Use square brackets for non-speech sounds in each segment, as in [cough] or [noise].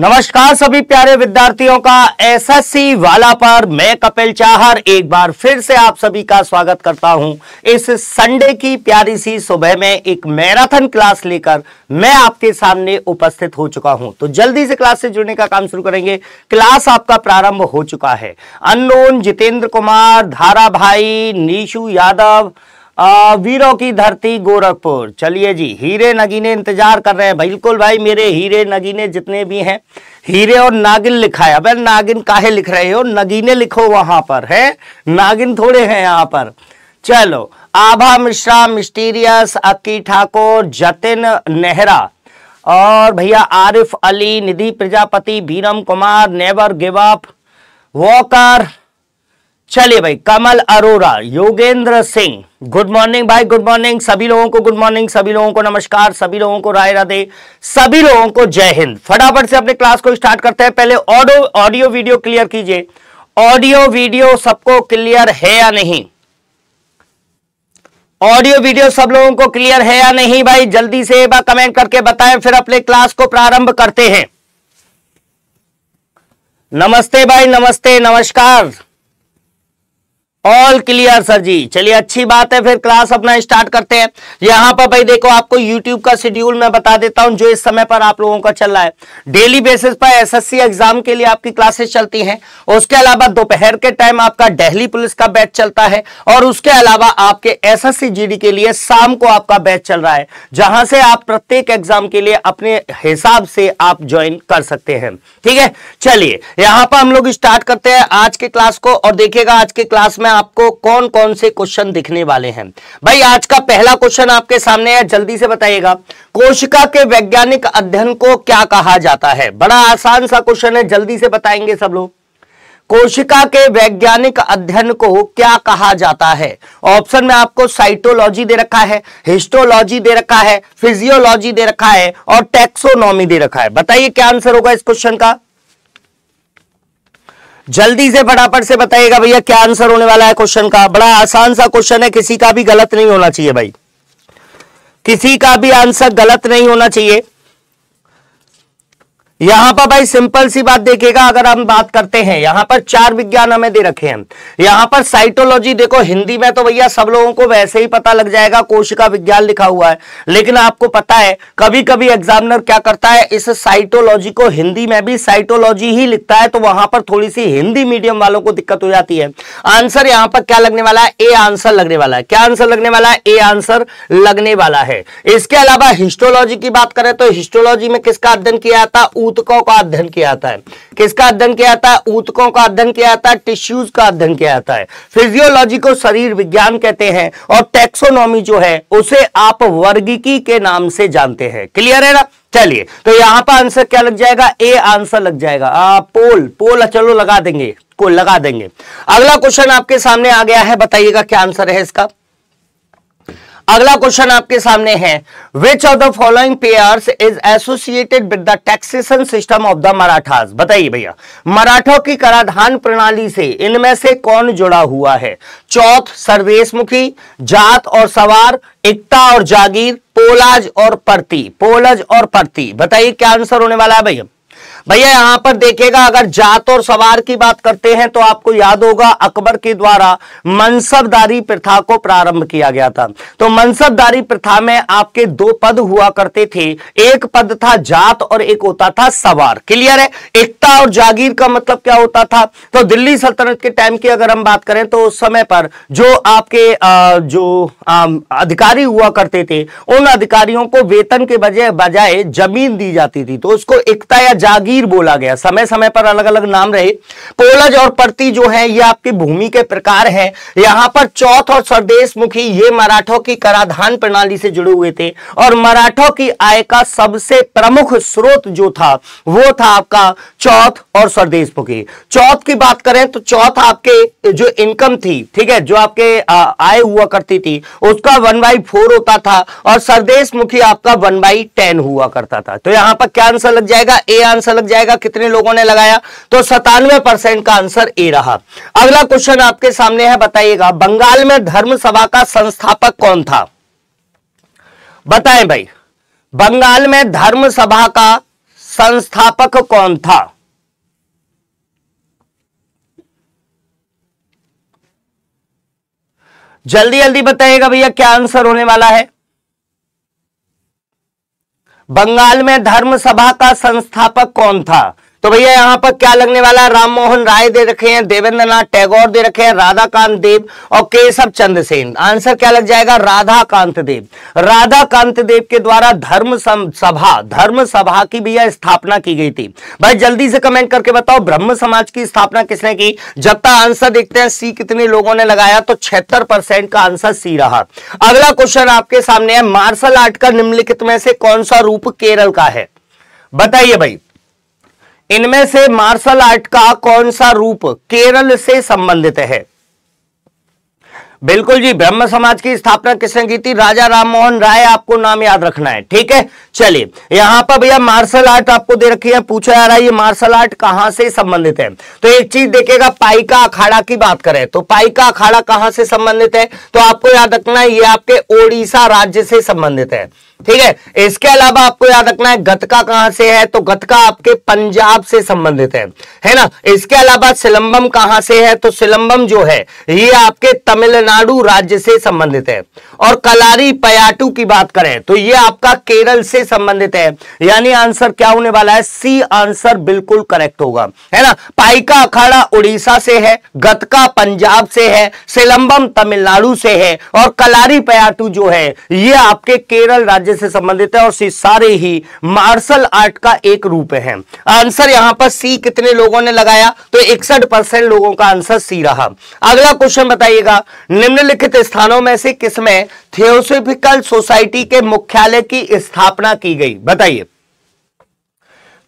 नमस्कार सभी प्यारे विद्यार्थियों का एसएससी वाला पर मैं कपिल चाहर एक बार फिर से आप सभी का स्वागत करता हूं इस संडे की प्यारी सी सुबह में एक मैराथन क्लास लेकर मैं आपके सामने उपस्थित हो चुका हूं तो जल्दी से क्लास से जुड़ने का काम शुरू करेंगे क्लास आपका प्रारंभ हो चुका है अनोन जितेंद्र कुमार धारा भाई नीशु यादव आ, वीरों की धरती गोरखपुर चलिए जी हीरे नगीने इंतजार कर रहे हैं बिल्कुल भाई मेरे हीरे नगीने जितने भी हैं हीरे और नागिन लिखा है अबे नागिन काहे लिख रहे हो नगीने लिखो वहां पर है नागिन थोड़े हैं यहाँ पर चलो आभा मिश्रा मिस्टीरियस अक्की ठाकुर जतिन नेहरा और भैया Arif Ali Nidhi Prajapati Biram Kumar never give up walker चलिए भाई कमल अरोरा योगेंद्र सिंह गुड मॉर्निंग भाई गुड मॉर्निंग सभी लोगों को गुड मॉर्निंग सभी लोगों को नमस्कार सभी लोगों को राय राधे सभी लोगों को जय हिंद फटाफट से अपने क्लास को स्टार्ट करते हैं पहले ऑडियो ऑडियो वीडियो क्लियर कीजिए ऑडियो वीडियो सबको क्लियर है या नहीं ऑडियो वीडियो सब लोगों को क्लियर है या नहीं भाई जल्दी से एक बार कमेंट करके बताएं फिर अपने क्लास को प्रारंभ करते हैं नमस्ते भाई नमस्ते नमस्कार ऑल क्लियर सर जी चलिए अच्छी बात है फिर क्लास अपना स्टार्ट करते हैं यहां पर भाई देखो आपको यूट्यूब का शेड्यूल मैं बता देता हूं जो इस समय पर आप लोगों का चल रहा है डेली बेसिस पर एसएससी एग्जाम के लिए आपकी क्लासेस चलती हैं उसके अलावा दोपहर के टाइम आपका डेहली पुलिस का बैच चलता है और उसके अलावा आपके एस एस के लिए शाम को आपका बैच चल रहा है जहां से आप प्रत्येक एग्जाम के लिए अपने हिसाब से आप ज्वाइन कर सकते हैं ठीक है चलिए यहां पर हम लोग स्टार्ट करते हैं आज के क्लास को और देखिएगा आज के क्लास में में आपको कौन कौन से क्वेश्चन दिखने वाले हैं भाई आज का पहला क्वेश्चन आपके सामने है जल्दी से बताइएगा कोशिका के वैज्ञानिक अध्ययन को क्या कहा जाता है बड़ा आसान सा क्वेश्चन है जल्दी से बताएंगे सब लोग कोशिका के वैज्ञानिक अध्ययन को क्या कहा जाता है ऑप्शन में आपको साइटोलॉजी दे रखा है हिस्टोलॉजी दे रखा है फिजियोलॉजी दे रखा है और टेक्सोनॉमी दे रखा है बताइए क्या आंसर होगा इस क्वेश्चन का जल्दी से फटाफट से बताइएगा भैया क्या आंसर होने वाला है क्वेश्चन का बड़ा आसान सा क्वेश्चन है किसी का भी गलत नहीं होना चाहिए भाई किसी का भी आंसर गलत नहीं होना चाहिए यहां पर भाई सिंपल सी बात देखिएगा अगर हम बात करते हैं यहां पर चार विज्ञान हमें दे रखे हैं यहां पर साइटोलॉजी देखो हिंदी में तो भैया सब लोगों को वैसे ही पता लग जाएगा कोशिका विज्ञान लिखा हुआ है लेकिन आपको पता है कभी कभी एग्जामिनर क्या करता है इस साइटोलॉजी को हिंदी में भी साइटोलॉजी ही लिखता है तो वहां पर थोड़ी सी हिंदी मीडियम वालों को दिक्कत हो जाती है आंसर यहां पर क्या लगने वाला है ए आंसर लगने वाला है क्या आंसर लगने वाला है ए आंसर लगने वाला है इसके अलावा हिस्टोलॉजी की बात करें तो हिस्टोलॉजी में किसका अध्ययन किया जाता ऊतकों का अध्ययन किया जाता है किसका अध्ययन किया जाता है ऊतकों का अध्ययन किया जाता है टिश्यूज का अध्ययन किया जाता है फिजियोलॉजी को शरीर विज्ञान कहते हैं और टेक्सोनॉमी जो है उसे आप वर्गिकी के नाम से जानते हैं क्लियर है ना चलिए तो यहां पर आंसर क्या लग जाएगा ए आंसर लग जाएगा आ, पोल पोल चलो लगा देंगे को लगा देंगे अगला क्वेश्चन आपके सामने आ गया है बताइएगा क्या आंसर है इसका अगला क्वेश्चन आपके सामने है which of the following pairs is associated with the taxation system of the Marathas बताइए भैया मराठों की कराधान प्रणाली से इनमें से कौन जुड़ा हुआ है चौथ सर्वेशमुखी जात और सवार एकता और जागीर पोलाज और परती पोलज और परती बताइए क्या आंसर होने वाला है भैया भैया यहां पर देखिएगा अगर जात और सवार की बात करते हैं तो आपको याद होगा अकबर के द्वारा मनसबदारी प्रथा को प्रारंभ किया गया था तो मनसबदारी प्रथा में आपके दो पद हुआ करते थे एक पद था जात और एक होता था सवार क्लियर है एकता और जागीर का मतलब क्या होता था तो दिल्ली सल्तनत के टाइम की अगर हम बात करें तो उस समय पर जो आपके आ, जो आ, अधिकारी हुआ करते थे उन अधिकारियों को वेतन के बजाय बजाय जमीन दी जाती थी तो उसको एकता या जागीर पीर बोला गया समय समय पर अलग अलग नाम रहे पोलज और प्रति जो है ये आपकी भूमि के प्रकार है यहां पर चौथ और स्वदेश मुखी ये मराठों की कराधान प्रणाली से जुड़े हुए थे और मराठों की आय का सबसे प्रमुख स्रोत जो था वो था आपका चौथ और स्वदेश मुखी चौथ की बात करें तो चौथ आपके जो इनकम थी ठीक है जो आपके आय हुआ करती थी उसका वन बाई फोर होता था और स्वदेश मुखी आपका वन बाई टेन हुआ करता था तो यहां पर क्या आंसर लग जाएगा ए आंसर लग जाएगा कितने लोगों ने लगाया तो सतानवे परसेंट का आंसर ए रहा अगला क्वेश्चन आपके सामने है बताइएगा बंगाल में धर्म सभा का संस्थापक कौन था बताएं भाई बंगाल में धर्म सभा का संस्थापक कौन था जल्दी जल्दी बताइएगा भैया क्या आंसर होने वाला है बंगाल में धर्म सभा का संस्थापक कौन था तो भैया यहाँ पर क्या लगने वाला है राम मोहन राय दे रखे हैं देवेंद्र नाथ टैगोर दे रखे हैं राधाकांत देव और केशव चंद्र सेन आंसर क्या लग जाएगा राधाकांत देव राधाकांत देव के द्वारा धर्म सभा धर्म सभा की भैया स्थापना की गई थी भाई जल्दी से कमेंट करके बताओ ब्रह्म समाज की स्थापना किसने की जब तक आंसर देखते हैं सी कितने लोगों ने लगाया तो छिहत्तर का आंसर सी रहा अगला क्वेश्चन आपके सामने है मार्शल आर्ट का निम्नलिखित में से कौन सा रूप केरल का है बताइए भाई इनमें से मार्शल आर्ट का कौन सा रूप केरल से संबंधित है बिल्कुल जी ब्रह्म समाज की स्थापना किसने की थी राजा राममोहन राय आपको नाम याद रखना है ठीक है चलिए यहां पर भैया मार्शल आर्ट आपको दे रखी है पूछा जा रहा है ये मार्शल आर्ट कहां से संबंधित है तो एक चीज देखेगा पाई का अखाड़ा की बात करें तो पाई का अखाड़ा कहां से संबंधित है तो आपको याद रखना है ये आपके ओडिशा राज्य से संबंधित है ठीक है इसके अलावा आपको याद रखना है गतका कहां से है तो गतका आपके पंजाब से संबंधित है है ना इसके अलावा सिलंबम कहां से है तो सिलंबम जो है ये आपके तमिलनाडु राज्य से संबंधित है और कलारी पयाटू की बात करें तो ये आपका केरल से संबंधित है यानी आंसर क्या होने वाला है सी आंसर बिल्कुल करेक्ट होगा है ना पाइका अखाड़ा उड़ीसा से है गतका पंजाब से है सिलंबम तमिलनाडु से है और कलारी पयाटू जो है यह आपके केरल राज्य राज्य से संबंधित है और सारे ही मार्शल आर्ट का एक रूप है आंसर यहां पर सी कितने लोगों ने लगाया तो इकसठ परसेंट लोगों का आंसर सी रहा अगला क्वेश्चन बताइएगा निम्नलिखित स्थानों में से किसमें थियोसोफिकल सोसाइटी के मुख्यालय की स्थापना की गई बताइए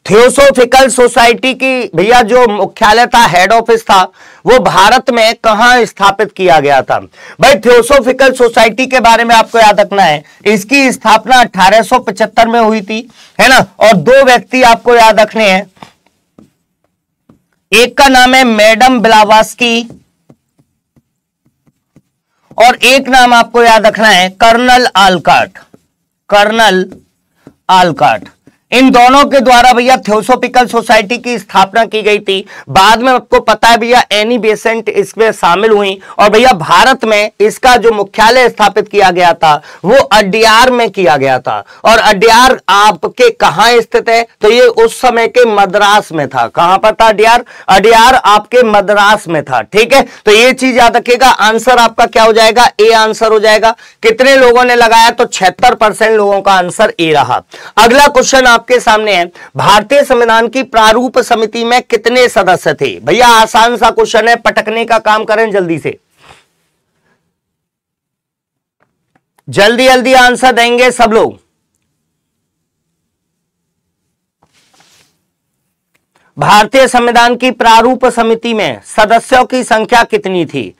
थियोसोफिकल सोसाइटी की भैया जो मुख्यालय था हेड ऑफिस था वो भारत में कहा स्थापित किया गया था भाई थियोसोफिकल सोसाइटी के बारे में आपको याद रखना है इसकी स्थापना 1875 में हुई थी है ना और दो व्यक्ति आपको याद रखने हैं एक का नाम है मैडम ब्लावास्की और एक नाम आपको याद रखना है कर्नल आलकाट कर्नल आलकाट इन दोनों के द्वारा भैया थियोसोफिकल सोसाइटी की स्थापना की गई थी बाद में आपको पता है भैया एनी बेसेंट इसमें शामिल हुई और भैया भारत में इसका जो मुख्यालय स्थापित किया गया था वो अड्डियार में किया गया था और अड्डियार आपके कहा स्थित है तो ये उस समय के मद्रास में था कहां पर था अड्डियार अड्डियार आपके मद्रास में था ठीक है तो ये चीज याद रखिएगा आंसर आपका क्या हो जाएगा ए आंसर हो जाएगा कितने लोगों ने लगाया तो छिहत्तर लोगों का आंसर ए रहा अगला क्वेश्चन आप आपके सामने है भारतीय संविधान की प्रारूप समिति में कितने सदस्य थे भैया आसान सा क्वेश्चन है पटकने का काम करें जल्दी से जल्दी जल्दी आंसर देंगे सब लोग भारतीय संविधान की प्रारूप समिति में सदस्यों की संख्या कितनी थी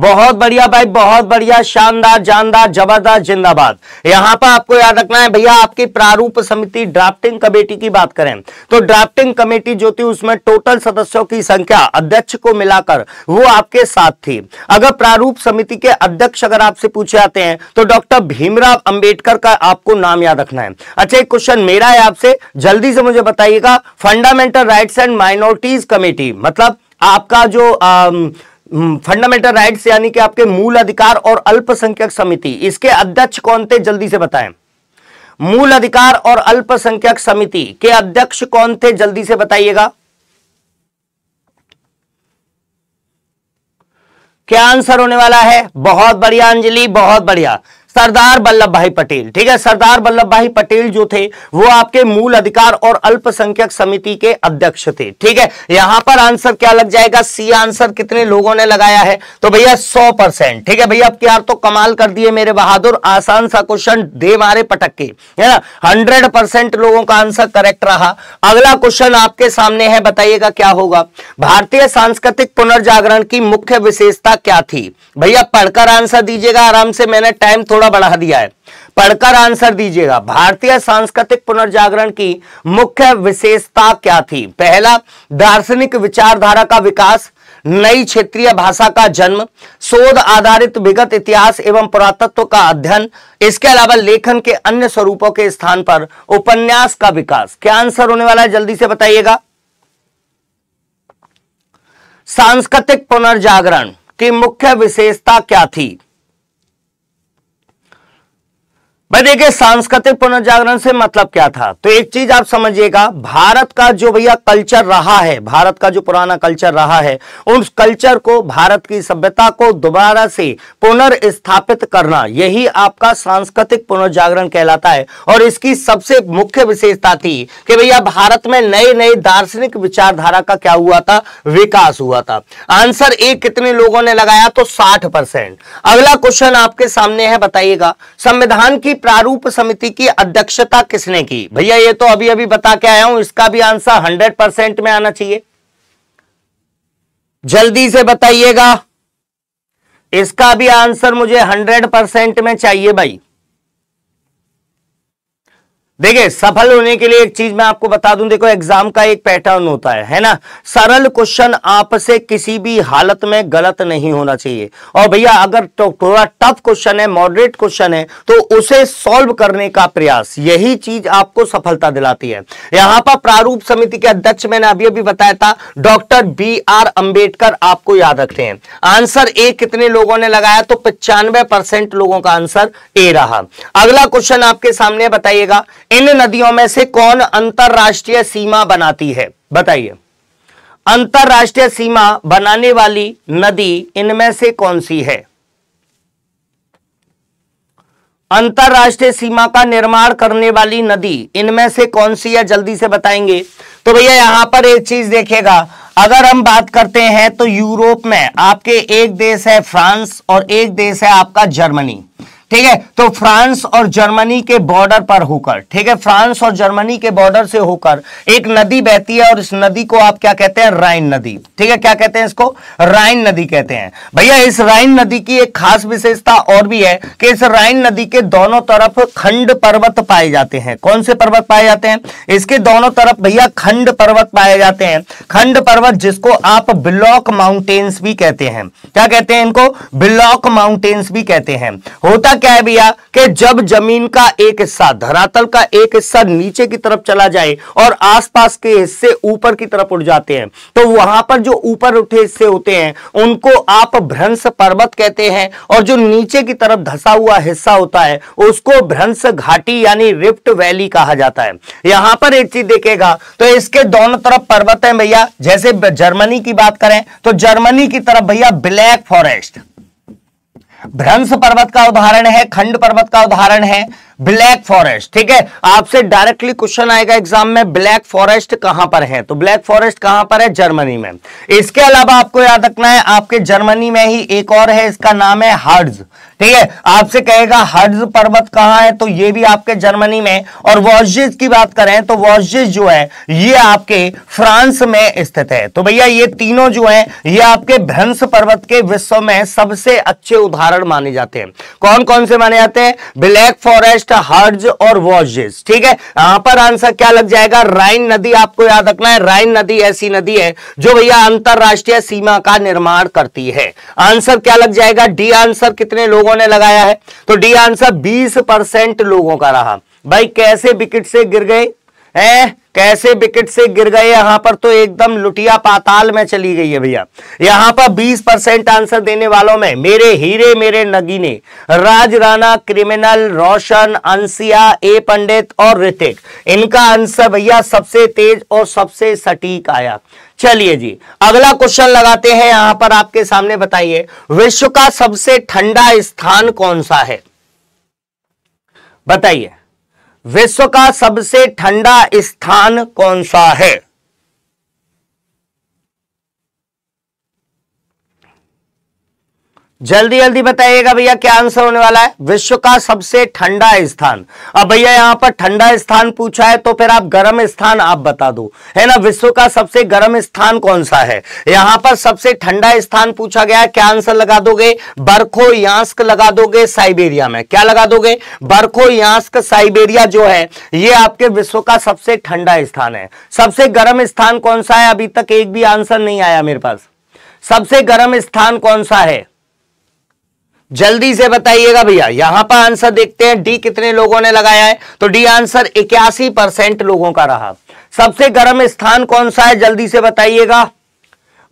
बहुत बढ़िया भाई बहुत बढ़िया शानदार जानदार जबरदस्त जिंदाबाद यहां पर आपको याद रखना है भैया आपकी प्रारूप समिति ड्राफ्टिंग कमेटी की बात करें तो ड्राफ्टिंग कमेटी जो थी उसमें टोटल सदस्यों की संख्या अध्यक्ष को मिलाकर वो आपके साथ थी अगर प्रारूप समिति के अध्यक्ष अगर आपसे पूछे आते हैं तो डॉक्टर भीमराव अंबेडकर का आपको नाम याद रखना है अच्छा एक क्वेश्चन मेरा है आपसे जल्दी से मुझे बताइएगा fundamental rights and minorities committee मतलब आपका जो आ, फंडामेंटल हम्म, राइट्स यानी कि आपके मूल अधिकार और अल्पसंख्यक समिति इसके अध्यक्ष कौन थे जल्दी से बताएं मूल अधिकार और अल्पसंख्यक समिति के अध्यक्ष कौन थे जल्दी से बताइएगा क्या आंसर होने वाला है बहुत बढ़िया अंजलि बहुत बढ़िया सरदार वल्लभ भाई पटेल ठीक है सरदार वल्लभ भाई पटेल जो थे वो आपके मूल अधिकार और अल्पसंख्यक समिति के अध्यक्ष थे ठीक है यहां पर आंसर क्या लग जाएगा सी आंसर कितने लोगों ने लगाया है तो भैया सौ परसेंट ठीक है भैया अब क्या तो कमाल कर दिए मेरे बहादुर आसान सा क्वेश्चन दे मारे पटक के है ना हंड्रेड लोगों का आंसर करेक्ट रहा अगला क्वेश्चन आपके सामने है बताइएगा क्या होगा भारतीय सांस्कृतिक पुनर्जागरण की मुख्य विशेषता क्या थी भैया पढ़कर आंसर दीजिएगा आराम से मैंने टाइम थोड़ा का बड़ा हदिया है पढ़कर आंसर दीजिएगा भारतीय सांस्कृतिक पुनर्जागरण की मुख्य विशेषता क्या थी पहला दार्शनिक विचारधारा का विकास नई क्षेत्रीय भाषा का जन्म शोध आधारित विगत इतिहास एवं पुरातत्व का अध्ययन इसके अलावा लेखन के अन्य स्वरूपों के स्थान पर उपन्यास का विकास क्या आंसर होने वाला है जल्दी से बताइएगा सांस्कृतिक पुनर्जागरण की मुख्य विशेषता क्या थी भाई देखिए सांस्कृतिक पुनर्जागरण से मतलब क्या था तो एक चीज आप समझिएगा भारत का जो भैया कल्चर रहा है भारत का जो पुराना कल्चर रहा है उस कल्चर को भारत की सभ्यता को दोबारा से पुनर्स्थापित करना यही आपका सांस्कृतिक पुनर्जागरण कहलाता है और इसकी सबसे मुख्य विशेषता थी कि भैया भारत में नए नए दार्शनिक विचारधारा का क्या हुआ था विकास हुआ था आंसर एक कितने लोगों ने लगाया तो साठ अगला क्वेश्चन आपके सामने है बताइएगा संविधान की प्रारूप समिति की अध्यक्षता किसने की भैया ये तो अभी अभी बता के आया हूं इसका भी आंसर हंड्रेड परसेंट में आना चाहिए जल्दी से बताइएगा इसका भी आंसर मुझे हंड्रेड परसेंट में चाहिए भाई देखिए सफल होने के लिए एक चीज मैं आपको बता दूं देखो एग्जाम का एक पैटर्न होता है है ना सरल क्वेश्चन आपसे किसी भी हालत में गलत नहीं होना चाहिए और भैया अगर तो थोड़ा टफ क्वेश्चन है मॉडरेट क्वेश्चन है तो उसे सॉल्व करने का प्रयास यही चीज आपको सफलता दिलाती है यहां पर प्रारूप समिति के अध्यक्ष मैंने अभी अभी बताया था डॉक्टर बी आर अंबेडकर आपको याद रखते हैं आंसर ए कितने लोगों ने लगाया तो पचानवे लोगों का आंसर ए रहा अगला क्वेश्चन आपके सामने बताइएगा इन नदियों में से कौन अंतरराष्ट्रीय सीमा बनाती है बताइए अंतरराष्ट्रीय सीमा बनाने वाली नदी इनमें से कौन सी है अंतरराष्ट्रीय सीमा का निर्माण करने वाली नदी इनमें से कौन सी है जल्दी से बताएंगे तो भैया यहां पर एक चीज देखिएगा अगर हम बात करते हैं तो यूरोप में आपके एक देश है फ्रांस और एक देश है आपका जर्मनी ठीक है तो फ्रांस और जर्मनी के बॉर्डर पर होकर ठीक है फ्रांस और जर्मनी के बॉर्डर से होकर एक नदी बहती है और इस नदी को आप क्या कहते हैं राइन नदी ठीक है क्या कहते हैं इसको राइन नदी कहते हैं भैया इस राइन नदी की एक खास विशेषता और भी है कि इस राइन नदी के दोनों तरफ खंड पर्वत पाए जाते हैं कौन से पर्वत पाए जाते हैं इसके दोनों तरफ भैया खंड पर्वत पाए जाते हैं खंड पर्वत जिसको आप ब्लॉक माउंटेन्स भी कहते हैं क्या कहते हैं इनको ब्लॉक माउंटेन्स भी कहते हैं होता क्या है भैया कि जब जमीन का एक हिस्सा धरातल का एक हिस्सा नीचे की तरफ चला जाए और आसपास के हिस्से ऊपर की तरफ उड़ जाते हैं तो वहां पर जो ऊपर उठे हिस्से होते हैं उनको आप भ्रंश पर्वत कहते हैं और जो नीचे की तरफ धसा हुआ हिस्सा होता है उसको भ्रंश घाटी यानी रिफ्ट वैली कहा जाता है यहां पर एक चीज देखेगा तो इसके दोनों तरफ पर्वत है भैया जैसे जर्मनी की बात करें तो जर्मनी की तरफ भैया ब्लैक फॉरेस्ट भ्रंश पर्वत का उदाहरण है खंड पर्वत का उदाहरण है ब्लैक फॉरेस्ट ठीक है आपसे डायरेक्टली क्वेश्चन आएगा एग्जाम में ब्लैक फॉरेस्ट कहां पर है तो ब्लैक फॉरेस्ट कहां पर है जर्मनी में इसके अलावा आपको याद रखना है आपके जर्मनी में ही एक और है इसका नाम है हर्ज ठीक है आपसे कहेगा हर्ज पर्वत कहां है तो ये भी आपके जर्मनी में और वॉर्जिस की बात करें तो वॉर्जिस जो है ये आपके फ्रांस में स्थित है तो भैया ये तीनों जो है ये आपके भ्रंस पर्वत के विश्व में सबसे अच्छे उदाहरण माने जाते हैं कौन कौन से माने जाते हैं ब्लैक फॉरेस्ट वेस्ट हर्ज और वॉजेस ठीक है यहां पर आंसर क्या लग जाएगा राइन नदी आपको याद रखना है राइन नदी ऐसी नदी है जो भैया अंतरराष्ट्रीय सीमा का निर्माण करती है आंसर क्या लग जाएगा डी आंसर कितने लोगों ने लगाया है तो डी आंसर बीस लोगों का रहा भाई कैसे विकेट से गिर गए है कैसे विकेट से गिर गए यहां पर तो एकदम लुटिया पाताल में चली गई है भैया यहां पर 20 परसेंट आंसर देने वालों में मेरे हीरे मेरे नगीने राज राणा क्रिमिनल रोशन अंसिया ए पंडित और ऋतिक इनका आंसर भैया सबसे तेज और सबसे सटीक आया चलिए जी अगला क्वेश्चन लगाते हैं यहां पर आपके सामने बताइए विश्व का सबसे ठंडा स्थान कौन सा है बताइए विश्व का सबसे ठंडा स्थान कौन सा है जल्दी जल्दी बताइएगा भैया क्या आंसर होने वाला है विश्व का सबसे ठंडा स्थान अब भैया यहां पर ठंडा स्थान पूछा है तो फिर आप गर्म स्थान आप बता दो है ना विश्व का सबसे गर्म स्थान कौन सा है यहां पर सबसे ठंडा स्थान पूछा गया क्या आंसर लगा दोगे बर्खो यास्क लगा दोगे साइबेरिया में क्या लगा दोगे बर्खो यास्क साइबेरिया जो है ये आपके विश्व का सबसे ठंडा स्थान है सबसे गर्म स्थान कौन सा है अभी तक एक भी आंसर नहीं आया मेरे पास सबसे गर्म स्थान कौन सा है जल्दी से बताइएगा भैया यहां पर आंसर देखते हैं डी कितने लोगों ने लगाया है तो डी आंसर इक्यासी परसेंट लोगों का रहा सबसे गर्म स्थान कौन सा है जल्दी से बताइएगा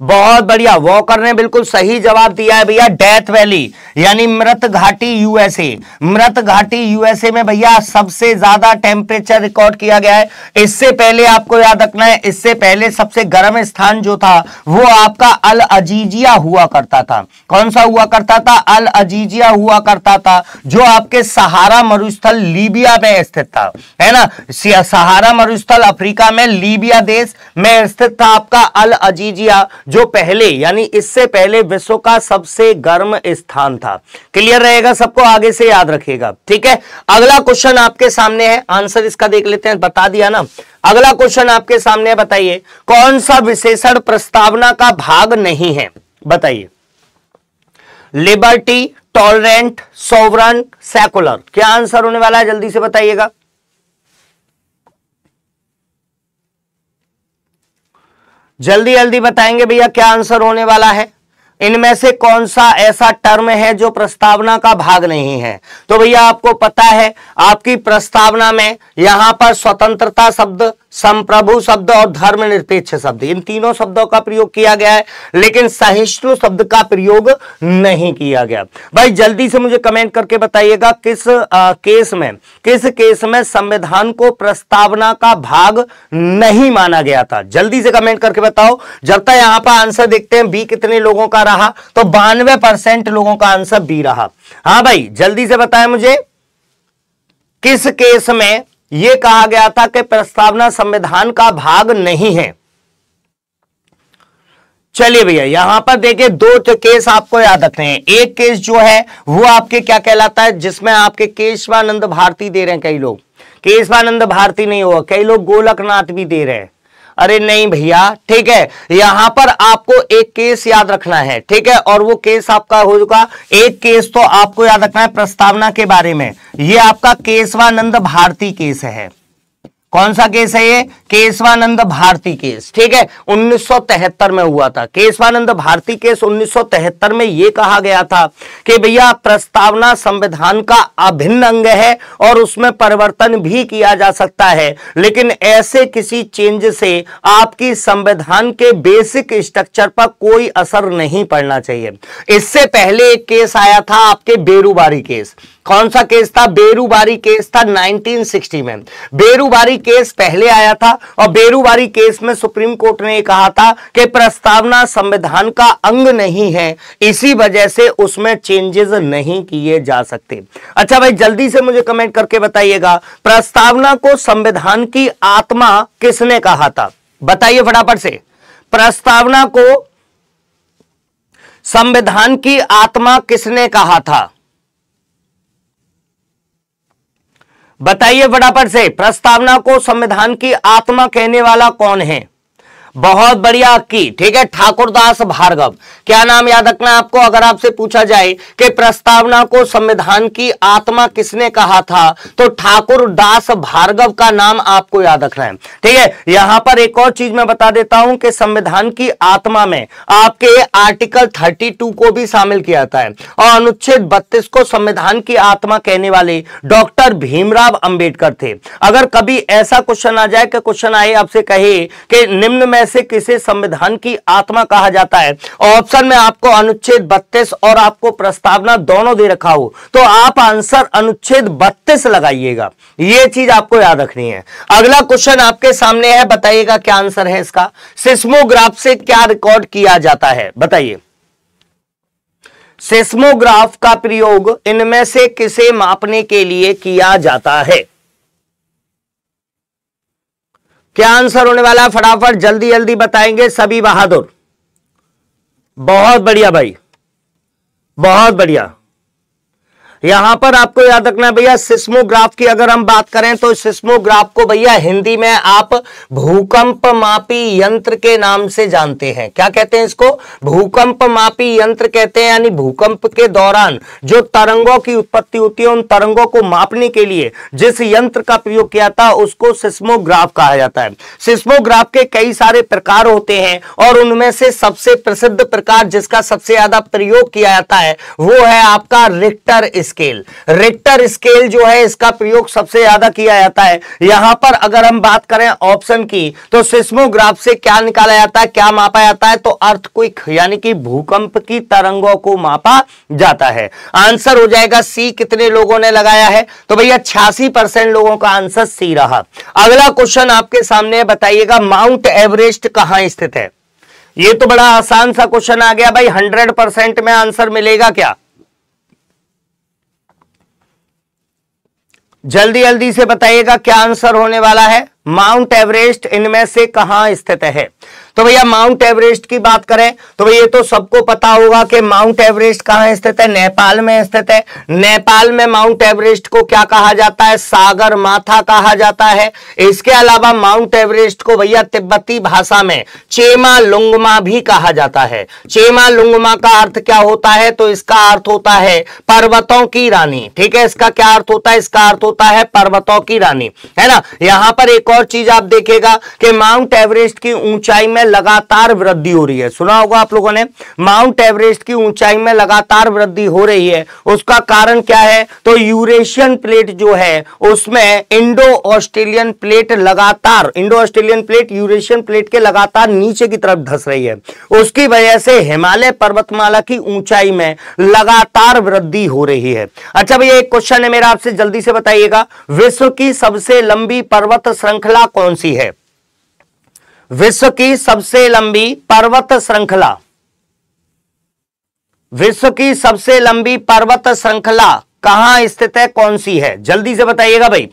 बहुत बढ़िया वॉकर ने बिल्कुल सही जवाब दिया है भैया डेथ वैली यानी मृत घाटी यूएसए मृत घाटी यूएसए में भैया सबसे ज्यादा टेम्परेचर रिकॉर्ड किया गया है इससे पहले आपको याद रखना है इससे पहले सबसे गर्म स्थान जो था वो आपका अल अजीजिया हुआ करता था कौन सा हुआ करता था अल अजीजिया हुआ करता था जो आपके सहारा मरुस्थल लीबिया में स्थित था है ना सहारा मरुस्थल अफ्रीका में लीबिया देश में स्थित था आपका अल अजीजिया जो पहले यानी इससे पहले विश्व का सबसे गर्म स्थान था था क्लियर रहेगा सबको आगे से याद रखेगा ठीक है अगला क्वेश्चन आपके सामने है आंसर इसका देख लेते हैं बता दिया ना अगला क्वेश्चन आपके सामने है बताइए कौन सा विशेषण प्रस्तावना का भाग नहीं है बताइए लिबर्टी टॉलरेंट सोवरन सेकुलर क्या आंसर होने वाला है जल्दी से बताइएगा जल्दी जल्दी बताएंगे भैया क्या आंसर होने वाला है इनमें से कौन सा ऐसा टर्म है जो प्रस्तावना का भाग नहीं है तो भैया आपको पता है आपकी प्रस्तावना में यहां पर स्वतंत्रता शब्द संप्रभु शब्द और धर्मनिरपेक्ष शब्द इन तीनों शब्दों का प्रयोग किया गया है लेकिन सहिष्णु शब्द का प्रयोग नहीं किया गया भाई जल्दी से मुझे कमेंट करके बताइएगा किस आ, केस में किस केस में संविधान को प्रस्तावना का भाग नहीं माना गया था जल्दी से कमेंट करके बताओ जब तक यहां पर आंसर देखते हैं बी कितने लोगों का रहा तो बानवे परसेंट लोगों का आंसर बी रहा हाँ भाई जल्दी से बताएं मुझे किस केस में यह कहा गया था कि प्रस्तावना संविधान का भाग नहीं है चलिए भैया यहां पर देखिए दो तो केस आपको याद रखते हैं एक केस जो है वो आपके क्या कहलाता है जिसमें आपके केशवानंद भारती दे रहे हैं कई लोग केशवानंद भारती नहीं हुआ कई लोग गोलकनाथ भी दे रहे हैं अरे नहीं भैया ठीक है यहां पर आपको एक केस याद रखना है ठीक है और वो केस आपका हो चुका एक केस तो आपको याद रखना है प्रस्तावना के बारे में ये आपका केशवानंद भारती केस है कौन सा केस है ये केशवानंद भारती केस ठीक है 1973 में हुआ था केशवानंद भारती केस 1973 में ये कहा गया था कि भैया प्रस्तावना संविधान का अभिन्न अंग है और उसमें परिवर्तन भी किया जा सकता है लेकिन ऐसे किसी चेंज से आपकी संविधान के बेसिक स्ट्रक्चर पर कोई असर नहीं पड़ना चाहिए इससे पहले एक केस आया था आपके बेरूबारी केस कौन सा केस था बेरूबारी केस था 1960 में बेरूबारी केस पहले आया था और बेरूबारी केस में सुप्रीम कोर्ट ने कहा था कि प्रस्तावना संविधान का अंग नहीं है इसी वजह से उसमें चेंजेस नहीं किए जा सकते अच्छा भाई जल्दी से मुझे कमेंट करके बताइएगा प्रस्तावना को संविधान की आत्मा किसने कहा था बताइए फटाफट से प्रस्तावना को संविधान की आत्मा किसने कहा था बताइए फटाफट से प्रस्तावना को संविधान की आत्मा कहने वाला कौन है बहुत बढ़िया की ठीक है ठाकुरदास भार्गव क्या नाम याद रखना आपको अगर आपसे पूछा जाए कि प्रस्तावना को संविधान की आत्मा किसने कहा था तो ठाकुरदास भार्गव का नाम आपको याद रखना है ठीक है यहां पर एक और चीज मैं बता देता हूं कि संविधान की आत्मा में आपके आर्टिकल 32 को भी शामिल किया जाता है और अनुच्छेद बत्तीस को संविधान की आत्मा कहने वाले डॉक्टर भीमराव अंबेडकर थे अगर कभी ऐसा क्वेश्चन आ जाए कि क्वेश्चन आए आपसे कहे कि निम्न में ऐसे किसे संविधान की आत्मा कहा जाता है ऑप्शन में आपको अनुच्छेद बत्तीस और आपको प्रस्तावना दोनों दे रखा हो तो आप आंसर अनुच्छेद बत्तीस लगाइएगा यह चीज आपको याद रखनी है अगला क्वेश्चन आपके सामने है बताइएगा क्या आंसर है इसका सिस्मोग्राफ से क्या रिकॉर्ड किया जाता है बताइए सिस्मोग्राफ का प्रयोग इनमें से किसे मापने के लिए किया जाता है क्या आंसर होने वाला फटाफट जल्दी जल्दी बताएंगे सभी बहादुर बहुत बढ़िया भाई बहुत बढ़िया यहां पर आपको याद रखना भैया सिस्मोग्राफ की अगर हम बात करें तो सिस्मोग्राफ को भैया हिंदी में आप भूकंप मापी यंत्र के नाम से जानते हैं क्या कहते हैं इसको भूकंप मापी यंत्र कहते हैं यानी भूकंप के दौरान जो तरंगों की उत्पत्ति होती है उन तरंगों को मापने के लिए जिस यंत्र का प्रयोग किया था उसको सिस्मोग्राफ कहा जाता है सिस्मोग्राफ के कई सारे प्रकार होते हैं और उनमें से सबसे प्रसिद्ध प्रकार जिसका सबसे ज्यादा प्रयोग किया जाता है वो है आपका रिक्टर स्केल रिक्टर स्केल जो है इसका प्रयोग सबसे ज्यादा किया जाता है यहां पर अगर हम बात करें ऑप्शन की तो सिस्मोग्राफ से क्या निकाला जाता है क्या मापा जाता है तो अर्थ यानी कि भूकंप की तरंगों को मापा जाता है आंसर हो जाएगा सी कितने लोगों ने लगाया है तो भैया छियासी परसेंट लोगों का आंसर सी रहा अगला क्वेश्चन आपके सामने बताइएगा माउंट एवरेस्ट कहां स्थित है ये तो बड़ा आसान सा क्वेश्चन आ गया भाई हंड्रेड परसेंट में आंसर मिलेगा क्या जल्दी जल्दी से बताइएगा क्या आंसर होने वाला है माउंट एवरेस्ट इनमें से कहां स्थित है तो भैया माउंट एवरेस्ट की बात करें तो भैया ये तो सबको पता होगा कि माउंट एवरेस्ट कहां स्थित है नेपाल में स्थित है नेपाल में माउंट एवरेस्ट को क्या कहा जाता है सागर माथा कहा जाता है इसके अलावा माउंट एवरेस्ट को भैया तिब्बती भाषा में चेमा लुंगमा भी कहा जाता है चेमा लुंगमा का अर्थ क्या होता है तो इसका अर्थ होता है पर्वतों की रानी ठीक है इसका क्या अर्थ होता है इसका अर्थ होता है पर्वतों की रानी है ना यहां पर एक और और चीज आप देखेगा कि माउंट एवरेस्ट की ऊंचाई में लगातार वृद्धि हो रही है सुना होगा आप लोगों ने माउंट एवरेस्ट की ऊंचाई में लगातार वृद्धि हो रही है उसका कारण क्या है तो यूरेशियन प्लेट जो है उसमें इंडो ऑस्ट्रेलियन प्लेट लगातार Indo Australian plate Eurasian plate के लगातार नीचे की तरफ धस रही है उसकी वजह से हिमालय पर्वतमाला की ऊंचाई में लगातार वृद्धि हो रही है अच्छा भैया एक क्वेश्चन है मेरा आपसे जल्दी से बताइएगा विश्व की सबसे लंबी पर्वत श्रृंखला श्रृंखला कौन सी है विश्व की सबसे लंबी पर्वत श्रृंखला विश्व की सबसे लंबी पर्वत श्रृंखला कहां स्थित है कौन सी है जल्दी से बताइएगा भाई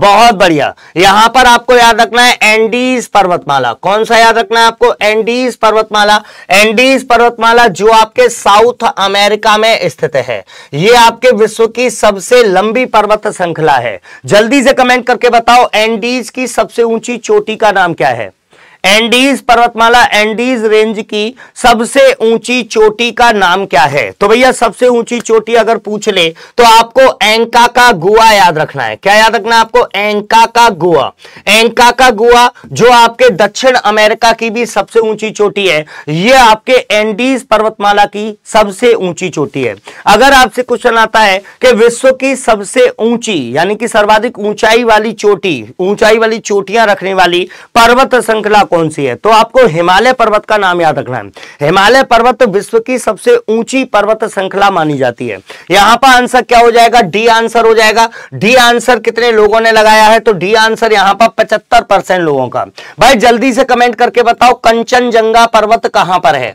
बहुत बढ़िया यहां पर आपको याद रखना है एंडीज पर्वतमाला कौन सा याद रखना है आपको एंडीज पर्वतमाला एंडीज पर्वतमाला जो आपके साउथ अमेरिका में स्थित है यह आपके विश्व की सबसे लंबी पर्वत श्रृंखला है जल्दी से कमेंट करके बताओ एंडीज की सबसे ऊंची चोटी का नाम क्या है एंडीज पर्वतमाला एंडीज रेंज की सबसे ऊंची चोटी का नाम क्या है तो भैया सबसे ऊंची चोटी अगर पूछ ले तो आपको एंका का गुआ याद रखना है क्या याद रखना है आपको एंका का गुआ एंका का गुआ जो आपके दक्षिण अमेरिका की भी सबसे ऊंची चोटी है यह आपके एंडीज पर्वतमाला की सबसे ऊंची चोटी है अगर आपसे क्वेश्चन आता है कि विश्व की सबसे ऊंची यानी कि सर्वाधिक ऊंचाई वाली चोटी ऊंचाई वाली चोटियां रखने वाली पर्वत श्रृंखला को कौन सी है तो आपको हिमालय पर्वत का नाम याद रखना है हिमालय पर्वत विश्व की सबसे ऊंची पर्वत श्रृंखला मानी जाती है यहां पर आंसर क्या हो जाएगा डी आंसर हो जाएगा डी आंसर कितने लोगों ने लगाया है तो डी आंसर यहां पर पचहत्तर परसेंट लोगों का भाई जल्दी से कमेंट करके बताओ कंचनजंगा पर्वत कहां पर है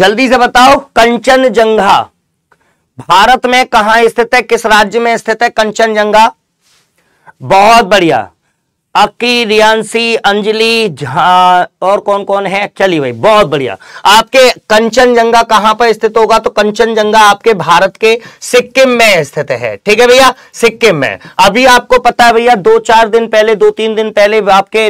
जल्दी से बताओ कंचनजंगा भारत में कहां स्थित है किस राज्य में स्थित है कंचनजंगा बहुत बढ़िया अक्की रियांसी अंजलि झा और कौन कौन है चलिए भाई बहुत बढ़िया आपके कंचनजंगा कहां पर स्थित होगा तो कंचनजंगा आपके भारत के सिक्किम में स्थित है ठीक है भैया सिक्किम में अभी आपको पता है भैया दो चार दिन पहले दो तीन दिन पहले आपके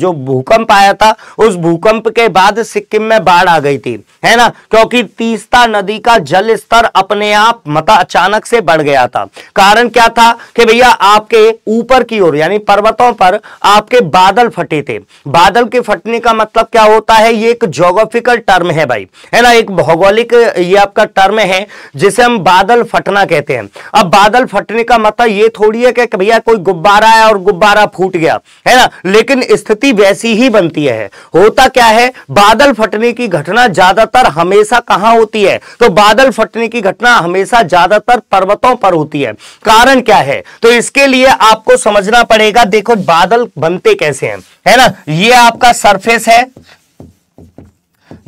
जो भूकंप आया था उस भूकंप के बाद सिक्किम में बाढ़ आ गई थी है ना क्योंकि तीस्ता नदी का जल स्तर अपने आप मत अचानक से बढ़ गया था कारण क्या था कि भैया आपके ऊपर की ओर यानी पर्वतों पर आपके बादल फटे थे बादल के फटने का मतलब क्या होता है ये एक जोग्राफिकल टर्म है भाई है ना एक भौगोलिक ये आपका टर्म है जिसे हम बादल फटना कहते हैं अब बादल फटने का मतलब ये थोड़ी है कि भैया कोई गुब्बारा है और गुब्बारा फूट गया है ना लेकिन स्थिति वैसी ही बनती है होता क्या है बादल फटने की घटना ज्यादातर हमेशा कहां होती है तो बादल फटने की घटना हमेशा ज्यादातर पर्वतों पर होती है कारण क्या है तो इसके लिए आपको समझना पड़ेगा देखो बादल बादल बनते कैसे हैं है ना ये आपका सरफेस है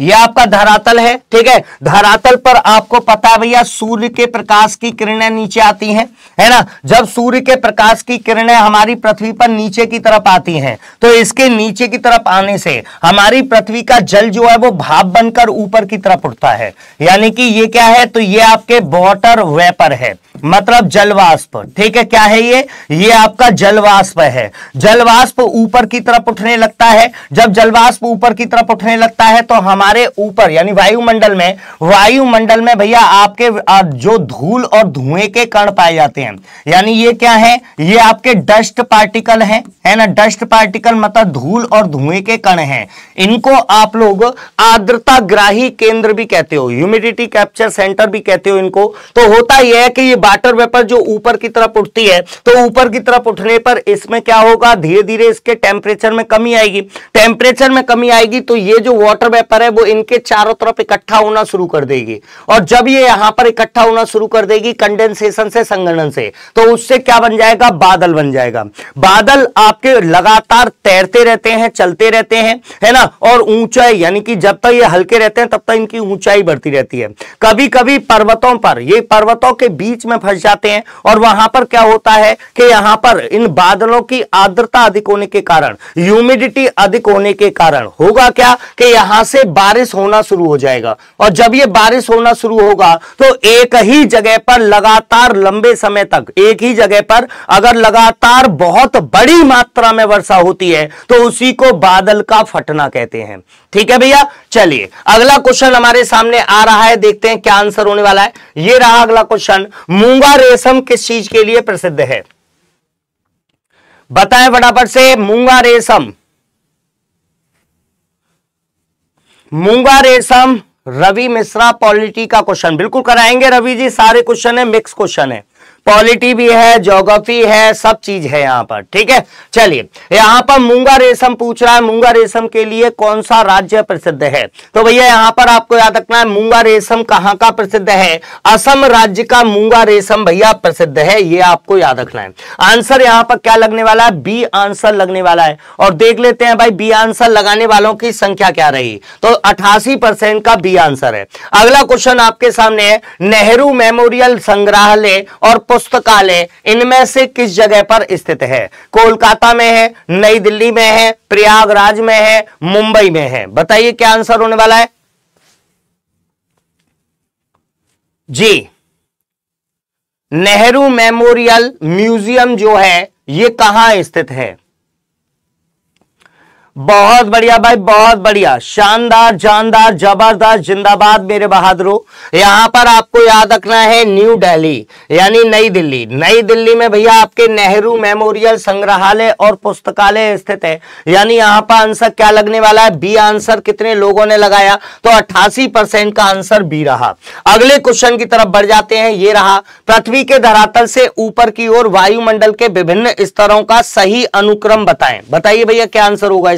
ये आपका धरातल है ठीक है धरातल पर आपको पता है भैया सूर्य के प्रकाश की किरणें नीचे आती हैं है ना जब सूर्य के प्रकाश की किरणें हमारी पृथ्वी पर नीचे की तरफ आती हैं तो इसके नीचे की तरफ आने से हमारी पृथ्वी का जल जो है वो भाप बनकर ऊपर की तरफ उठता है यानी कि ये क्या है तो ये आपके वॉटर वेपर है मतलब जलवाष्प ठीक है क्या है ये ये आपका जलवाष्प है जलवाष्प ऊपर की तरफ उठने लगता है जब जलवाष्प ऊपर की तरफ उठने लगता है तो हमारे हमारे ऊपर यानी वायुमंडल में वायुमंडल में भैया आपके जो धूल और धुएं के कण पाए जाते हैं यानी ये क्या है ये आपके डस्ट पार्टिकल है है ना डस्ट पार्टिकल मतलब धूल और धुएं के कण हैं इनको आप लोग आर्द्रता ग्राही केंद्र भी कहते हो ह्यूमिडिटी कैप्चर सेंटर भी कहते हो इनको तो होता यह है कि ये वाटर वेपर जो ऊपर की तरफ उठती है तो ऊपर की तरफ उठने पर इसमें क्या होगा धीरे धीरे इसके टेम्परेचर में कमी आएगी टेम्परेचर में कमी आएगी तो ये जो वाटर वेपर है है वो इनके चारों तरफ इकट्ठा होना शुरू कर देगी और जब ये यहां पर इकट्ठा होना शुरू कर देगी कंडेंसेशन से संगणन से तो उससे क्या बन जाएगा बादल बन जाएगा बादल आपके लगातार तैरते रहते हैं चलते रहते हैं है ना और ऊंचाई यानी कि जब तक ये हल्के रहते हैं तब तक इनकी ऊंचाई बढ़ती रहती है कभी कभी पर्वतों पर ये पर्वतों के बीच में फंस जाते हैं और वहां पर क्या होता है कि यहां पर इन बादलों की आर्द्रता अधिक होने के कारण ह्यूमिडिटी अधिक होने के कारण होगा क्या कि यहां से बारिश होना शुरू हो जाएगा और जब ये बारिश होना शुरू होगा तो एक ही जगह पर लगातार लंबे समय तक एक ही जगह पर अगर लगातार बहुत बड़ी मात्रा में वर्षा होती है तो उसी को बादल का फटना कहते हैं ठीक है भैया चलिए अगला क्वेश्चन हमारे सामने आ रहा है देखते हैं क्या आंसर होने वाला है यह रहा अगला क्वेश्चन मूंगा रेशम किस चीज के लिए प्रसिद्ध है बताएं फटाफट से मूंगा रेशम मूंगा रेशम रवि मिश्रा पॉलिटी का क्वेश्चन बिल्कुल कराएंगे रवि जी सारे क्वेश्चन है मिक्स क्वेश्चन है पॉलिटी भी है ज्योग्राफी है सब चीज है यहाँ पर ठीक है चलिए यहाँ पर मूंगा रेशम पूछ रहा है मूंगा रेशम के लिए कौन सा राज्य प्रसिद्ध है तो भैया यहाँ पर आपको याद रखना है मूंगा रेशम कहाँ का प्रसिद्ध है असम राज्य का मूंगा रेशम भैया प्रसिद्ध है ये आपको याद रखना है आंसर यहाँ पर क्या लगने वाला है बी आंसर लगने वाला है और देख लेते हैं भाई बी आंसर लगाने वालों की संख्या क्या रही तो अठासी का बी आंसर है अगला क्वेश्चन आपके सामने है नेहरू मेमोरियल संग्रहालय और पुस्तकालय इनमें से किस जगह पर स्थित है कोलकाता में है नई दिल्ली में है प्रयागराज में है मुंबई में है बताइए क्या आंसर होने वाला है जी नेहरू मेमोरियल म्यूजियम जो है ये कहां स्थित है बहुत बढ़िया भाई बहुत बढ़िया शानदार जानदार जबरदस्त जिंदाबाद मेरे बहादुरों यहां पर आपको याद रखना है न्यू दिल्ली यानी नई दिल्ली नई दिल्ली में भैया आपके नेहरू मेमोरियल संग्रहालय और पुस्तकालय स्थित है यानी यहां पर आंसर क्या लगने वाला है बी आंसर कितने लोगों ने लगाया तो अट्ठासी का आंसर बी रहा अगले क्वेश्चन की तरफ बढ़ जाते हैं ये रहा पृथ्वी के धरातल से ऊपर की ओर वायुमंडल के विभिन्न स्तरों का सही अनुक्रम बताएं बताइए भैया क्या आंसर होगा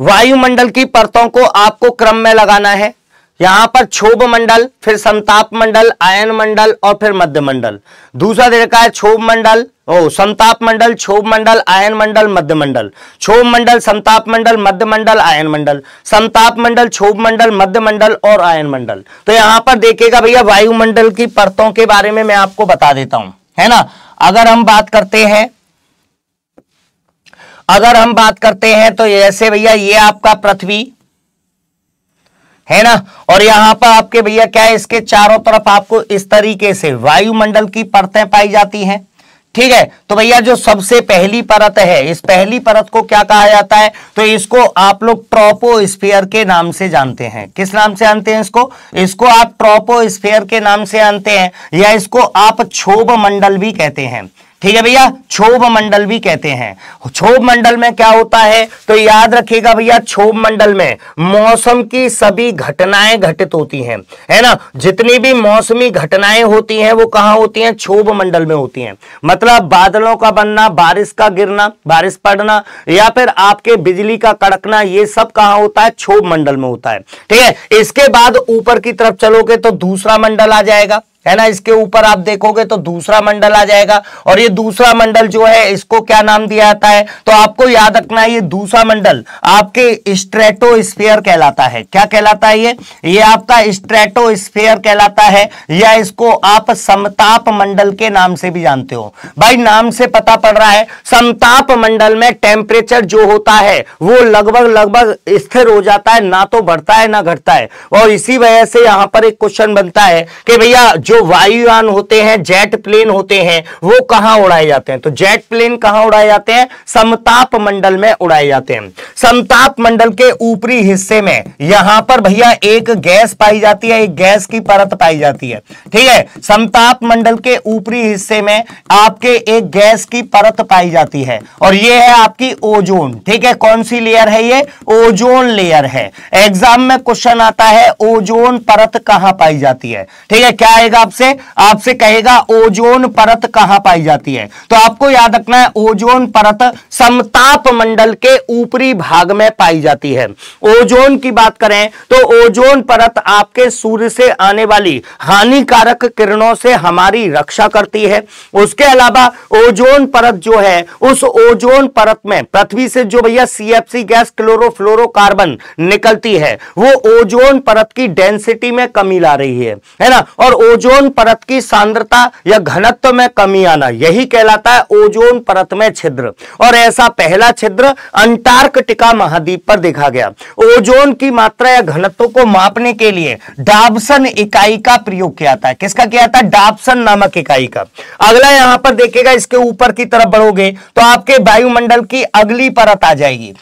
वायुमंडल की परतों को आपको क्रम में लगाना है यहां पर क्षोभ मंडल फिर संताप मंडल आयन मंडल और फिर मध्य मंडल दूसरा दे रखा है क्षोभ मंडल ओ संताप मंडल क्षोभ मंडल आयन मंडल मध्य मंडल क्षोभ मंडल संताप मंडल मध्य मंडल आयन मंडल संताप मंडल क्षोभ मंडल मध्य मंडल और आयन मंडल तो यहां पर देखिएगा भैया वायुमंडल की परतों के बारे में मैं आपको बता देता हूं है ना अगर हम बात करते हैं अगर हम बात करते हैं तो जैसे भैया ये आपका पृथ्वी है ना और यहां पर आपके भैया क्या है इसके चारों तरफ आपको इस तरीके से वायुमंडल की परतें पाई जाती हैं ठीक है तो भैया जो सबसे पहली परत है इस पहली परत को क्या कहा जाता है तो इसको आप लोग ट्रोपोस्फीयर के नाम से जानते हैं किस नाम से जानते हैं इसको इसको आप ट्रोपोस्फीयर के नाम से जानते हैं या इसको आप क्षोभ मंडल भी कहते हैं ठीक है भैया क्षोभ मंडल भी कहते हैं क्षोभ मंडल में क्या होता है तो याद रखिएगा भैया क्षोभ मंडल में मौसम की सभी घटनाएं घटित होती हैं है ना जितनी भी मौसमी घटनाएं होती हैं वो कहाँ होती हैं क्षोभ मंडल में होती हैं मतलब बादलों का बनना बारिश का गिरना बारिश पड़ना या फिर आपके बिजली का कड़कना ये सब कहा होता है क्षोभ मंडल में होता है ठीक है इसके बाद ऊपर की तरफ चलोगे तो दूसरा मंडल आ जाएगा है ना इसके ऊपर आप देखोगे तो दूसरा मंडल आ जाएगा और ये दूसरा मंडल जो है इसको क्या नाम दिया जाता है तो आपको याद रखना है ये दूसरा मंडल आपके स्ट्रेटोस्फेयर कहलाता है क्या कहलाता है ये ये आपका स्ट्रेटोस्फेयर कहलाता है या इसको आप समताप मंडल के नाम से भी जानते हो भाई नाम से पता पड़ रहा है समताप मंडल में टेम्परेचर जो होता है वो लगभग लगभग स्थिर हो जाता है ना तो बढ़ता है ना घटता है और इसी वजह से यहां पर एक क्वेश्चन बनता है कि भैया जो जो वायुयान होते हैं जेट प्लेन होते हैं वो कहां उड़ाए जाते हैं तो जेट प्लेन कहां उड़ाए जाते हैं समताप मंडल में उड़ाए जाते हैं समताप मंडल के ऊपरी हिस्से में यहां पर भैया एक गैस पाई जाती है एक गैस की परत पाई जाती है ठीक है समताप मंडल के ऊपरी हिस्से में आपके एक गैस की परत पाई जाती है और ये है आपकी ओजोन ठीक है कौन सी लेयर है ये ओजोन लेयर है एग्जाम में क्वेश्चन आता है ओजोन परत कहां पाई जाती है ठीक है क्या आएगा करेगा आपसे आपसे कहेगा ओजोन परत कहां पाई जाती है तो आपको याद रखना है ओजोन परत समताप मंडल के ऊपरी भाग में पाई जाती है ओजोन की बात करें तो ओजोन परत आपके सूर्य से आने वाली हानिकारक किरणों से हमारी रक्षा करती है उसके अलावा ओजोन परत जो है उस ओजोन परत में पृथ्वी से जो भैया सीएफसी गैस क्लोरोफ्लोरोकार्बन निकलती है वो ओजोन परत की डेंसिटी में कमी ला रही है है ना और ओजोन ओजोन परत की सांद्रता या घनत्व में कमी आना यही कहलाता है ओजोन परत में छिद्र और ऐसा पहला छिद्र अंटार्कटिका महाद्वीप पर देखा गया ओजोन की मात्रा या घनत्व को मापने के लिए डाबसन इकाई का प्रयोग किया था किसका किया था डाबसन नामक इकाई का अगला यहां पर देखेगा इसके ऊपर की तरफ बढ़ोगे तो आपके वायुमंडल की अगली परत आ जाएगी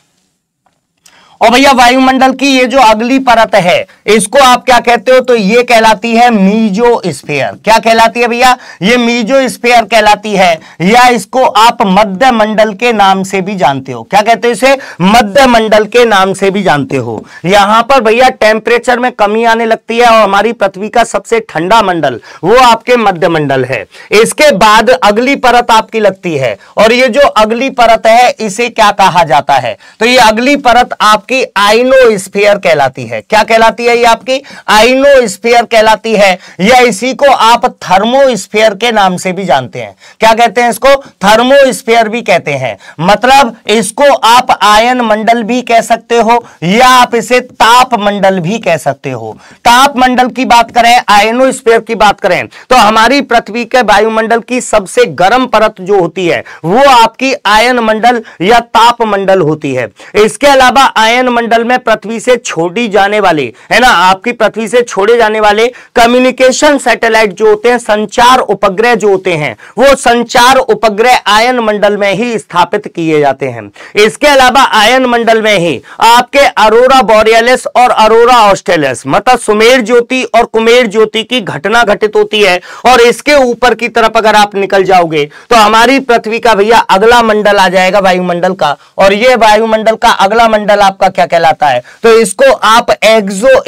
और भैया वायुमंडल की ये जो अगली परत है इसको आप क्या कहते हो तो ये कहलाती है मीजो स्पेयर क्या कहलाती है भैया ये मीजो स्पेयर कहलाती है या इसको आप मध्य मंडल के नाम से भी जानते हो क्या कहते हो इसे मध्य मंडल के नाम से भी जानते हो यहां पर भैया टेम्परेचर में कमी आने लगती है और हमारी पृथ्वी का सबसे ठंडा मंडल वो आपके मध्य मंडल है इसके बाद अगली परत आपकी लगती है और ये जो अगली परत है इसे क्या कहा जाता है तो ये अगली परत आपकी आपकी आइनो स्पेयर कहलाती है क्या कहलाती है ये आपकी आइनो स्पेयर कहलाती है या इसी को आप थर्मो स्पेयर के नाम से भी जानते हैं क्या कहते हैं इसको थर्मो स्पेयर भी कहते हैं मतलब इसको आप आयन मंडल भी कह सकते हो या आप इसे ताप मंडल भी कह सकते हो ताप मंडल की बात करें आयनो स्पेयर की बात करें तो हमारी पृथ्वी के वायुमंडल की सबसे गर्म परत जो होती है वो आपकी आयन मंडल या ताप मंडल होती है इसके अलावा आयन आयन मंडल में पृथ्वी से छोड़ी जाने वाले है ना आपकी पृथ्वी से छोड़े जाने वाले कम्युनिकेशन सैटेलाइट जो होते हैं संचार उपग्रह जो होते हैं वो संचार उपग्रह आयन मंडल में ही स्थापित किए जाते हैं इसके अलावा आयन मंडल में ही आपके अरोरा बोरियलिस और अरोरा ऑस्ट्रेलिस मतलब सुमेर ज्योति और कुमेर ज्योति की घटना घटित होती है और इसके ऊपर की तरफ अगर आप निकल जाओगे तो हमारी पृथ्वी का भैया अगला मंडल आ जाएगा वायुमंडल का और यह वायुमंडल का अगला मंडल आपका आपका क्या कहलाता है तो इसको आप एग्जो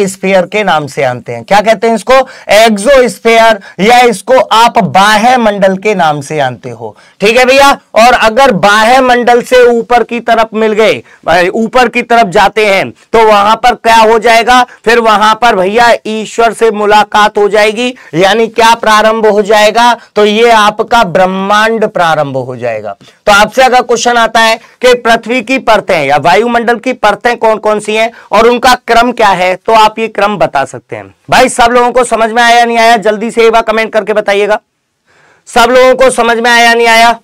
के नाम से जानते हैं क्या कहते हैं इसको एग्जो या इसको आप बाह्य मंडल के नाम से जानते हो ठीक है भैया और अगर बाह्य मंडल से ऊपर की तरफ मिल गए ऊपर की तरफ जाते हैं तो वहां पर क्या हो जाएगा फिर वहां पर भैया ईश्वर से मुलाकात हो जाएगी यानी क्या प्रारंभ हो जाएगा तो ये आपका ब्रह्मांड प्रारंभ हो जाएगा तो आपसे अगर क्वेश्चन आता है कि पृथ्वी की परतें या वायुमंडल की परतें सकते कौन कौन सी हैं और उनका क्रम क्या है तो आप ये क्रम बता सकते हैं भाई सब लोगों को समझ में आया नहीं आया जल्दी से एक बार कमेंट करके बताइएगा सब लोगों को समझ में आया नहीं आया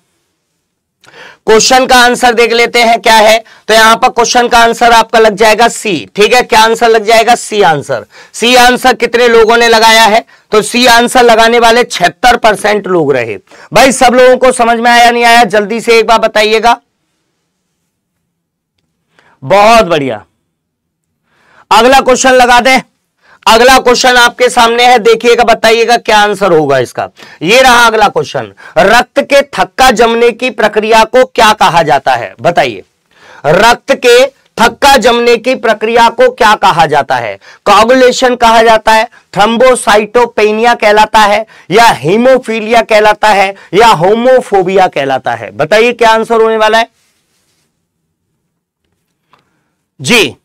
क्वेश्चन का आंसर देख लेते हैं क्या है तो यहां पर क्वेश्चन का आंसर आपका लग जाएगा सी ठीक है क्या आंसर लग जाएगा सी आंसर सी आंसर कितने लोगों ने लगाया है तो सी आंसर लगाने वाले छिहत्तर परसेंट लोग रहे भाई सब लोगों को समझ में आया नहीं आया जल्दी से एक बार बताइएगा बहुत बढ़िया अगला क्वेश्चन लगा दें अगला क्वेश्चन आपके सामने है देखिएगा बताइएगा क्या आंसर होगा इसका ये रहा अगला क्वेश्चन रक्त के थक्का जमने की प्रक्रिया को क्या कहा जाता है बताइए रक्त के थक्का जमने की प्रक्रिया को क्या कहा जाता है कॉगुलेशन कहा जाता है थ्रम्बोसाइटोपेनिया कहलाता है या हीमोफीलिया कहलाता है या होमोफोबिया कहलाता है बताइए क्या आंसर होने वाला है जी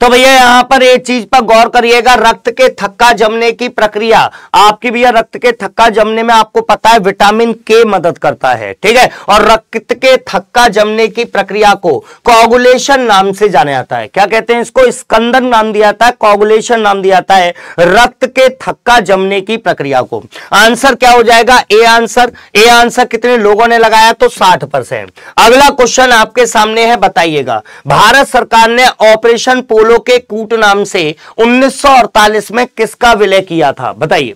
तो भैया यहाँ पर एक चीज पर गौर करिएगा रक्त के थक्का जमने की प्रक्रिया आपकी भैया रक्त के थक्का जमने में आपको पता है विटामिन के मदद करता है ठीक है और रक्त के थक्का जमने की प्रक्रिया को कॉगुलेशन नाम से जाना जाता है क्या कहते हैं इसको स्कंदन नाम दिया जाता है कॉगुलेशन नाम दिया जाता है रक्त के थक्का जमने की प्रक्रिया को आंसर क्या हो जाएगा ए आंसर ए आंसर कितने लोगों ने लगाया तो साठ अगला क्वेश्चन आपके सामने है बताइएगा भारत सरकार ने ऑपरेशन पोलो मुगलों के कूट नाम से 1948 में किसका विलय किया था बताइए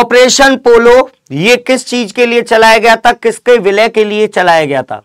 ऑपरेशन पोलो ये किस चीज के लिए चलाया गया था किसके विलय के लिए चलाया गया था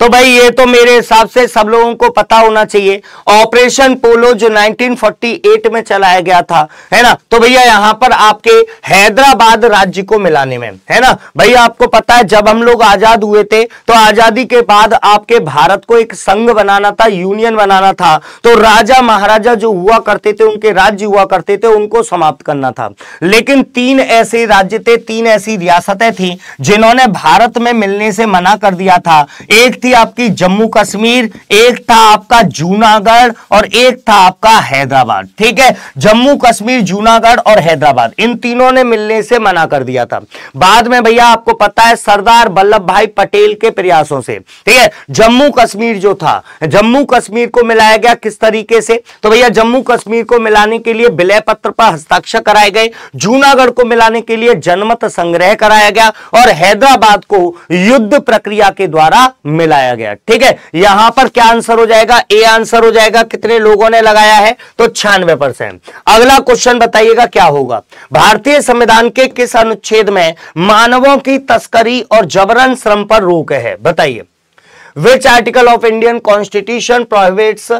तो भाई ये तो मेरे हिसाब से सब लोगों को पता होना चाहिए ऑपरेशन पोलो जो 1948 में चलाया गया था है ना तो भैया यहाँ पर आपके हैदराबाद राज्य को मिलाने में है ना भैया आपको पता है जब हम लोग आजाद हुए थे तो आजादी के बाद आपके भारत को एक संघ बनाना था यूनियन बनाना था तो राजा महाराजा जो हुआ करते थे उनके राज्य हुआ करते थे उनको समाप्त करना था लेकिन तीन ऐसे राज्य थे तीन ऐसी रियासतें थी जिन्होंने भारत में मिलने से मना कर दिया था एक थी आपकी जम्मू कश्मीर एक था आपका जूनागढ़ और एक था आपका हैदराबाद ठीक है जम्मू कश्मीर जूनागढ़ और हैदराबाद इन तीनों ने मिलने से मना कर दिया था बाद में भैया आपको पता है सरदार वल्लभ भाई पटेल के प्रयासों से ठीक है जम्मू कश्मीर जो था जम्मू कश्मीर को मिलाया गया किस तरीके से तो भैया जम्मू कश्मीर को मिलाने के लिए विलय पत्र पर हस्ताक्षर कराए गए जूनागढ़ को मिलाने के लिए जनमत संग्रह कराया गया और हैदराबाद को युद्ध प्रक्रिया के द्वारा मिला लगाया गया ठीक है यहां पर क्या आंसर हो जाएगा ए आंसर हो जाएगा कितने लोगों ने लगाया है तो छियानवे परसेंट अगला क्वेश्चन बताइएगा क्या होगा भारतीय संविधान के किस अनुच्छेद में मानवों की तस्करी और जबरन श्रम पर रोक है बताइए which article of Indian constitution prohibits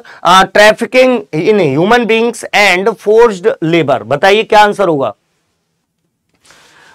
trafficking in human beings and force labour बताइए क्या आंसर होगा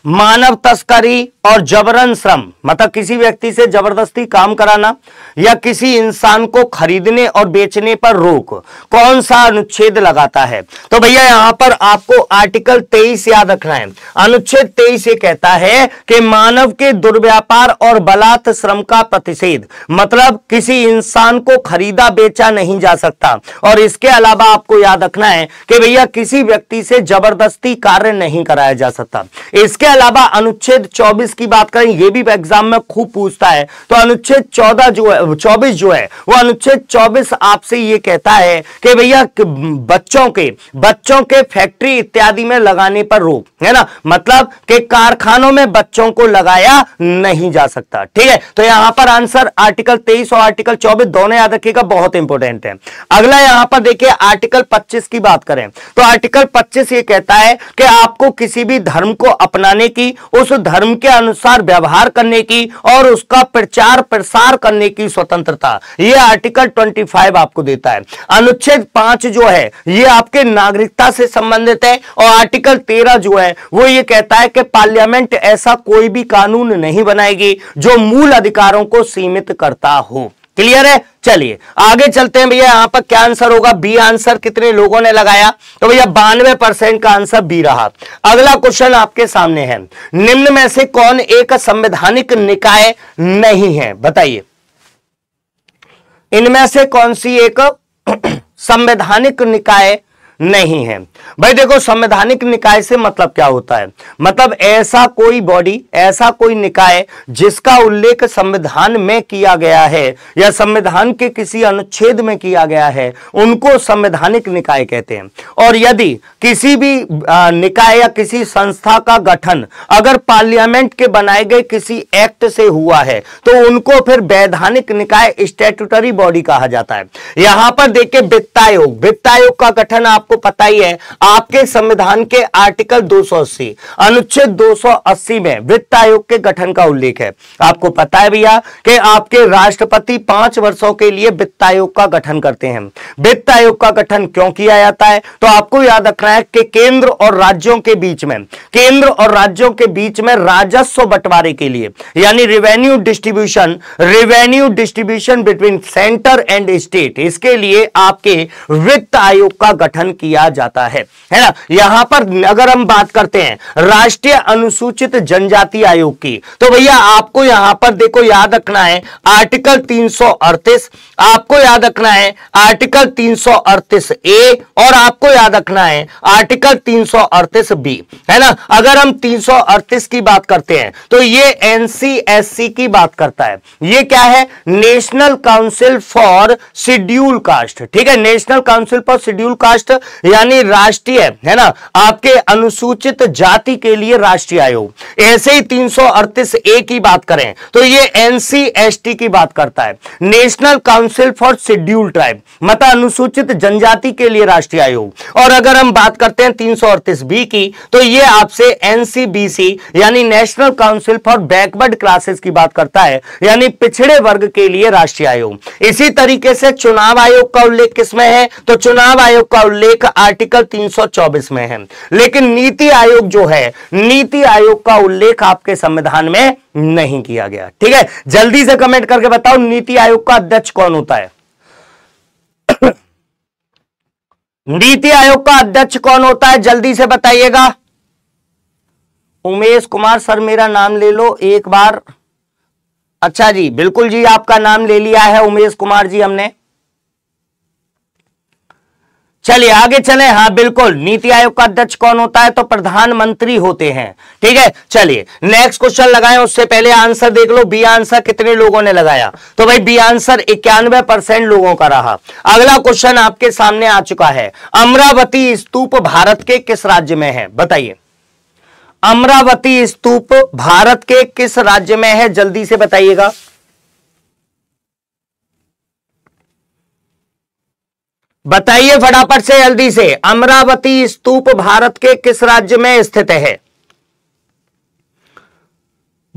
मानव तस्करी और जबरन श्रम मतलब किसी व्यक्ति से जबरदस्ती काम कराना या किसी इंसान को खरीदने और बेचने पर रोक कौन सा अनुच्छेद लगाता है तो भैया यहां पर आपको आर्टिकल 23 याद रखना है अनुच्छेद 23 ये कहता है कि मानव के दुर्व्यापार और बलात् श्रम का प्रतिषेध मतलब किसी इंसान को खरीदा बेचा नहीं जा सकता और इसके अलावा आपको याद रखना है कि भैया किसी व्यक्ति से जबरदस्ती कार्य नहीं कराया जा सकता इसके अलावा अनुच्छेद 24 की बात करें ये भी एग्जाम में खूब पूछता है तो अनुच्छेद 14 जो है 24 जो है वो अनुच्छेद 24 आपसे ये कहता है कि भैया बच्चों के बच्चों के फैक्ट्री इत्यादि में लगाने पर रोक है ना मतलब के कारखानों में बच्चों को लगाया नहीं जा सकता ठीक है तो यहां पर आंसर आर्टिकल तेईस और आर्टिकल चौबीस दोनों याद रखिएगा बहुत इंपॉर्टेंट है अगला यहां पर देखिए आर्टिकल पच्चीस की बात करें तो आर्टिकल पच्चीस ये कहता है कि आपको किसी भी धर्म को अपनाने फैलाने की उस धर्म के अनुसार व्यवहार करने की और उसका प्रचार प्रसार करने की स्वतंत्रता यह आर्टिकल 25 आपको देता है अनुच्छेद पांच जो है यह आपके नागरिकता से संबंधित है और आर्टिकल तेरह जो है वो ये कहता है कि पार्लियामेंट ऐसा कोई भी कानून नहीं बनाएगी जो मूल अधिकारों को सीमित करता हो क्लियर है चलिए आगे चलते हैं भैया यहां पर क्या आंसर होगा बी आंसर कितने लोगों ने लगाया तो भैया बानवे परसेंट का आंसर बी रहा अगला क्वेश्चन आपके सामने है निम्न में से कौन एक संवैधानिक निकाय नहीं है बताइए इनमें से कौन सी एक [clears throat] संवैधानिक निकाय नहीं है भाई देखो संवैधानिक निकाय से मतलब क्या होता है मतलब ऐसा कोई बॉडी ऐसा कोई निकाय जिसका उल्लेख संविधान में किया गया है या संविधान के किसी अनुच्छेद में किया गया है उनको संवैधानिक निकाय कहते हैं और यदि किसी भी निकाय या किसी संस्था का गठन अगर पार्लियामेंट के बनाए गए किसी एक्ट से हुआ है तो उनको फिर वैधानिक निकाय स्टेटरी बॉडी कहा जाता है यहां पर देखिए वित्तायोग वित्तायोग का गठन आप आपको पता ही है आपके संविधान के आर्टिकल 280 अनुच्छेद 280 में वित्त आयोग के गठन का उल्लेख है आपको पता है भैया कि आपके राष्ट्रपति पांच वर्षों के लिए वित्त आयोग का गठन करते हैं वित्त आयोग का गठन क्यों किया जाता है तो आपको याद रखना है कि केंद्र और राज्यों के बीच में केंद्र और राज्यों के बीच में राजस्व बंटवारे के लिए यानी revenue distribution revenue distribution between centre and state इसके लिए आपके वित्त आयोग का गठन किया जाता है है ना यहां पर अगर हम बात करते हैं राष्ट्रीय अनुसूचित जनजाति आयोग की तो भैया आपको यहां पर देखो याद रखना है आर्टिकल तीन आपको याद रखना है आर्टिकल तीन ए और आपको याद रखना है आर्टिकल तीन बी है ना अगर हम तीन की बात करते हैं तो ये एनसीएससी की बात करता है ये क्या है national council for schedule caste ठीक है national council for schedule caste यानी राष्ट्रीय है ना आपके अनुसूचित जाति के लिए राष्ट्रीय आयोग ऐसे ही तीन ए की बात करें तो ये एनसीएसटी की बात करता है national council for schedule tribe मतलब अनुसूचित जनजाति के लिए राष्ट्रीय आयोग और अगर हम बात करते हैं तीन बी की तो ये आपसे एनसीबीसी यानी national council for backward classes की बात करता है यानी पिछड़े वर्ग के लिए राष्ट्रीय आयोग इसी तरीके से चुनाव आयोग का उल्लेख किसमें है तो चुनाव आयोग का उल्लेख उल्लेख आर्टिकल 324 में है लेकिन नीति आयोग जो है नीति आयोग का उल्लेख आपके संविधान में नहीं किया गया ठीक है जल्दी से कमेंट करके बताओ नीति आयोग का अध्यक्ष कौन होता है [coughs] नीति आयोग का अध्यक्ष कौन होता है जल्दी से बताइएगा उमेश कुमार सर मेरा नाम ले लो एक बार अच्छा जी बिल्कुल जी आपका नाम ले लिया है उमेश कुमार जी हमने चलिए आगे चले हाँ बिल्कुल नीति आयोग का अध्यक्ष कौन होता है तो प्रधानमंत्री होते हैं ठीक है चलिए नेक्स्ट क्वेश्चन लगाए उससे पहले आंसर देख लो बी आंसर कितने लोगों ने लगाया तो भाई बी आंसर इक्यानवे परसेंट लोगों का रहा अगला क्वेश्चन आपके सामने आ चुका है अमरावती स्तूप भारत के किस राज्य में है बताइए अमरावती स्तूप भारत के किस राज्य में है जल्दी से बताइएगा बताइए फटाफट से जल्दी से अमरावती स्तूप भारत के किस राज्य में स्थित है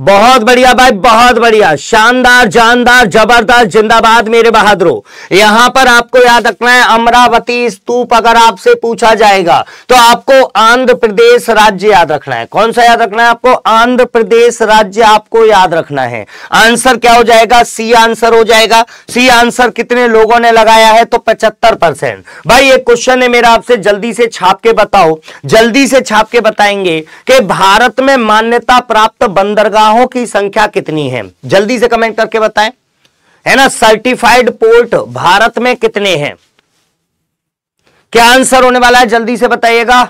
बहुत बढ़िया भाई बहुत बढ़िया शानदार जानदार जबरदस्त जिंदाबाद मेरे बहादुरों यहां पर आपको याद रखना है अमरावती स्तूप अगर आपसे पूछा जाएगा तो आपको आंध्र प्रदेश राज्य याद रखना है कौन सा याद रखना है आपको आंध्र प्रदेश राज्य आपको याद रखना है आंसर क्या हो जाएगा सी आंसर हो जाएगा सी आंसर कितने लोगों ने लगाया है तो पचहत्तर परसेंट भाई एक क्वेश्चन है मेरा आपसे जल्दी से छाप के बताओ जल्दी से छाप के बताएंगे कि भारत में मान्यता प्राप्त बंदरगाह चौराहों की संख्या कितनी है जल्दी से कमेंट करके बताएं है ना सर्टिफाइड पोर्ट भारत में कितने हैं क्या आंसर होने वाला है जल्दी से बताइएगा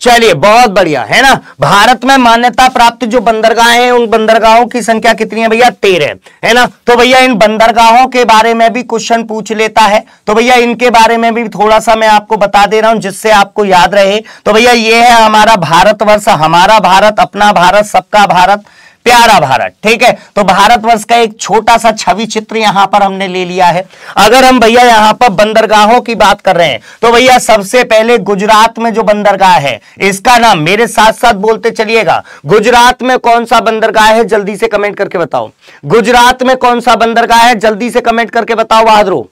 चलिए बहुत बढ़िया है ना भारत में मान्यता प्राप्त जो बंदरगाह हैं उन बंदरगाहों की संख्या कितनी है भैया तेरह है ना तो भैया इन बंदरगाहों के बारे में भी क्वेश्चन पूछ लेता है तो भैया इनके बारे में भी थोड़ा सा मैं आपको बता दे रहा हूं जिससे आपको याद रहे तो भैया ये है हमारा भारतवर्ष हमारा भारत अपना भारत सबका भारत प्यारा भारत ठीक है तो भारतवर्ष का एक छोटा सा छवि चित्र यहां पर हमने ले लिया है अगर हम भैया यहां पर बंदरगाहों की बात कर रहे हैं तो भैया सबसे पहले गुजरात में जो बंदरगाह है इसका नाम मेरे साथ साथ बोलते चलिएगा गुजरात में कौन सा बंदरगाह है जल्दी से कमेंट करके बताओ गुजरात में कौन सा बंदरगाह है जल्दी से कमेंट करके बताओ बहादुरु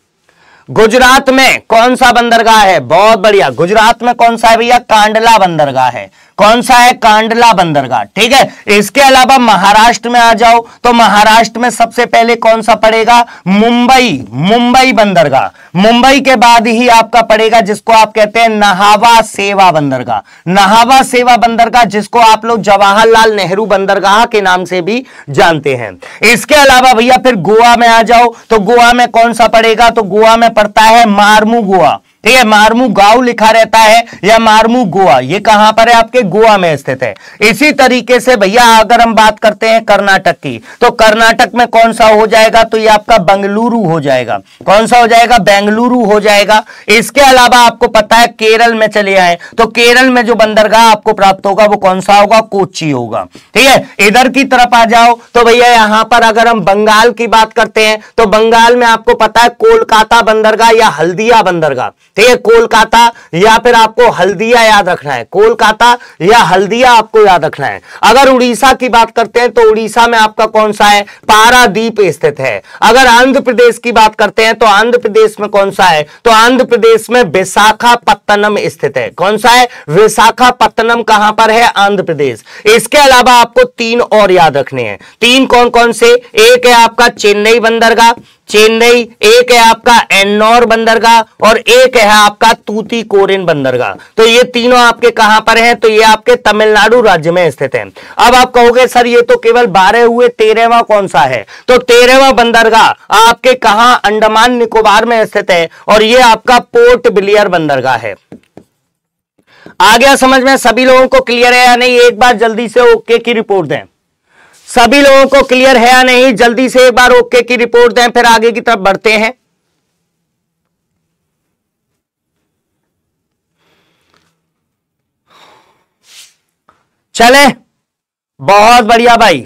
गुजरात में कौन सा बंदरगाह है बहुत बढ़िया गुजरात में कौन सा है भैया कांडला बंदरगाह है कौन सा है कांडला बंदरगाह ठीक है इसके अलावा महाराष्ट्र में आ जाओ तो महाराष्ट्र में सबसे पहले कौन सा पड़ेगा मुंबई मुंबई बंदरगाह मुंबई के बाद ही आपका पड़ेगा जिसको आप कहते हैं नहावा सेवा बंदरगाह नहावा सेवा बंदरगाह जिसको आप लोग जवाहरलाल नेहरू बंदरगाह के नाम से भी जानते हैं इसके अलावा भैया फिर गोवा में आ जाओ तो गोवा में कौन सा पड़ेगा तो गोवा में पड़ता है मारमू गोवा ठीक है मारमू गांव लिखा रहता है या मारमू गोवा ये कहां पर है आपके गोवा में स्थित है इसी तरीके से भैया अगर हम बात करते हैं कर्नाटक की तो कर्नाटक में कौन सा हो जाएगा तो ये आपका बंगलुरु हो जाएगा कौन सा हो जाएगा बेंगलुरु हो जाएगा इसके अलावा आपको पता है केरल में चले आए तो केरल में जो बंदरगाह आपको प्राप्त होगा वो कौन सा होगा कोची होगा ठीक है इधर की तरफ आ जाओ तो भैया यहां पर अगर हम बंगाल की बात करते हैं तो बंगाल में आपको पता है कोलकाता बंदरगाह या हल्दिया बंदरगाह ठीक तो है कोलकाता या फिर आपको हल्दिया याद रखना है कोलकाता या हल्दिया आपको याद रखना है अगर उड़ीसा की बात करते हैं तो उड़ीसा में आपका कौन सा है पारादीप स्थित है अगर आंध्र प्रदेश की बात करते हैं तो आंध्र प्रदेश में कौन सा है तो आंध्र प्रदेश में विशाखापत्तनम स्थित है कौन सा है विशाखापत्तनम कहां पर है आंध्र प्रदेश इसके अलावा आपको तीन और याद रखने हैं तीन कौन कौन से एक है आपका चेन्नई बंदरगाह चेन्नई एक है आपका एन्नौर बंदरगाह और एक है आपका तूती कोरिन बंदरगाह तो ये तीनों आपके कहां पर हैं तो ये आपके तमिलनाडु राज्य में स्थित हैं अब आप कहोगे सर ये तो केवल बारह हुए तेरहवा कौन सा है तो तेरहवा बंदरगाह आपके कहा अंडमान निकोबार में स्थित है और ये आपका पोर्ट बिलियर बंदरगाह है आ गया समझ में सभी लोगों को क्लियर है या नहीं एक बार जल्दी से ओके की रिपोर्ट दें सभी लोगों को क्लियर है या नहीं जल्दी से एक बार ओके की रिपोर्ट दें फिर आगे की तरफ बढ़ते हैं चले बहुत बढ़िया भाई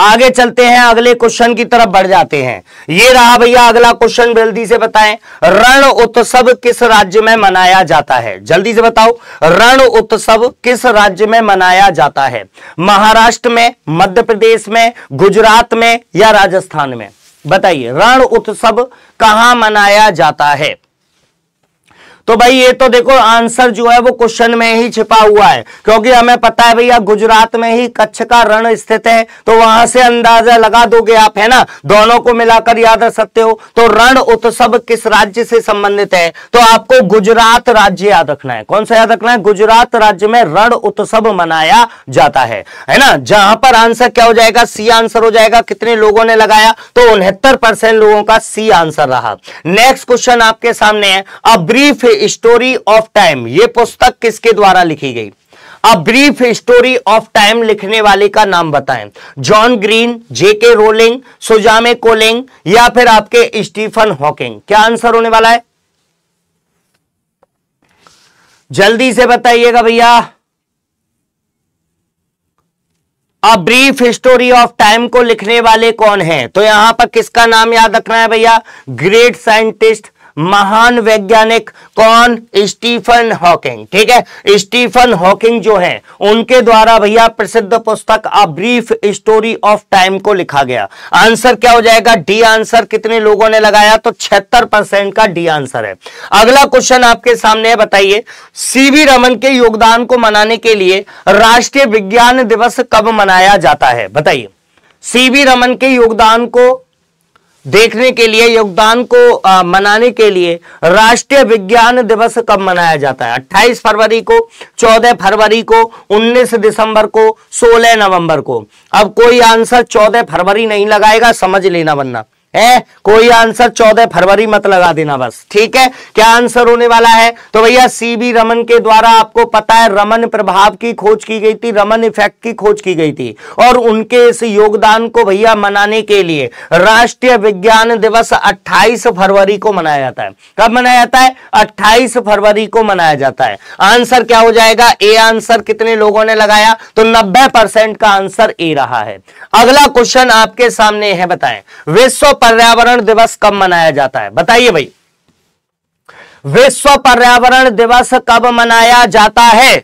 आगे चलते हैं अगले क्वेश्चन की तरफ बढ़ जाते हैं ये रहा भैया अगला क्वेश्चन जल्दी से बताएं रण उत्सव किस राज्य में मनाया जाता है जल्दी से बताओ रण उत्सव किस राज्य में मनाया जाता है महाराष्ट्र में मध्य प्रदेश में गुजरात में या राजस्थान में बताइए रण उत्सव कहां मनाया जाता है तो भाई ये तो देखो आंसर जो है वो क्वेश्चन में ही छिपा हुआ है क्योंकि हमें पता है भैया गुजरात में ही कच्छ का रण स्थित है तो वहां से अंदाजा लगा दोगे आप है ना दोनों को मिलाकर याद रख सकते हो तो रण उत्सव किस राज्य से संबंधित है तो आपको गुजरात राज्य याद रखना है कौन सा याद रखना है गुजरात राज्य में रण उत्सव मनाया जाता है है ना जहां पर आंसर क्या हो जाएगा सी आंसर हो जाएगा कितने लोगों ने लगाया तो उनहत्तर लोगों का सी आंसर रहा नेक्स्ट क्वेश्चन आपके सामने है a brief story of time ये पुस्तक किसके द्वारा लिखी गई a brief story of time लिखने वाले का नाम बताएं John Green J K Rowling Suzanne Collins या फिर आपके स्टीफन हॉकिंग क्या आंसर होने वाला है जल्दी से बताइएगा भैया a brief history of time को लिखने वाले कौन हैं तो यहां पर किसका नाम याद रखना है भैया ग्रेट साइंटिस्ट महान वैज्ञानिक कौन स्टीफन हॉकिंग ठीक है स्टीफन हॉकिंग जो है उनके द्वारा भैया प्रसिद्ध पुस्तक a brief story of time को लिखा गया आंसर क्या हो जाएगा डी आंसर कितने लोगों ने लगाया तो छिहत्तर परसेंट का डी आंसर है अगला क्वेश्चन आपके सामने है बताइए सीवी रमन के योगदान को मनाने के लिए राष्ट्रीय विज्ञान दिवस कब मनाया जाता है बताइए सीवी रमन के योगदान को देखने के लिए योगदान को आ, मनाने के लिए राष्ट्रीय विज्ञान दिवस कब मनाया जाता है 28 फरवरी को 14 फरवरी को 19 दिसंबर को 16 नवंबर को अब कोई आंसर 14 फरवरी नहीं लगाएगा समझ लेना बनना है कोई आंसर चौदह फरवरी मत लगा देना बस ठीक है क्या आंसर होने वाला है तो भैया सीबी रमन के द्वारा आपको पता है रमन प्रभाव की खोज की गई थी रमन इफेक्ट की खोज की गई थी और उनके इस योगदान को भैया मनाने के लिए राष्ट्रीय विज्ञान दिवस अट्ठाईस फरवरी को मनाया जाता है कब मनाया जाता है अट्ठाईस फरवरी को मनाया जाता है आंसर क्या हो जाएगा ए आंसर कितने लोगों ने लगाया तो नब्बे का आंसर ए रहा है अगला क्वेश्चन आपके सामने है बताए विश्व पर्यावरण दिवस कब मनाया जाता है बताइए भाई विश्व पर्यावरण दिवस कब मनाया जाता है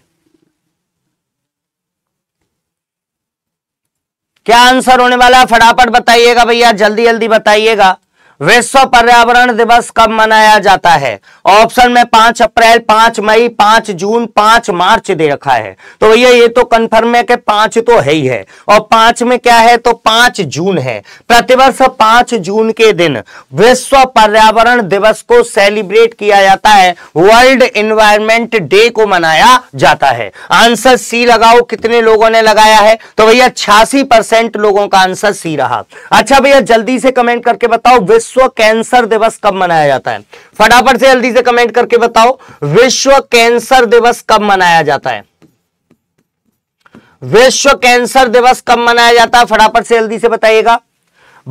क्या आंसर होने वाला है फटाफट बताइएगा भैया जल्दी जल्दी बताइएगा विश्व पर्यावरण दिवस कब मनाया जाता है ऑप्शन में पांच अप्रैल पांच मई पांच जून पांच मार्च दे रखा है तो भैया ये तो कंफर्म है कि पांच तो है ही है और पांच में क्या है तो पांच जून है प्रतिवर्ष पांच जून के दिन विश्व पर्यावरण दिवस को सेलिब्रेट किया जाता है वर्ल्ड इन्वायरमेंट डे को मनाया जाता है आंसर सी लगाओ कितने लोगों ने लगाया है तो भैया छियासी लोगों का आंसर सी रहा अच्छा भैया जल्दी से कमेंट करके बताओ विश्व विश्व कैंसर दिवस कब मनाया जाता है फटाफट से जल्दी से कमेंट करके बताओ विश्व कैंसर दिवस कब मनाया जाता है विश्व कैंसर दिवस कब मनाया जाता है फटाफट से जल्दी से बताइएगा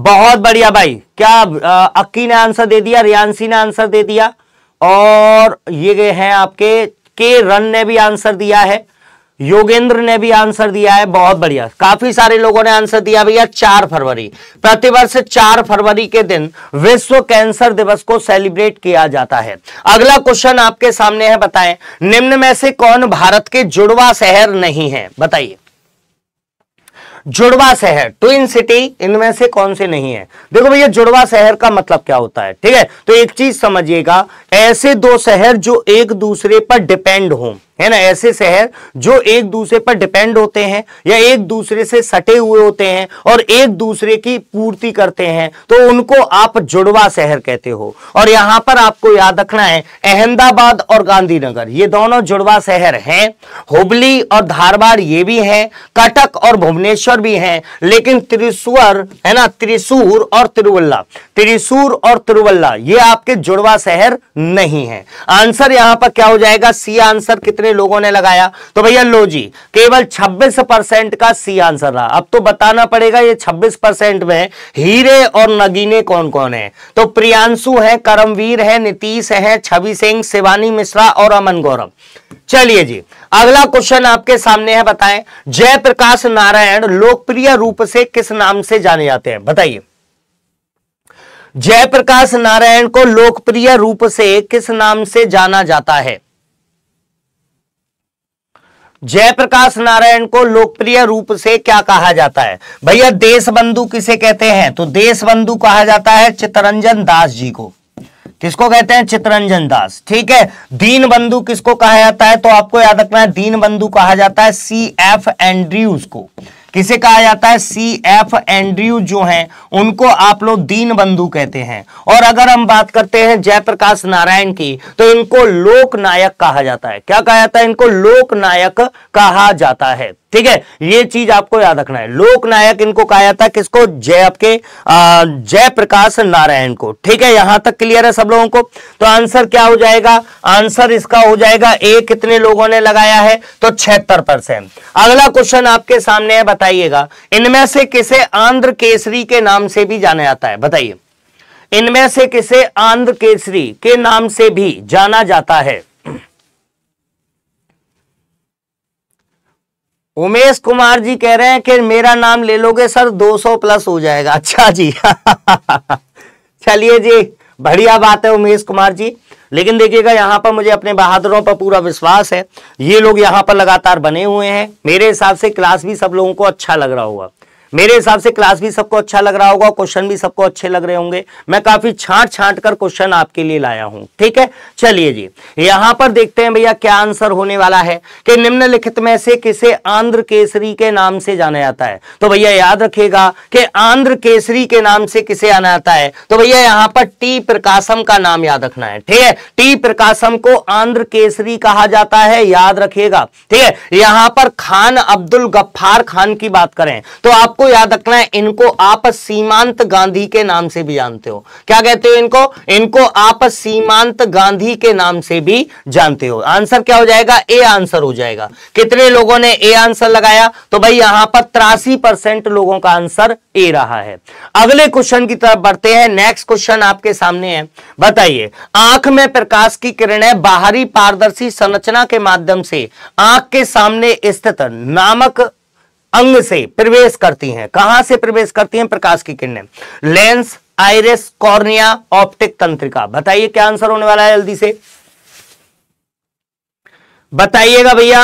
बहुत बढ़िया भाई क्या अक्की ने आंसर दे दिया रियांसी ने आंसर दे दिया और ये हैं आपके के रन ने भी आंसर दिया है योगेंद्र ने भी आंसर दिया है बहुत बढ़िया काफी सारे लोगों ने आंसर दिया भैया चार फरवरी प्रतिवर्ष चार फरवरी के दिन विश्व कैंसर दिवस को सेलिब्रेट किया जाता है अगला क्वेश्चन आपके सामने है बताएं निम्न में से कौन भारत के जुड़वा शहर नहीं है बताइए जुड़वा शहर ट्विन सिटी इनमें से कौन से नहीं है देखो भैया जुड़वा शहर का मतलब क्या होता है ठीक है तो एक चीज समझिएगा ऐसे दो शहर जो एक दूसरे पर डिपेंड हों है ना ऐसे शहर जो एक दूसरे पर डिपेंड होते हैं या एक दूसरे से सटे हुए होते हैं और एक दूसरे की पूर्ति करते हैं तो उनको आप जुड़वा शहर कहते हो और यहां पर आपको याद रखना है अहमदाबाद और गांधीनगर ये दोनों जुड़वा शहर हैं हुबली और धारवाड़ ये भी हैं कटक और भुवनेश्वर भी हैं लेकिन त्रिशूर है ना त्रिशूर और तिरुवल्ला त्रिशूर और तिरुवल्ला ये आपके जुड़वा शहर नहीं है आंसर यहां पर क्या हो जाएगा सी आंसर कितने कितने लोगों ने लगाया तो भैया लो जी केवल 26 परसेंट का सी आंसर रहा अब तो बताना पड़ेगा ये 26 परसेंट में हीरे और नगीने कौन कौन है तो प्रियांशु है करमवीर है नीतीश है छवि सिंह शिवानी मिश्रा और अमन गौरव चलिए जी अगला क्वेश्चन आपके सामने है बताएं जयप्रकाश नारायण लोकप्रिय रूप से किस नाम से जाने जाते हैं बताइए जयप्रकाश नारायण को लोकप्रिय रूप से किस नाम से जाना जाता है जयप्रकाश नारायण को लोकप्रिय रूप से क्या कहा जाता है भैया देश बंधु किसे कहते हैं तो देश बंधु कहा जाता है चितरंजन दास जी को किसको कहते हैं चितरंजन दास ठीक है दीन बंधु किसको कहा जाता है तो आपको याद रखना है दीन बंधु कहा जाता है सी एफ एंड्रयूज को किसे कहा जाता है सी एफ एंड्रयू जो हैं उनको आप लोग दीन बंधु कहते हैं और अगर हम बात करते हैं जयप्रकाश नारायण की तो इनको लोक नायक कहा जाता है क्या कहा जाता है इनको लोक नायक कहा जाता है ठीक है ये चीज आपको याद रखना है लोकनायक इनको कहा जाता है किसको जय आपके जयप्रकाश नारायण को ठीक है यहां तक क्लियर है सब लोगों को तो आंसर क्या हो जाएगा आंसर इसका हो जाएगा ए कितने लोगों ने लगाया है तो छिहत्तर परसेंट अगला क्वेश्चन आपके सामने है बताइएगा इनमें से किसे आंध्र केसरी के नाम से भी जाना जाता है बताइए इनमें से किसे आंध्र केसरी के नाम से भी जाना जाता है उमेश कुमार जी कह रहे हैं कि मेरा नाम ले लोगे सर 200 प्लस हो जाएगा अच्छा जी [laughs] चलिए जी बढ़िया बात है उमेश कुमार जी लेकिन देखिएगा यहाँ पर मुझे अपने बहादुरों पर पूरा विश्वास है ये लोग यहाँ पर लगातार बने हुए हैं मेरे हिसाब से क्लास भी सब लोगों को अच्छा लग रहा होगा मेरे हिसाब से क्लास भी सबको अच्छा लग रहा होगा क्वेश्चन भी सबको अच्छे लग रहे होंगे मैं काफी छांट छांट कर क्वेश्चन आपके लिए लाया हूं ठीक है चलिए जी यहां पर देखते हैं भैया क्या आंसर होने वाला है कि निम्नलिखित में से किसे आंध्र केसरी के नाम से जाना जाता है तो भैया याद रखेगा कि आंध्र केसरी के नाम से किसे आना जाता है तो भैया यहां पर टी प्रकाशम का नाम याद रखना है ठीक है टी प्रकाशम को आंध्र केसरी कहा जाता है याद रखिएगा ठीक है यहां पर खान अब्दुल गफ्फार खान की बात करें तो आपको आपको याद रखना है इनको आप सीमांत गांधी के नाम से भी जानते हो क्या कहते हो इनको इनको आप सीमांत गांधी के नाम से भी जानते हो आंसर क्या हो जाएगा ए आंसर हो जाएगा कितने लोगों ने ए आंसर लगाया तो भाई यहां पर तिरासी परसेंट लोगों का आंसर ए रहा है अगले क्वेश्चन की तरफ बढ़ते हैं नेक्स्ट क्वेश्चन आपके सामने है बताइए आंख में प्रकाश की किरण बाहरी पारदर्शी संरचना के माध्यम से आंख के सामने स्थित नामक अंग से प्रवेश करती हैं कहां से प्रवेश करती हैं प्रकाश की किरणें लेंस आयरस कॉर्निया ऑप्टिक तंत्रिका बताइए क्या आंसर होने वाला है जल्दी से बताइएगा भैया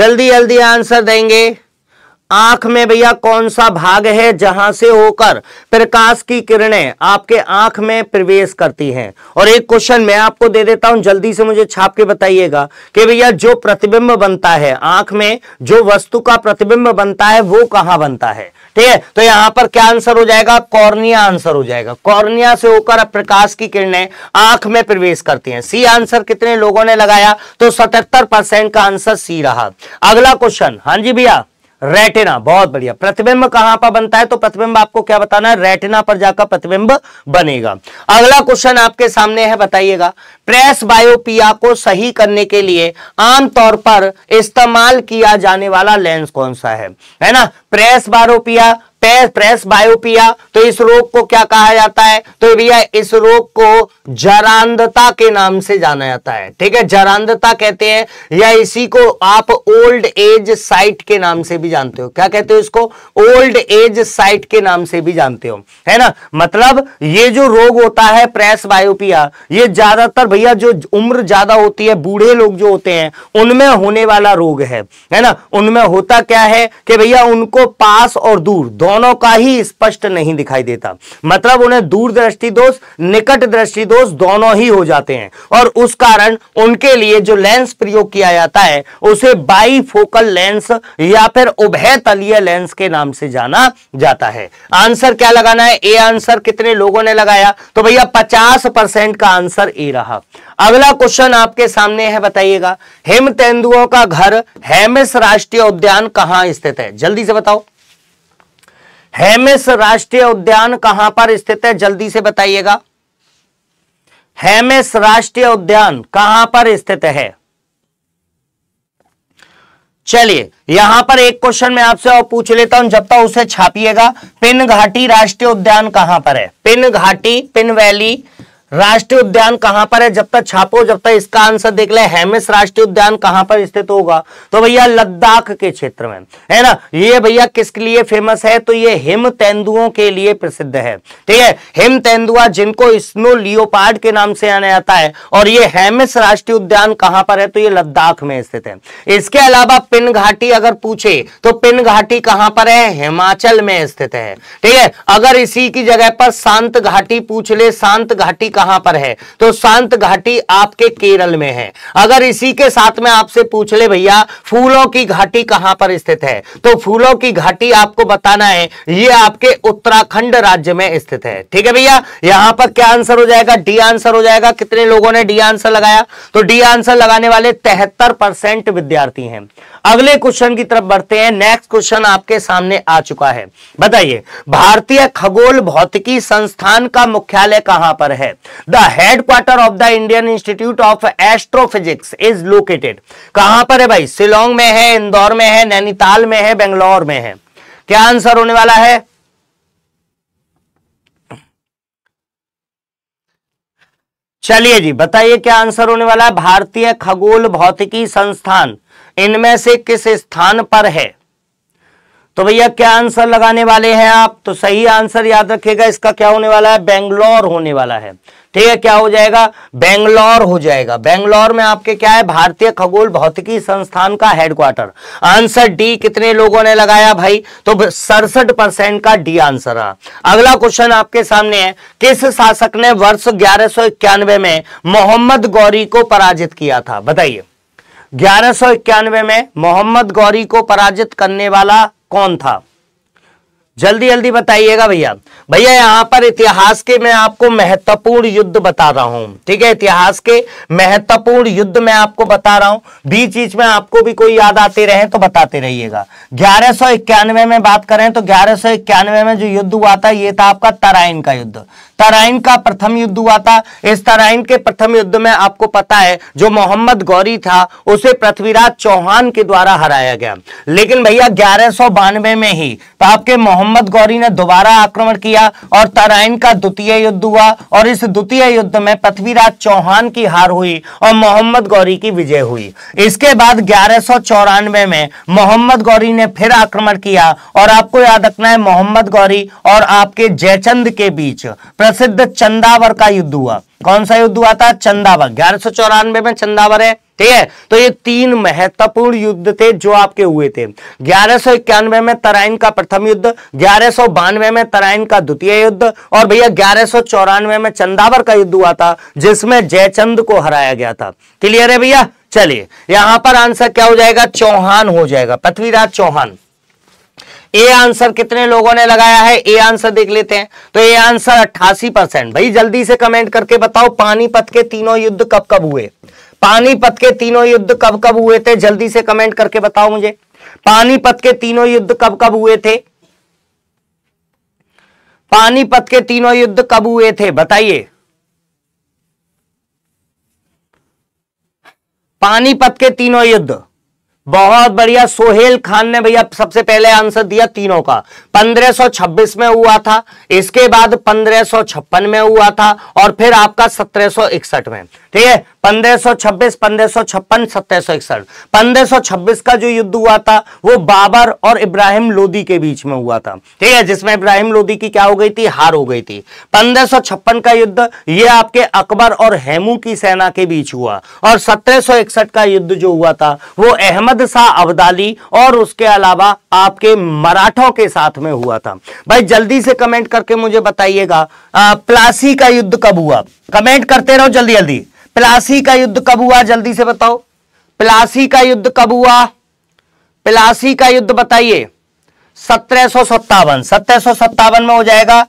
जल्दी जल्दी आंसर देंगे आंख में भैया कौन सा भाग है जहां से होकर प्रकाश की किरणें आपके आंख में प्रवेश करती हैं और एक क्वेश्चन मैं आपको दे देता हूं जल्दी से मुझे छाप के बताइएगा कि भैया जो प्रतिबिंब बनता है आंख में जो वस्तु का प्रतिबिंब बनता है वो कहां बनता है ठीक है तो यहां पर क्या आंसर हो जाएगा कॉर्निया आंसर हो जाएगा कॉर्निया से होकर प्रकाश की किरणें आंख में प्रवेश करती हैं सी आंसर कितने लोगों ने लगाया तो सतहत्तर का आंसर सी रहा अगला क्वेश्चन हां जी भैया रेटिना बहुत बढ़िया प्रतिबिंब कहां पर बनता है तो प्रतिबिंब आपको क्या बताना है रेटिना पर जाकर प्रतिबिंब बनेगा अगला क्वेश्चन आपके सामने है बताइएगा प्रेस बायोपिया को सही करने के लिए आमतौर पर इस्तेमाल किया जाने वाला लेंस कौन सा है है ना प्रेस बायोपिया प्रेस बायोपिया तो इस रोग को क्या कहा जाता है तो भैया इस रोग को जरांधता के नाम से जाना जाता है ठीक है जरांधता कहते हैं या इसी को आप ओल्ड एज साइट के नाम से भी जानते हो क्या कहते हो इसको ओल्ड एज साइट के नाम से भी जानते हो है ना मतलब ये जो रोग होता है प्रेस बायोपिया ये ज्यादातर भैया जो उम्र ज्यादा होती है बूढ़े लोग जो होते हैं उनमें होने वाला रोग है है ना उनमें होता क्या है कि भैया उनको पास और दूर दोनों दोनों का ही स्पष्ट नहीं दिखाई देता मतलब उन्हें दूरदृष्टि दोष निकट दृष्टि दोष दोनों ही हो जाते हैं और उस कारण उनके लिए जो लेंस प्रयोग किया जाता है उसे बाईफोकल लेंस या फिर उभय लेंस के नाम से जाना जाता है आंसर क्या लगाना है ए आंसर कितने लोगों ने लगाया तो भैया पचास परसेंट का आंसर ए रहा अगला क्वेश्चन आपके सामने है बताइएगा हिम तेंदुओं का घर हेमिस राष्ट्रीय उद्यान कहां स्थित है जल्दी से बताओ हेमिस राष्ट्रीय उद्यान कहां पर स्थित है जल्दी से बताइएगा हेमिस राष्ट्रीय उद्यान कहां पर स्थित है चलिए यहां पर एक क्वेश्चन मैं आपसे और पूछ लेता हूं जब तक उसे छापिएगा पिन घाटी राष्ट्रीय उद्यान कहां पर है पिन घाटी पिन वैली राष्ट्रीय उद्यान कहां पर है जब तक छापो जब तक इसका आंसर देख ले हेमिस राष्ट्रीय उद्यान कहां पर स्थित होगा तो भैया लद्दाख के क्षेत्र में है ना ये भैया किसके लिए फेमस है तो ये हिम तेंदुओं के लिए प्रसिद्ध है ठीक है हिम तेंदुआ जिनको स्नो लियोपार्ड के नाम से आने जाता है और ये हेमिस राष्ट्रीय उद्यान कहां पर है तो ये लद्दाख में स्थित है इसके अलावा पिन घाटी अगर पूछे तो पिन घाटी कहां पर है हिमाचल में स्थित है ठीक है अगर इसी की जगह पर शांत घाटी पूछ ले शांत घाटी कहां कहां पर है तो शांत घाटी आपके केरल में है अगर इसी के साथ में आपसे पूछ ले भैया फूलों की घाटी कहां पर स्थित है तो फूलों की घाटी आपको बताना है ये आपके उत्तराखंड राज्य में स्थित है ठीक है भैया यहां पर क्या आंसर हो जाएगा डी आंसर हो जाएगा कितने लोगों ने डी आंसर लगाया तो डी आंसर लगाने वाले तिहत्तर परसेंट विद्यार्थी हैं अगले क्वेश्चन की तरफ बढ़ते हैं नेक्स्ट क्वेश्चन आपके सामने आ चुका है बताइए भारतीय खगोल भौतिकी संस्थान का मुख्यालय कहां पर है the headquarter of the Indian institute of astrophysics is located कहां पर है भाई सिलोंग में है इंदौर में है नैनीताल में है बेंगलोर में है क्या आंसर होने वाला है चलिए जी बताइए क्या आंसर होने वाला है भारतीय खगोल भौतिकी संस्थान इनमें से किस स्थान पर है तो भैया क्या आंसर लगाने वाले हैं आप तो सही आंसर याद रखिएगा इसका क्या होने वाला है बेंगलोर होने वाला है ठीक है क्या हो जाएगा बेंगलोर हो जाएगा बेंगलोर में आपके क्या है भारतीय खगोल भौतिकी संस्थान का हेडक्वार्टर आंसर डी कितने लोगों ने लगाया भाई तो सड़सठ परसेंट का डी आंसर रहा अगला क्वेश्चन आपके सामने है किस शासक ने वर्ष ग्यारह में मोहम्मद गौरी को पराजित किया था बताइए ग्यारह में मोहम्मद गौरी को पराजित करने वाला कौन था जल्दी जल्दी बताइएगा भैया भैया यहाँ पर इतिहास के मैं आपको महत्वपूर्ण युद्ध बता रहा हूं ठीक है इतिहास के महत्वपूर्ण युद्ध में आपको बता रहा हूं बीच बीच में आपको भी कोई याद आते रहे तो बताते रहिएगा ग्यारह में बात करें तो ग्यारह में जो युद्ध हुआ था ये था आपका तराइन का युद्ध तराइन का प्रथम युद्ध हुआ था इस तराइन के प्रथम युद्ध में आपको पता है जो मोहम्मद गौरी था उसे पृथ्वीराज चौहान के द्वारा हराया गया लेकिन भैया ग्यारह में ही तो आपके मोहम्मद मोहम्मद गौरी ने दोबारा आक्रमण किया और तराइन का द्वितीय युद्ध हुआ और इस द्वितीय युद्ध में पृथ्वीराज चौहान की हार हुई और मोहम्मद गौरी की विजय हुई इसके बाद ग्यारह में मोहम्मद गौरी ने फिर आक्रमण किया और आपको याद रखना है मोहम्मद गौरी और आपके जयचंद के बीच प्रसिद्ध चंदावर का युद्ध हुआ कौन सा युद्ध हुआ था चंदावर ग्यारह में चंदावर है ठीक है तो ये तीन महत्वपूर्ण युद्ध थे जो आपके हुए थे ग्यारह में तराइन का प्रथम युद्ध ग्यारह में तराइन का द्वितीय युद्ध और भैया ग्यारह में चंदावर का युद्ध हुआ था जिसमें जयचंद को हराया गया था क्लियर है भैया चलिए यहां पर आंसर क्या हो जाएगा चौहान हो जाएगा पृथ्वीराज चौहान ए आंसर कितने लोगों ने लगाया है ए आंसर देख लेते हैं तो ए आंसर अट्ठासी परसेंट भाई जल्दी से कमेंट करके बताओ पानीपत के तीनों युद्ध कब कब हुए पानीपत के तीनों युद्ध कब कब हुए थे जल्दी से कमेंट करके बताओ मुझे पानीपत के तीनों युद्ध कब कब हुए थे पानीपत के तीनों युद्ध कब हुए थे बताइए पानीपत के तीनों युद्ध बहुत बढ़िया सोहेल खान ने भैया सबसे पहले आंसर दिया तीनों का 1526 में हुआ था इसके बाद 1556 में हुआ था और फिर आपका 1761 में ठीक है 1526 1556 सौ 1526 का जो युद्ध हुआ था वो बाबर और इब्राहिम लोदी के बीच में हुआ था ठीक है जिसमें इब्राहिम लोदी की क्या हो गई थी हार हो गई थी 1556 का युद्ध ये आपके अकबर और हेमू की सेना के बीच हुआ और 1761 का युद्ध जो हुआ था वो अहमद शाह अब्दाली और उसके अलावा आपके मराठों के साथ में हुआ था भाई जल्दी से कमेंट करके मुझे बताइएगा प्लासी का युद्ध कब हुआ कमेंट करते रहो जल्दी जल्दी प्लासी का युद्ध कब हुआ जल्दी से बताओ प्लासी का युद्ध कब हुआ प्लासी का युद्ध बताइए सत्रह सौ सत्तावन सत्रह सौ सत्तावन में हो जाएगा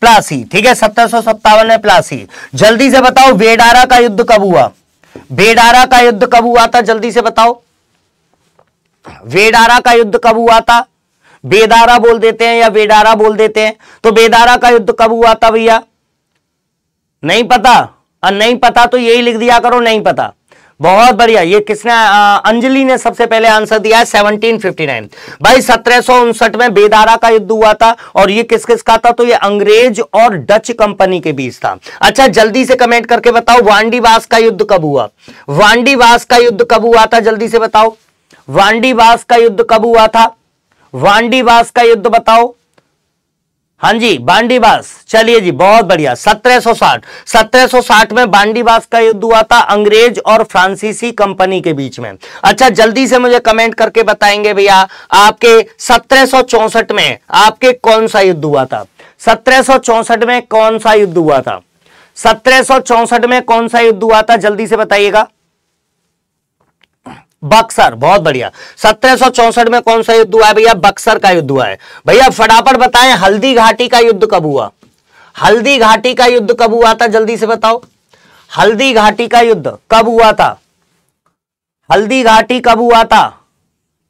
प्लासी ठीक है सत्रह सौ सत्तावन में प्लासी जल्दी से बताओ वेडारा का युद्ध कब हुआ बेडारा का युद्ध कब हुआ था जल्दी से बताओ वेडारा का युद्ध कब हुआ था बेदारा बोल देते हैं या वेडारा बोल देते हैं तो बेदारा का युद्ध कब हुआ था भैया नहीं पता और नहीं पता तो यही लिख दिया करो नहीं पता बहुत बढ़िया ये किसने अंजलि ने सबसे पहले आंसर दिया है 1759 भाई सत्रह में बेदारा का युद्ध हुआ था और ये किस किस का था तो ये अंग्रेज और डच कंपनी के बीच था अच्छा जल्दी से कमेंट करके बताओ वांडीवास का युद्ध कब हुआ वांडीवास का युद्ध कब हुआ था जल्दी से बताओ वांडीवास का युद्ध कब हुआ था वांडीवास का युद्ध बताओ हां जी बांडीवास चलिए जी बहुत बढ़िया 1760 1760 में बांडीवास का युद्ध हुआ था अंग्रेज और फ्रांसीसी कंपनी के बीच में अच्छा जल्दी से मुझे कमेंट करके बताएंगे भैया आपके 1764 में आपके कौन सा युद्ध हुआ था 1764 में कौन सा युद्ध हुआ था 1764 में कौन सा युद्ध हुआ था जल्दी से बताइएगा बक्सर बहुत बढ़िया सत्रह में कौन सा युद्ध हुआ है भैया बक्सर का युद्ध हुआ है भैया फटाफट बताएं हल्दी घाटी का युद्ध कब हुआ हल्दी घाटी का युद्ध कब हुआ था जल्दी से बताओ हल्दी घाटी का युद्ध कब हुआ था हल्दी घाटी कब हुआ था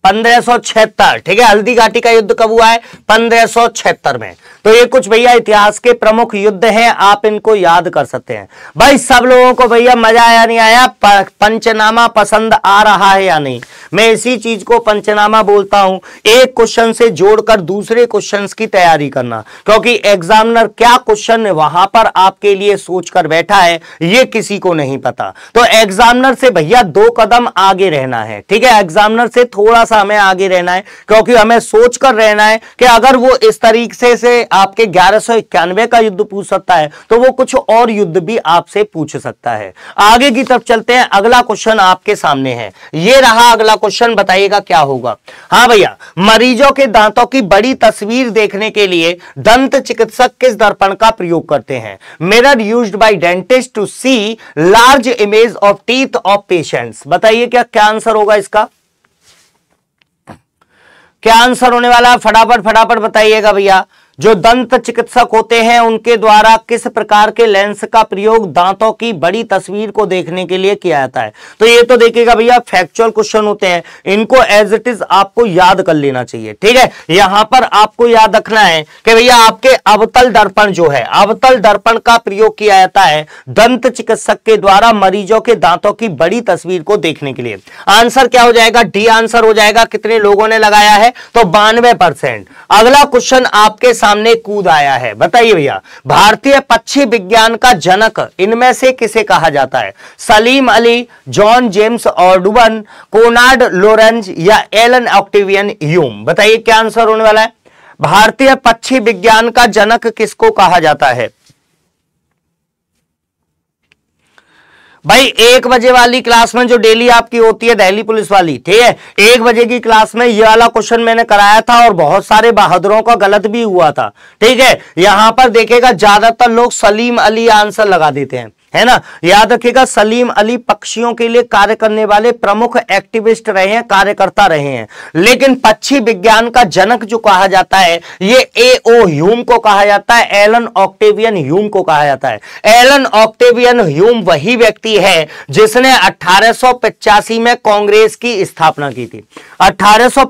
1576 ठीक है हल्दी घाटी का युद्ध कब हुआ है 1576 में तो ये कुछ भैया इतिहास के प्रमुख युद्ध हैं आप इनको याद कर सकते हैं भाई सब लोगों को भैया मजा आया नहीं आया पंचनामा पसंद आ रहा है या नहीं मैं इसी चीज को पंचनामा बोलता हूं एक क्वेश्चन से जोड़कर दूसरे क्वेश्चन की तैयारी करना क्योंकि एग्जामिनर क्या क्वेश्चन वहां पर आपके लिए सोचकर बैठा है ये किसी को नहीं पता तो एग्जामिनर से भैया दो कदम आगे रहना है ठीक है एग्जामिनर से थोड़ा सा सा हमें आगे रहना है क्योंकि हमें सोचकर रहना है कि अगर वो इस तरीके से आपके ग्यारह का युद्ध पूछ सकता है तो वो कुछ और युद्ध भी आपसे पूछ सकता है आगे की तरफ चलते हैं अगला क्वेश्चन आपके सामने है ये रहा अगला क्वेश्चन बताइएगा क्या होगा हाँ भैया मरीजों के दांतों की बड़ी तस्वीर देखने के लिए दंत चिकित्सक किस दर्पण का प्रयोग करते हैं mirror used by dentist to see large image of teeth of patients बताइए क्या क्या आंसर होगा इसका क्या आंसर होने वाला है फटाफट फटाफट बताइएगा भैया जो दंत चिकित्सक होते हैं उनके द्वारा किस प्रकार के लेंस का प्रयोग दांतों की बड़ी तस्वीर को देखने के लिए किया जाता है तो ये तो देखिएगा भैया फैक्चुअल क्वेश्चन होते हैं इनको एज इट इज आपको याद कर लेना चाहिए ठीक है यहां पर आपको याद रखना है कि भैया आपके अवतल दर्पण जो है अवतल दर्पण का प्रयोग किया जाता है दंत चिकित्सक के द्वारा मरीजों के दांतों की बड़ी तस्वीर को देखने के लिए आंसर क्या हो जाएगा डी आंसर हो जाएगा कितने लोगों ने लगाया है तो बानवे अगला क्वेश्चन आपके साथ सामने कूद आया है बताइए भैया भारतीय पक्षी विज्ञान का जनक इनमें से किसे कहा जाता है Salim Ali John James Audubon Konrad Lorenz या एलन ऑक्टिवियन यूम बताइए क्या आंसर होने वाला है भारतीय पक्षी विज्ञान का जनक किसको कहा जाता है भाई एक बजे वाली क्लास में जो डेली आपकी होती है दिल्ली पुलिस वाली ठीक है एक बजे की क्लास में ये वाला क्वेश्चन मैंने कराया था और बहुत सारे बहादुरों का गलत भी हुआ था ठीक है यहां पर देखेगा ज्यादातर लोग सलीम अली आंसर लगा देते हैं है ना याद रखिएगा सलीम अली पक्षियों के लिए कार्य करने वाले प्रमुख एक्टिविस्ट रहे हैं कार्यकर्ता रहे हैं लेकिन पक्षी विज्ञान का जनक जो कहा जाता है ये ए ओ ह्यूम को कहा जाता है एलन ऑक्टेवियन ह्यूम को कहा जाता है एलन ऑक्टेवियन ह्यूम वही व्यक्ति है जिसने अठारह में कांग्रेस की स्थापना की थी अठारह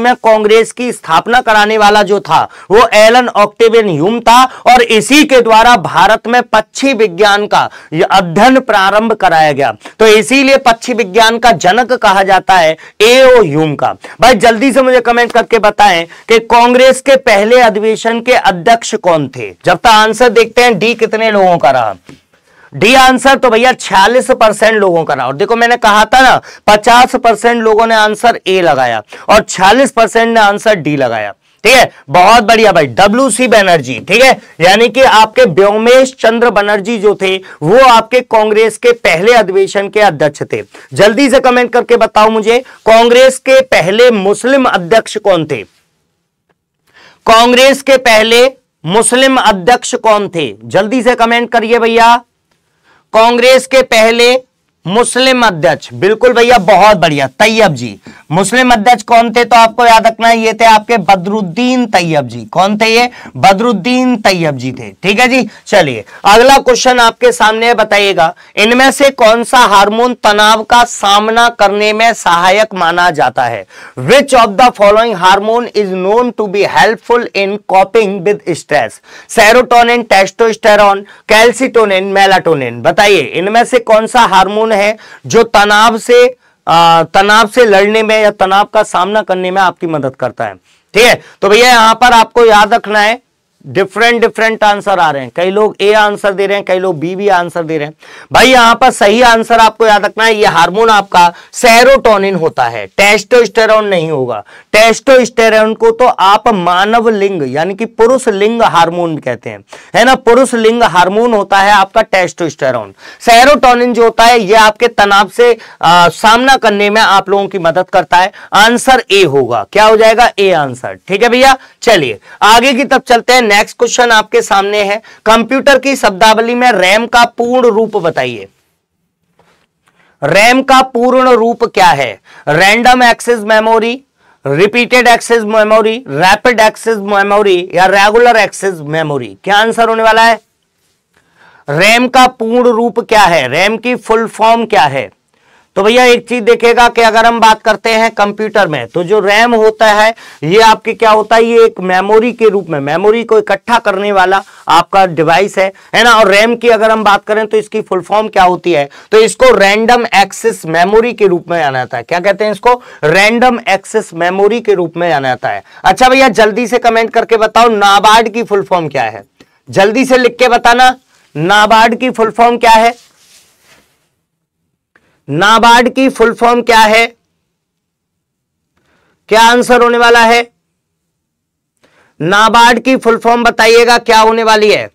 में कांग्रेस की स्थापना कराने वाला जो था वो एलन ऑक्टेवियन ह्यूम था और इसी के द्वारा भारत में पक्षी विज्ञान का अध्ययन प्रारंभ कराया गया तो इसीलिए पक्षी विज्ञान का जनक कहा जाता है ए ओ ह्यूम का भाई जल्दी से मुझे कमेंट करके बताएं कि कांग्रेस के पहले अधिवेशन के अध्यक्ष कौन थे जब तक आंसर देखते हैं डी कितने लोगों का रहा डी आंसर तो भैया छियालीस परसेंट लोगों का रहा और देखो मैंने कहा था ना पचास परसेंट लोगों ने आंसर ए लगाया और छियालीस परसेंट ने आंसर डी लगाया ठीक है बहुत बढ़िया भाई डब्ल्यू सी बनर्जी ठीक है यानी कि आपके व्योमेश चंद्र बनर्जी जो थे वो आपके कांग्रेस के पहले अधिवेशन के अध्यक्ष थे जल्दी से कमेंट करके बताओ मुझे कांग्रेस के पहले मुस्लिम अध्यक्ष कौन थे कांग्रेस के पहले मुस्लिम अध्यक्ष कौन थे जल्दी से कमेंट करिए भैया कांग्रेस के पहले मुस्लिम अध्यक्ष बिल्कुल भैया बहुत बढ़िया तैयब जी मुस्लिम अध्यक्ष कौन थे तो आपको याद रखना ये थे आपके बदरुद्दीन तैयब जी कौन थे ये बदरुद्दीन तैयब जी थे ठीक है जी चलिए अगला क्वेश्चन आपके सामने बताइएगा इनमें से कौन सा हार्मोन तनाव का सामना करने में सहायक माना जाता है which of the following hormone is known to be helpful in coping with stress serotonin testosterone calcitonin melatonin बताइए इनमें से कौन सा हार्मोन है जो तनाव से तनाव से लड़ने में या तनाव का सामना करने में आपकी मदद करता है ठीक है तो भैया यहां पर आपको याद रखना है डिफरेंट डिफरेंट आंसर आ रहे हैं कई लोग ए आंसर दे रहे हैं कई लोग बी भी आंसर दे रहे हैं भाई यहां पर सही आंसर आपको याद रखना है ये हार्मोन आपका सेरोटोनिन होता है टेस्टोस्टेरोन नहीं होगा टेस्टोस्टेरोन को तो आप मानव लिंग यानी कि पुरुष लिंग हार्मोन कहते हैं है ना पुरुष लिंग हार्मोन होता है आपका टेस्टोस्टेरोन सेरोटोनिन जो होता है यह आपके तनाव से आ, सामना करने में आप लोगों की मदद करता है आंसर ए होगा क्या हो जाएगा ए आंसर ठीक है भैया चलिए आगे की तब चलते हैं नेक्स्ट क्वेश्चन आपके सामने है कंप्यूटर की शब्दावली में रैम का पूर्ण रूप बताइए रैम का पूर्ण रूप क्या है random access memory repeated access memory rapid access memory या रेगुलर एक्सेस मेमोरी क्या आंसर होने वाला है रैम का पूर्ण रूप क्या है रैम की फुल फॉर्म क्या है तो भैया एक चीज देखेगा कि अगर हम बात करते हैं कंप्यूटर में तो जो रैम होता है ये आपके क्या होता है ये एक मेमोरी के रूप में मेमोरी को इकट्ठा करने वाला आपका डिवाइस है है ना और रैम की अगर हम बात करें तो इसकी फुल फॉर्म क्या होती है तो इसको रैंडम एक्सेस मेमोरी के रूप में आना जाता है क्या कहते हैं इसको रैंडम एक्सेस मेमोरी के रूप में आना जाता है अच्छा भैया जल्दी से कमेंट करके बताओ नाबार्ड की फुल फॉर्म क्या है जल्दी से लिख के बताना नाबार्ड की फुल फॉर्म क्या है नाबार्ड की फुल फॉर्म क्या है क्या आंसर होने वाला है नाबार्ड की फुल फॉर्म बताइएगा क्या होने वाली है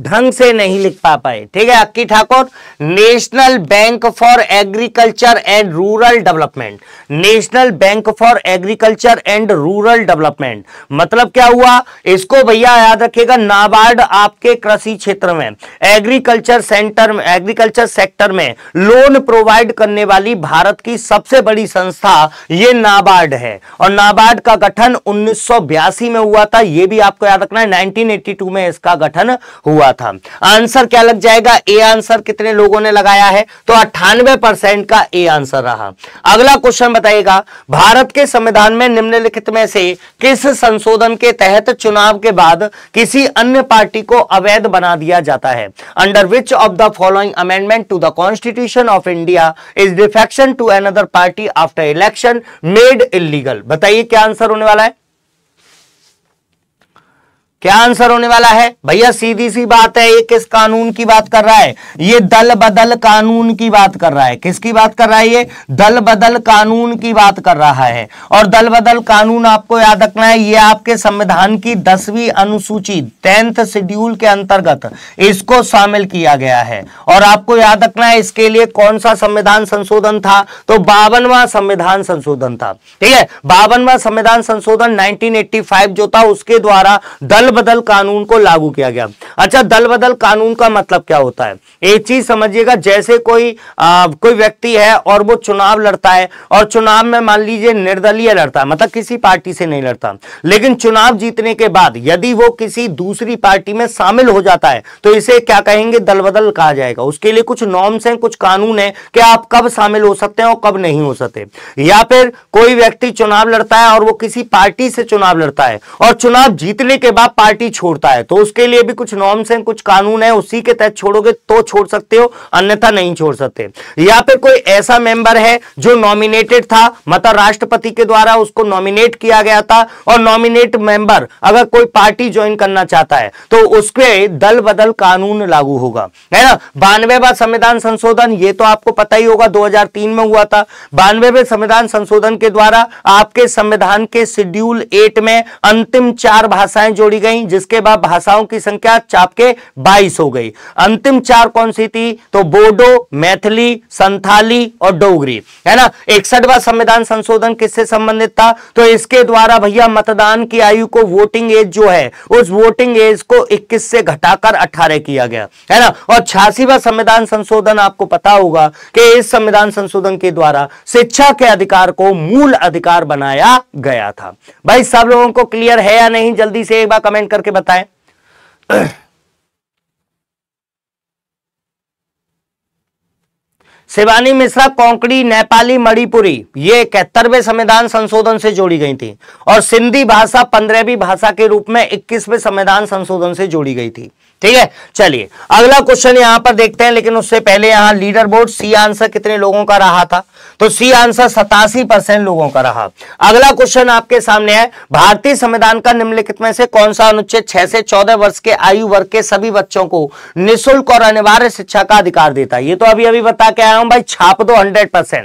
ढंग से नहीं लिख पा पाए ठीक है Akki Thakur national bank for agriculture and rural development national bank for agriculture and rural development मतलब क्या हुआ इसको भैया याद रखिएगा नाबार्ड आपके कृषि क्षेत्र में एग्रीकल्चर सेंटर में एग्रीकल्चर सेक्टर में लोन प्रोवाइड करने वाली भारत की सबसे बड़ी संस्था ये नाबार्ड है और नाबार्ड का गठन उन्नीस में हुआ था यह भी आपको याद रखना है नाइनटीन में इसका गठन हुआ हुआ था आंसर क्या लग जाएगा ए आंसर कितने लोगों ने लगाया है तो अट्ठानवे परसेंट का ए आंसर रहा अगला क्वेश्चन बताइएगा भारत के संविधान में निम्नलिखित में से किस संशोधन के तहत चुनाव के बाद किसी अन्य पार्टी को अवैध बना दिया जाता है under which of the following amendment to the constitution of India is defection to another party after election made illegal बताइए क्या आंसर होने वाला है क्या आंसर होने वाला है भैया सीधी सी बात है ये किस कानून की बात कर रहा है ये दल बदल कानून की बात कर रहा है किसकी बात कर रहा है ये दल बदल कानून की बात कर रहा है और दल बदल कानून आपको याद रखना है ये आपके संविधान की दसवीं अनुसूची टेंथ शेड्यूल के अंतर्गत इसको शामिल किया गया है और आपको याद रखना है इसके लिए कौन सा संविधान संशोधन था तो बावनवा संविधान संशोधन था ठीक है बावनवा संविधान संशोधन नाइनटीन जो था उसके द्वारा दल बदल कानून को लागू किया गया अच्छा दल बदल कानून का मतलब क्या होता है एक चीज समझिएगा जैसे कोई आ, कोई व्यक्ति है और वो चुनाव लड़ता है और चुनाव में मान लीजिए निर्दलीय लड़ता है मतलब किसी पार्टी से नहीं लड़ता लेकिन चुनाव जीतने के बाद यदि वो किसी दूसरी पार्टी में शामिल हो जाता है तो इसे क्या कहेंगे दल बदल कहा जाएगा उसके लिए कुछ नॉर्म्स हैं कुछ कानून है कि आप कब शामिल हो सकते हैं और कब नहीं हो सकते या फिर कोई व्यक्ति चुनाव लड़ता है और वो किसी पार्टी से चुनाव लड़ता है और चुनाव जीतने के बाद पार्टी छोड़ता है तो उसके लिए भी कुछ नॉर्म्स हैं कुछ कानून है उसी के तहत छोड़ोगे तो छोड़ सकते हो अन्यथा नहीं छोड़ सकते या फिर कोई ऐसा मेंबर है जो नॉमिनेटेड था मतलब राष्ट्रपति के द्वारा उसको नॉमिनेट किया गया था और नॉमिनेट मेंबर अगर कोई पार्टी ज्वाइन करना चाहता है तो उसके दल बदल कानून लागू होगा है ना बानवेवा संविधान संशोधन ये तो आपको पता ही होगा 2003 में हुआ था बानवे संविधान संशोधन के द्वारा आपके संविधान के शेड्यूल एट में अंतिम चार भाषाएं जोड़ी गई गई जिसके बाद भाषाओं की संख्या चाप के 22 हो गई अंतिम चार कौन सी थी तो बोडो मैथिली संथाली और डोगरी है ना इकसठवा संविधान संशोधन किससे संबंधित था तो इसके द्वारा भैया मतदान की आयु को वोटिंग एज जो है उस वोटिंग एज को इक्कीस से घटाकर अठारह किया गया है ना और छियासीवा संविधान संशोधन आपको पता होगा कि इस संविधान संशोधन के द्वारा शिक्षा के अधिकार को मूल अधिकार बनाया गया था भाई सब लोगों को क्लियर है या नहीं जल्दी से एक बार कमेंट करके बताएं [clears throat] शिवानी मिश्रा कोंकड़ी नेपाली मणिपुरी ये इकहत्तरवें संविधान संशोधन से जोड़ी गई थी और सिंधी भाषा पंद्रहवीं भाषा के रूप में इक्कीसवें संविधान संशोधन से जोड़ी गई थी ठीक है चलिए अगला क्वेश्चन यहां पर देखते हैं लेकिन उससे पहले यहां लीडर बोर्ड सी आंसर कितने लोगों का रहा था तो सी आंसर सतासी परसेंट लोगों का रहा अगला क्वेश्चन आपके सामने है भारतीय संविधान का निम्नलिखित में से कौन सा अनुच्छेद छह से चौदह वर्ष के आयु वर्ग के सभी बच्चों को निःशुल्क और अनिवार्य शिक्षा का अधिकार देता है ये तो अभी अभी बता के आया हूं भाई छाप दो हंड्रेड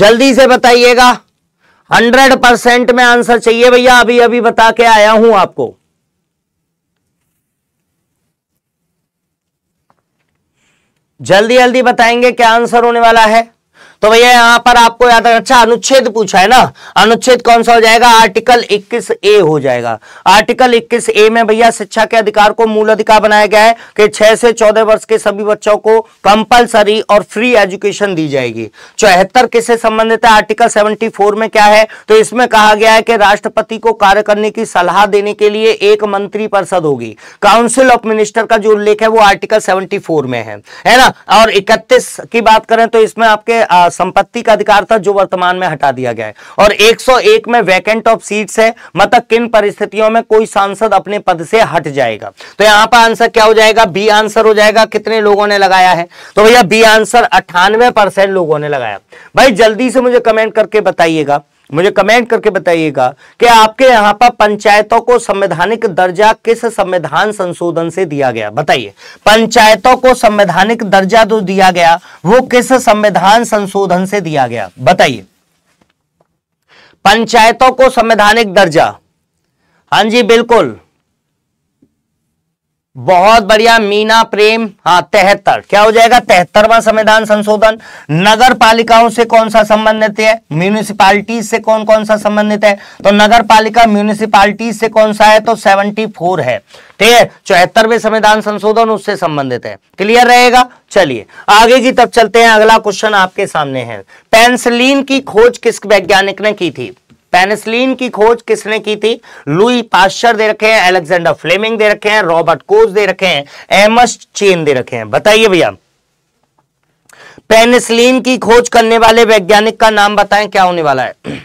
जल्दी से बताइएगा हंड्रेड परसेंट में आंसर चाहिए भैया अभी अभी बता के आया हूं आपको जल्दी जल्दी बताएंगे क्या आंसर होने वाला है तो भैया यहाँ पर आपको याद अच्छा अनुच्छेद पूछा है ना अनुच्छेद कौन सा हो जाएगा आर्टिकल 21 ए हो जाएगा आर्टिकल 21 ए में भैया शिक्षा के अधिकार को मूल अधिकार बनाया गया है कि 6 से 14 वर्ष के सभी बच्चों को कंपलसरी और फ्री एजुकेशन दी जाएगी चौहत्तर किससे संबंधित है आर्टिकल सेवेंटी में क्या है तो इसमें कहा गया है कि राष्ट्रपति को कार्य करने की सलाह देने के लिए एक मंत्री परिषद होगी काउंसिल ऑफ मिनिस्टर का जो उल्लेख है वो आर्टिकल सेवेंटी में है है ना और इकतीस की बात करें तो इसमें आपके आ, संपत्ति का अधिकार था जो वर्तमान में हटा दिया गया है और 101 में वैकेंट ऑफ सीट्स है मतलब किन परिस्थितियों में कोई सांसद अपने पद से हट जाएगा तो यहां पर आंसर क्या हो जाएगा बी आंसर हो जाएगा कितने लोगों ने लगाया है तो भैया बी आंसर अट्ठानवे लोगों ने लगाया भाई जल्दी से मुझे कमेंट करके बताइएगा मुझे कमेंट करके बताइएगा कि आपके यहां पर पंचायतों को संवैधानिक दर्जा किस संविधान संशोधन से दिया गया बताइए पंचायतों को संवैधानिक दर्जा जो दिया गया वो किस संविधान संशोधन से दिया गया बताइए पंचायतों को संवैधानिक दर्जा हां जी बिल्कुल बहुत बढ़िया मीना प्रेम हाँ तेहत्तर क्या हो जाएगा तेहत्तरवा संविधान संशोधन नगर पालिकाओं से कौन सा संबंधित है म्यूनिसिपालिटीज से कौन कौन सा संबंधित है तो नगर पालिका म्यूनिसिपालिटीज से कौन सा है तो सेवेंटी फोर है ठीक है चौहत्तरवे संविधान संशोधन उससे संबंधित है क्लियर रहेगा चलिए आगे की तब चलते हैं अगला क्वेश्चन आपके सामने है पेंसिलीन की खोज किस वैज्ञानिक ने की थी पेनिसलिन की खोज किसने की थी लुई पाश्चर दे रखे हैं एलेक्सेंडर फ्लेमिंग दे रखे हैं रॉबर्ट कोज दे रखे हैं एमस चेन दे रखे हैं बताइए भैया पेनिसलिन की खोज करने वाले वैज्ञानिक का नाम बताएं क्या होने वाला है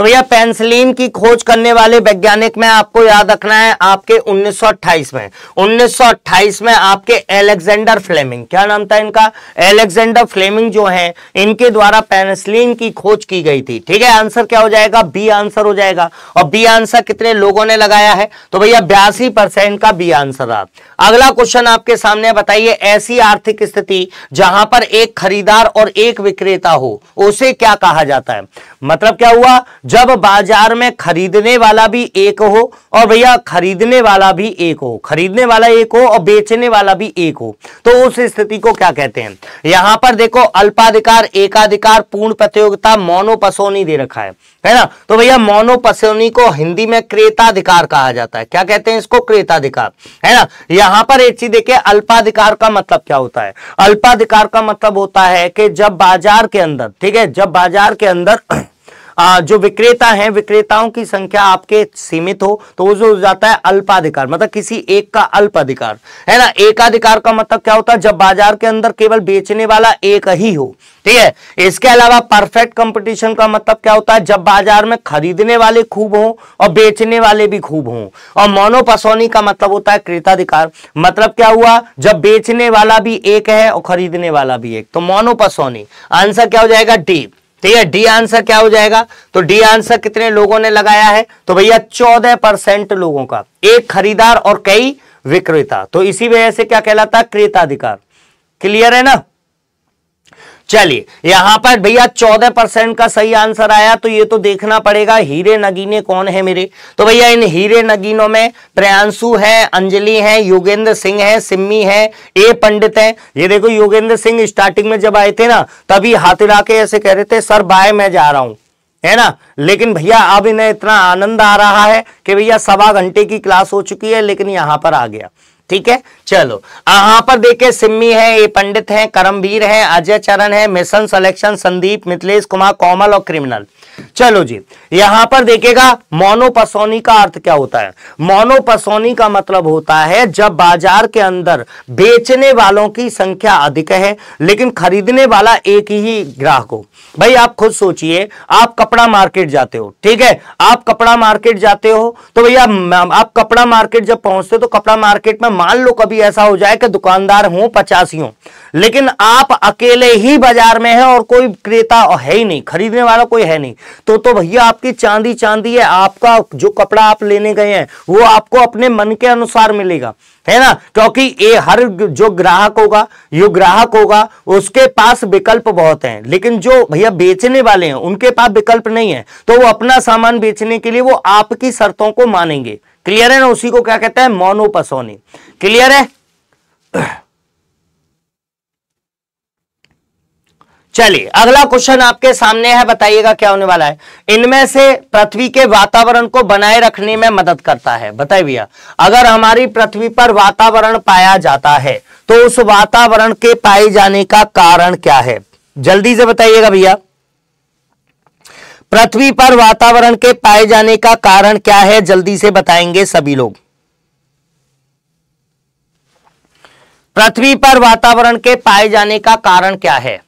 तो भैया पेंसिलीन की खोज करने वाले वैज्ञानिक में आपको याद रखना है आपके 1928 में 1928 में आपके एलेक्जेंडर फ्लेमिंग क्या नाम था इनका एलेक्जेंडर फ्लेमिंग जो है इनके द्वारा पेनिसिलिन की खोज की गई थी ठीक है आंसर क्या हो जाएगा बी आंसर हो जाएगा और बी आंसर कितने लोगों ने लगाया है तो भैया बयासी का बी आंसर आप अगला क्वेश्चन आपके सामने बताइए ऐसी आर्थिक स्थिति जहां पर एक खरीदार और एक विक्रेता हो उसे क्या कहा जाता है मतलब क्या हुआ जब बाजार में खरीदने वाला भी एक हो और भैया खरीदने वाला भी एक हो खरीदने वाला एक हो और बेचने वाला भी एक हो तो उस स्थिति को क्या कहते हैं यहां पर देखो अल्पाधिकार एकाधिकार पूर्ण प्रतियोगिता मोनोपसोनी दे रखा है है ना तो भैया मोनोपसोनी को हिंदी में क्रेताधिकार कहा जाता है क्या कहते हैं इसको क्रेताधिकार है ना यहां पर एक चीज देखिए अल्पाधिकार का मतलब क्या होता है अल्पाधिकार का मतलब होता है कि जब बाजार के अंदर ठीक है जब बाजार के अंदर [clears throat] जो विक्रेता हैं विक्रेताओं की संख्या आपके सीमित हो तो वो जो हो जाता है अल्पाधिकार मतलब किसी एक का अल्पाधिकार है ना एकाधिकार का मतलब क्या होता है जब बाजार के अंदर केवल बेचने वाला एक ही हो ठीक है इसके अलावा परफेक्ट कंपटीशन का मतलब क्या होता है जब बाजार में खरीदने वाले खूब हों और बेचने वाले भी खूब हों और मोनोपसोनी का मतलब होता है क्रेताधिकार मतलब क्या हुआ जब बेचने वाला भी एक है और खरीदने वाला भी एक तो मोनोपसोनी आंसर क्या हो जाएगा डीप ठीक है डी आंसर क्या हो जाएगा तो डी आंसर कितने लोगों ने लगाया है तो भैया चौदह परसेंट लोगों का एक खरीदार और कई विक्रेता तो इसी वजह से क्या कहलाता है क्रेताधिकार क्लियर है ना चलिए यहां पर भैया चौदह परसेंट का सही आंसर आया तो ये तो देखना पड़ेगा हीरे नगीने कौन है मेरे तो भैया इन हीरे नगीनों में प्रयांशु है अंजलि है योगेंद्र सिंह है सिम्मी है ए पंडित है ये देखो योगेंद्र सिंह स्टार्टिंग में जब आए थे ना तभी हाथ हिला के ऐसे कह रहे थे सर बाय मैं जा रहा हूं है ना लेकिन भैया अब इन्हें इतना आनंद आ रहा है कि भैया सवा घंटे की क्लास हो चुकी है लेकिन यहां पर आ गया ठीक है चलो यहां पर देखे सिम्मी है ये पंडित है करमवीर है अजय चरण है मिशन सिलेक्शन संदीप मिथिलेश कुमार कोमल और क्रिमिनल चलो जी यहां पर देखेगा मोनोपसोनी का अर्थ क्या होता है मोनोपसोनी का मतलब होता है जब बाजार के अंदर बेचने वालों की संख्या अधिक है लेकिन खरीदने वाला एक ही ग्राहक हो भाई आप खुद सोचिए आप कपड़ा मार्केट जाते हो ठीक है आप कपड़ा मार्केट जाते हो तो भैया आप कपड़ा मार्केट जब पहुंचते हो तो कपड़ा मार्केट में मान लो कभी ऐसा हो जाए कि दुकानदार हो पचासी हो लेकिन आप अकेले ही बाजार में हैं और कोई क्रेता है ही नहीं खरीदने वाला कोई है नहीं तो तो भैया आपकी चांदी चांदी है आपका जो कपड़ा आप लेने गए हैं वो आपको अपने मन के अनुसार मिलेगा है ना क्योंकि ये हर जो ग्राहक होगा जो ग्राहक होगा उसके पास विकल्प बहुत हैं लेकिन जो भैया बेचने वाले हैं उनके पास विकल्प नहीं है तो वो अपना सामान बेचने के लिए वो आपकी शर्तों को मानेंगे क्लियर है ना उसी को क्या कहते हैं मोनोपसोनी क्लियर है चलिए अगला क्वेश्चन आपके सामने है बताइएगा क्या होने वाला है इनमें से पृथ्वी के वातावरण को बनाए रखने में मदद करता है बताइए भैया अगर हमारी पृथ्वी पर वातावरण पाया जाता है तो उस वातावरण के पाए जाने का कारण क्या है जल्दी से बताइएगा भैया पृथ्वी पर वातावरण के पाए जाने का कारण क्या है जल्दी से बताएंगे सभी लोग पृथ्वी पर वातावरण के पाए जाने का कारण क्या है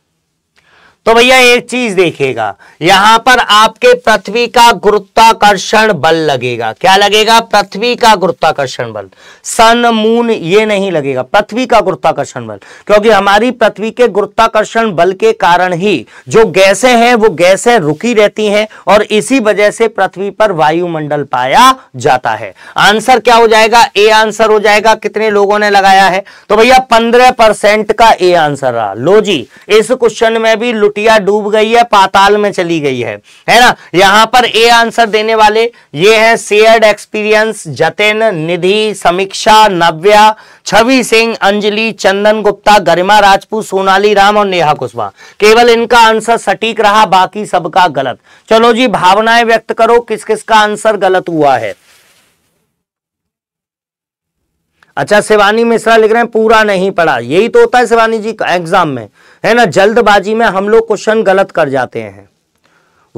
तो भैया एक चीज देखिएगा यहां पर आपके पृथ्वी का गुरुत्वाकर्षण बल लगेगा क्या लगेगा पृथ्वी का गुरुत्वाकर्षण बल सन मून ये नहीं लगेगा पृथ्वी का गुरुत्वाकर्षण बल क्योंकि हमारी पृथ्वी के गुरुत्वाकर्षण बल के कारण ही जो गैसें हैं वो गैसें रुकी रहती हैं और इसी वजह से पृथ्वी पर वायुमंडल पाया जाता है आंसर क्या हो जाएगा ए आंसर हो जाएगा कितने लोगों ने लगाया है तो भैया पंद्रह का ए आंसर रहा लो जी इस क्वेश्चन में भी कुटिया डूब गई है पाताल में चली गई है है ना यहां पर ए आंसर देने वाले ये हैं शेयर्ड एक्सपीरियंस जतिन निधि समीक्षा नव्या छवि सिंह अंजलि चंदन गुप्ता गरिमा राजपूत सोनाली राम और नेहा कुशवाहा केवल इनका आंसर सटीक रहा बाकी सबका गलत चलो जी भावनाएं व्यक्त करो किस किस का आंसर गलत हुआ है अच्छा शिवानी मिश्रा लिख रहे हैं पूरा नहीं पढ़ा यही तो होता है शिवानी जी एग्जाम में है ना जल्दबाजी में हम लोग क्वेश्चन गलत कर जाते हैं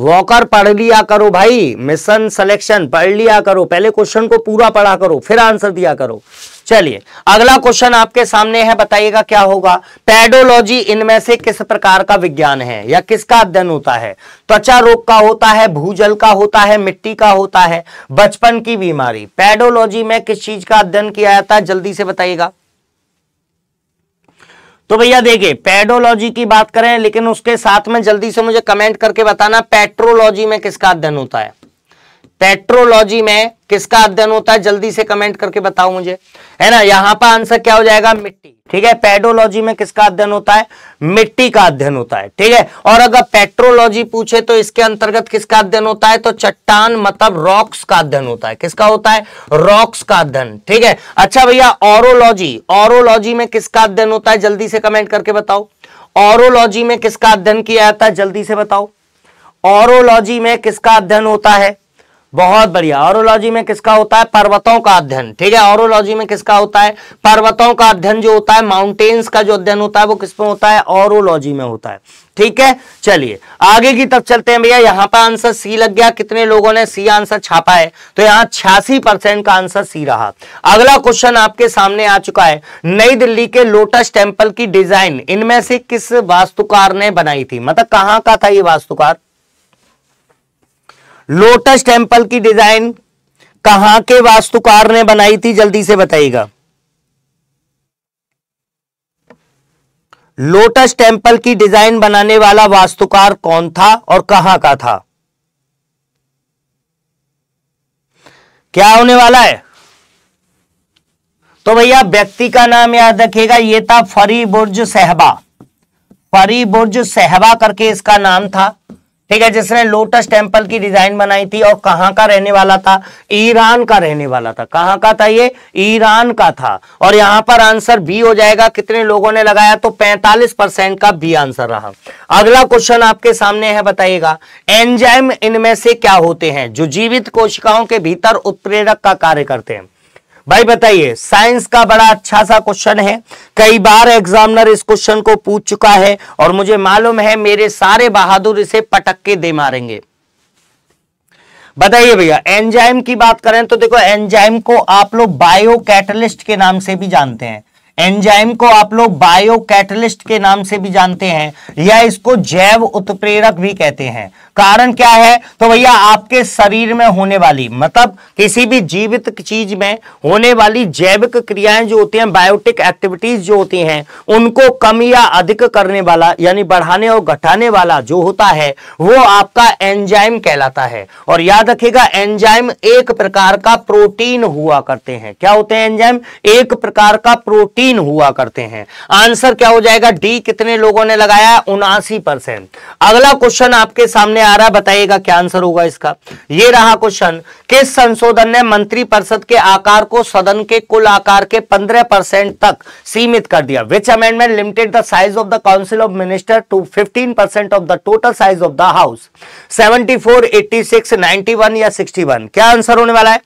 वॉकर पढ़ लिया करो भाई मिशन सिलेक्शन पढ़ लिया करो पहले क्वेश्चन को पूरा पढ़ा करो फिर आंसर दिया करो चलिए अगला क्वेश्चन आपके सामने है बताइएगा क्या होगा पेडोलॉजी इनमें से किस प्रकार का विज्ञान है या किसका अध्ययन होता है त्वचा रोग का होता है भूजल का होता है मिट्टी का होता है बचपन की बीमारी पेडोलॉजी में किस चीज का अध्ययन किया जाता है जल्दी से बताइएगा तो भैया देखिए पेडोलॉजी की बात करें लेकिन उसके साथ में जल्दी से मुझे कमेंट करके बताना पेट्रोलॉजी में किसका अध्ययन होता है पेट्रोलॉजी में किसका अध्ययन होता है जल्दी से कमेंट करके बताओ मुझे है ना यहां पर आंसर क्या हो जाएगा मिट्टी ठीक है पेडोलॉजी में किसका अध्ययन होता है मिट्टी का अध्ययन होता है ठीक है और अगर पेट्रोलॉजी पूछे तो इसके अंतर्गत किसका अध्ययन होता है तो चट्टान मतलब रॉक्स का अध्ययन होता है किसका होता है रॉक्स का अध्ययन ठीक है अच्छा भैया ऑरोलॉजी ऑरोलॉजी में किसका अध्ययन होता है जल्दी से कमेंट करके बताओ ऑरोलॉजी में किसका अध्ययन किया जाता है जल्दी से बताओ ऑरोलॉजी में किसका अध्ययन होता है बहुत बढ़िया ऑरोलॉजी में किसका होता है पर्वतों का अध्ययन ठीक है ऑरोलॉजी में किसका होता है पर्वतों का अध्ययन जो होता है माउंटेन्स का जो अध्ययन होता है वो किसमें होता है ऑरोलॉजी में होता है ठीक है चलिए आगे की तब चलते हैं भैया यहाँ पर आंसर सी लग गया कितने लोगों ने सी आंसर छापा है तो यहाँ छियासी परसेंट का आंसर सी रहा अगला क्वेश्चन आपके सामने आ चुका है नई दिल्ली के लोटस टेम्पल की डिजाइन इनमें से किस वास्तुकार ने बनाई थी मतलब कहाँ का था ये वास्तुकार लोटस टेम्पल की डिजाइन कहां के वास्तुकार ने बनाई थी जल्दी से बताइएगा लोटस टेम्पल की डिजाइन बनाने वाला वास्तुकार कौन था और कहां का था क्या होने वाला है तो भैया व्यक्ति का नाम याद रखिएगा ये था फरी बुर्ज सहबा फरी बुर्ज सहबा करके इसका नाम था ठीक है जिसने लोटस टेम्पल की डिजाइन बनाई थी और कहां का रहने वाला था ईरान का रहने वाला था कहां का था ये ईरान का था और यहां पर आंसर बी हो जाएगा कितने लोगों ने लगाया तो 45 परसेंट का बी आंसर रहा अगला क्वेश्चन आपके सामने है बताइएगा एंजाइम इनमें से क्या होते हैं जो जीवित कोशिकाओं के भीतर उत्प्रेरक का कार्य करते हैं भाई बताइए साइंस का बड़ा अच्छा सा क्वेश्चन है कई बार एग्जामिनर इस क्वेश्चन को पूछ चुका है और मुझे मालूम है मेरे सारे बहादुर इसे पटक के दे मारेंगे बताइए भैया एंजाइम की बात करें तो देखो एंजाइम को आप लोग बायो कैटलिस्ट के नाम से भी जानते हैं एंजाइम को आप लोग बायो कैटलिस्ट के नाम से भी जानते हैं या इसको जैव उत्प्रेरक भी कहते हैं कारण क्या है तो भैया आपके शरीर में होने वाली मतलब किसी भी जीवित चीज में होने वाली जैविक क्रियाएं जो होती हैं बायोटिक एक्टिविटीज जो होती हैं उनको कम या अधिक करने वाला यानी बढ़ाने और घटाने वाला जो होता है वो आपका एंजाइम कहलाता है और याद रखिएगा एंजाइम एक प्रकार का प्रोटीन हुआ करते हैं क्या होते हैं एंजाइम एक प्रकार का प्रोटीन हुआ करते हैं आंसर क्या हो जाएगा डी कितने लोगों ने लगाया उनासी अगला क्वेश्चन आपके सामने में आ रहा है बताइएगा क्या आंसर होगा इसका ये रहा क्वेश्चन किस संशोधन ने मंत्री परिषद के आकार को सदन के कुल आकार के 15 परसेंट तक सीमित कर दिया which amendment limited the size of the council of minister to 15 percent of the total size of the house 74, 86, 91 या 61 क्या आंसर होने वाला है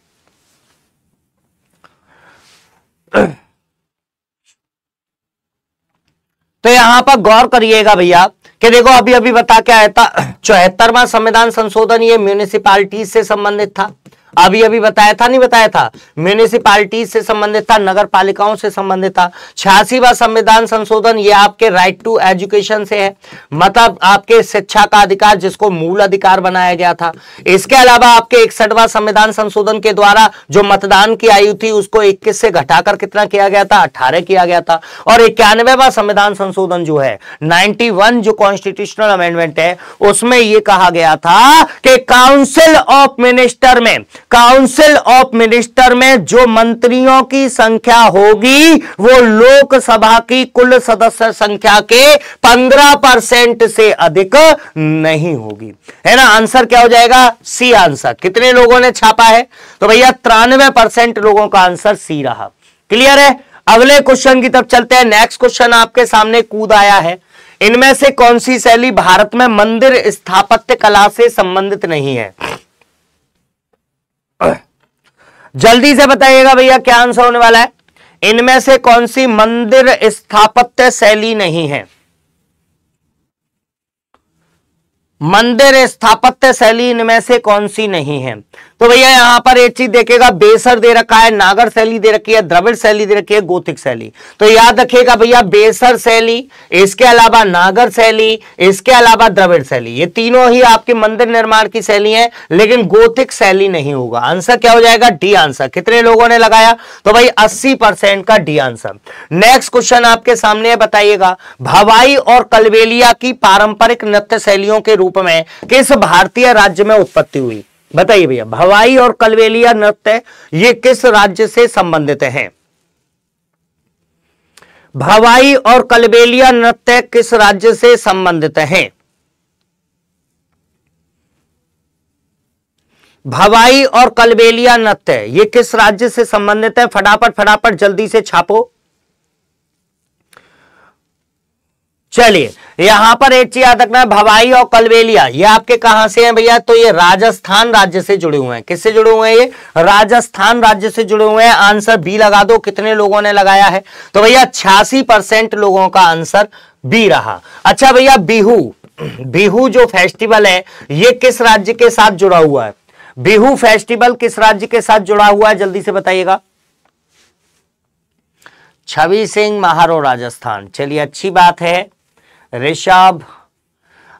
तो यहां पर गौर करिएगा भैया कि देखो अभी अभी बता क्या है था चौहत्तरवा संविधान संशोधन ये म्यूनिसिपालिटी से संबंधित था अभी अभी बताया था नहीं बताया था म्यूनिसिपालिटी से संबंधित था नगर पालिकाओं से संबंधित था छियासीवा संविधान संशोधन ये आपके राइट टू एजुकेशन से है मतलब आपके शिक्षा का अधिकार जिसको मूल अधिकार बनाया गया था इसके अलावा आपके इकसठवा संविधान संशोधन के द्वारा जो मतदान की आयु थी उसको इक्कीस से घटाकर कितना किया गया था अठारह किया गया था और इक्यानवेवा संविधान संशोधन जो है नाइनटी जो कॉन्स्टिट्यूशनल अमेंडमेंट है उसमें यह कहा गया था कि काउंसिल ऑफ मिनिस्टर में काउंसिल ऑफ मिनिस्टर में जो मंत्रियों की संख्या होगी वो लोकसभा की कुल सदस्य संख्या के 15 परसेंट से अधिक नहीं होगी है ना आंसर क्या हो जाएगा सी आंसर कितने लोगों ने छापा है तो भैया तिरानवे परसेंट लोगों का आंसर सी रहा क्लियर है अगले क्वेश्चन की तरफ चलते हैं नेक्स्ट क्वेश्चन आपके सामने कूद आया है इनमें से कौन सी शैली भारत में मंदिर स्थापत्य कला से संबंधित नहीं है [coughs] जल्दी से बताइएगा भैया क्या आंसर होने वाला है इनमें से कौन सी मंदिर स्थापत्य शैली नहीं है मंदिर स्थापत्य शैली इनमें से कौन सी नहीं है तो भैया यहां पर एक चीज देखेगा बेसर दे रखा है नागर शैली दे रखी है द्रविड़ शैली दे रखी है गोथिक शैली तो याद रखिएगा भैया बेसर शैली इसके अलावा नागर शैली इसके अलावा द्रविड़ शैली ये तीनों ही आपके मंदिर निर्माण की शैली है लेकिन गोथिक शैली नहीं होगा आंसर क्या हो जाएगा डी आंसर कितने लोगों ने लगाया तो भाई अस्सी का डी आंसर नेक्स्ट क्वेश्चन आपके सामने बताइएगा भवाई और कलवेलिया की पारंपरिक नृत्य शैलियों के रूप में किस भारतीय राज्य में उत्पत्ति हुई बताइए भैया भवाई और कलवेलिया नृत्य ये किस राज्य से संबंधित है भवाई और कलबेलिया नृत्य किस राज्य से संबंधित है भवाई और कलबेलिया नृत्य ये किस राज्य से संबंधित है फटाफट फटाफट जल्दी से छापो चलिए यहां पर एक चीज याद रखना है भवाई और कलवेलिया ये आपके कहां से हैं भैया तो ये राजस्थान राज्य से जुड़े हुए हैं किससे जुड़े हुए हैं ये राजस्थान राज्य से जुड़े हुए हैं आंसर बी लगा दो कितने लोगों ने लगाया है तो भैया छियासी परसेंट लोगों का आंसर बी रहा अच्छा भैया बिहू बिहू जो फेस्टिवल है ये किस राज्य के साथ जुड़ा हुआ है बिहू फेस्टिवल किस राज्य के साथ जुड़ा हुआ है जल्दी से बताइएगा छवि सिंह महारो राजस्थान चलिए अच्छी बात है ऋषभ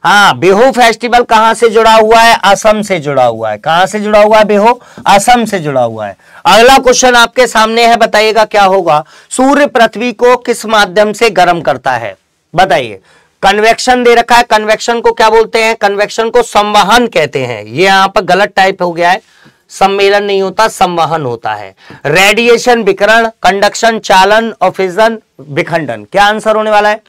हाँ बिहू फेस्टिवल कहां से जुड़ा हुआ है असम से जुड़ा हुआ है कहां से जुड़ा हुआ है बिहू असम से जुड़ा हुआ है अगला क्वेश्चन आपके सामने है बताइएगा क्या होगा सूर्य पृथ्वी को किस माध्यम से गर्म करता है बताइए कन्वेक्शन दे रखा है कन्वेक्शन को क्या बोलते हैं कन्वेक्शन को संवहन कहते हैं ये यहां पर गलत टाइप हो गया है सम्मेलन नहीं होता संवहन होता है रेडिएशन विकरण कंडक्शन चालन और फिजन विखंडन क्या आंसर होने वाला है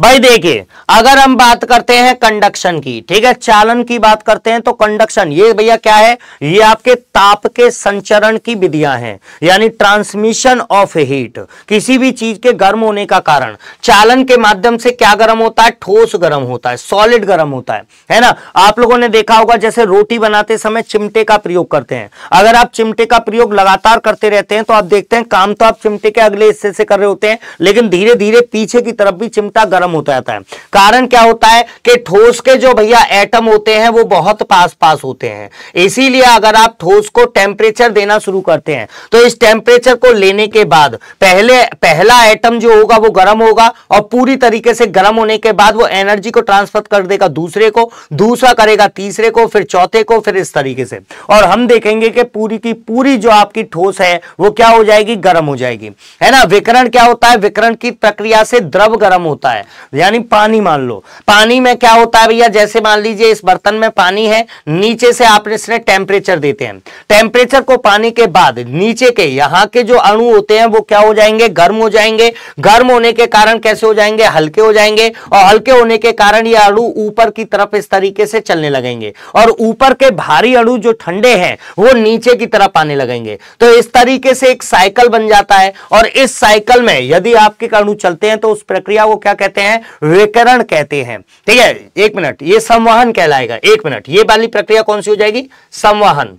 भाई देखिए अगर हम बात करते हैं कंडक्शन की ठीक है चालन की बात करते हैं तो कंडक्शन ये भैया क्या है ये आपके ताप के संचरण की विधियां हैं यानी ट्रांसमिशन ऑफ हीट किसी भी चीज के गर्म होने का कारण चालन के माध्यम से क्या गर्म होता है ठोस गर्म होता है सॉलिड गर्म होता है है ना आप लोगों ने देखा होगा जैसे रोटी बनाते समय चिमटे का प्रयोग करते हैं अगर आप चिमटे का प्रयोग लगातार करते रहते हैं तो आप देखते हैं काम तो आप चिमटे के अगले हिस्से से कर रहे होते हैं लेकिन धीरे धीरे पीछे की तरफ भी चिमटा गर्म गर्म होता जाता है कारण क्या होता है कि ठोस के जो भैया एटम होते हैं वो बहुत पास पास होते हैं इसीलिए अगर आप ठोस को टेम्परेचर देना शुरू करते हैं तो इस टेम्परेचर को लेने के बाद पहले पहला एटम जो होगा वो गर्म होगा और पूरी तरीके से गर्म होने के बाद वो एनर्जी को ट्रांसफर कर देगा दूसरे को दूसरा करेगा तीसरे को फिर चौथे को फिर इस तरीके से और हम देखेंगे कि पूरी की पूरी जो आपकी ठोस है वो क्या हो जाएगी गर्म हो जाएगी है ना विकरण क्या होता है विकरण की प्रक्रिया से द्रव गर्म होता है यानी पानी मान लो पानी में क्या होता है भैया जैसे मान लीजिए इस बर्तन में पानी है नीचे से आप इसने टेम्परेचर देते हैं टेम्परेचर को पाने के बाद नीचे के यहाँ के जो अणु होते हैं वो क्या हो जाएंगे गर्म हो जाएंगे गर्म होने के कारण कैसे हो जाएंगे हल्के हो जाएंगे और हल्के होने के कारण ये अणु ऊपर की तरफ इस तरीके से चलने लगेंगे और ऊपर के भारी अणु जो ठंडे हैं वो नीचे की तरफ आने लगेंगे तो इस तरीके से एक साइकिल बन जाता है और इस साइकिल में यदि आपके अणु चलते हैं तो उस प्रक्रिया को क्या कहते हैं हैं विकरण कहते हैं ठीक है एक मिनट ये संवहन कहलाएगा एक मिनट ये वाली प्रक्रिया कौन सी हो जाएगी संवहन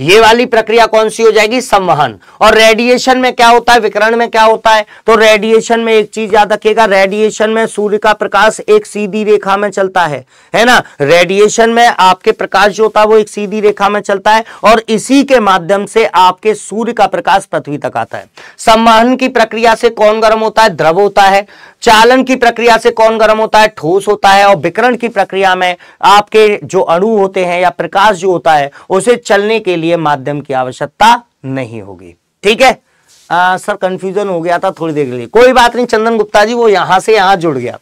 ये वाली प्रक्रिया कौन सी हो जाएगी संवहन और रेडिएशन में क्या होता है विकरण में क्या होता है तो रेडिएशन में एक चीज याद रखिएगा रेडिएशन में सूर्य का प्रकाश एक सीधी रेखा में चलता है है ना रेडिएशन में आपके प्रकाश जो होता है वो एक सीधी रेखा में चलता है और इसी के माध्यम से आपके सूर्य का प्रकाश पृथ्वी तक आता है संवहन की प्रक्रिया से कौन गर्म होता है द्रव होता है चालन की प्रक्रिया से कौन गर्म होता है ठोस होता है और विकरण की प्रक्रिया में आपके जो अणु होते हैं या प्रकाश जो होता है उसे चलने करने के लिए माध्यम की आवश्यकता नहीं होगी ठीक है आ, सर कंफ्यूजन हो गया था थोड़ी देर के लिए कोई बात नहीं चंदन गुप्ता जी वो यहां से यहां जुड़ गया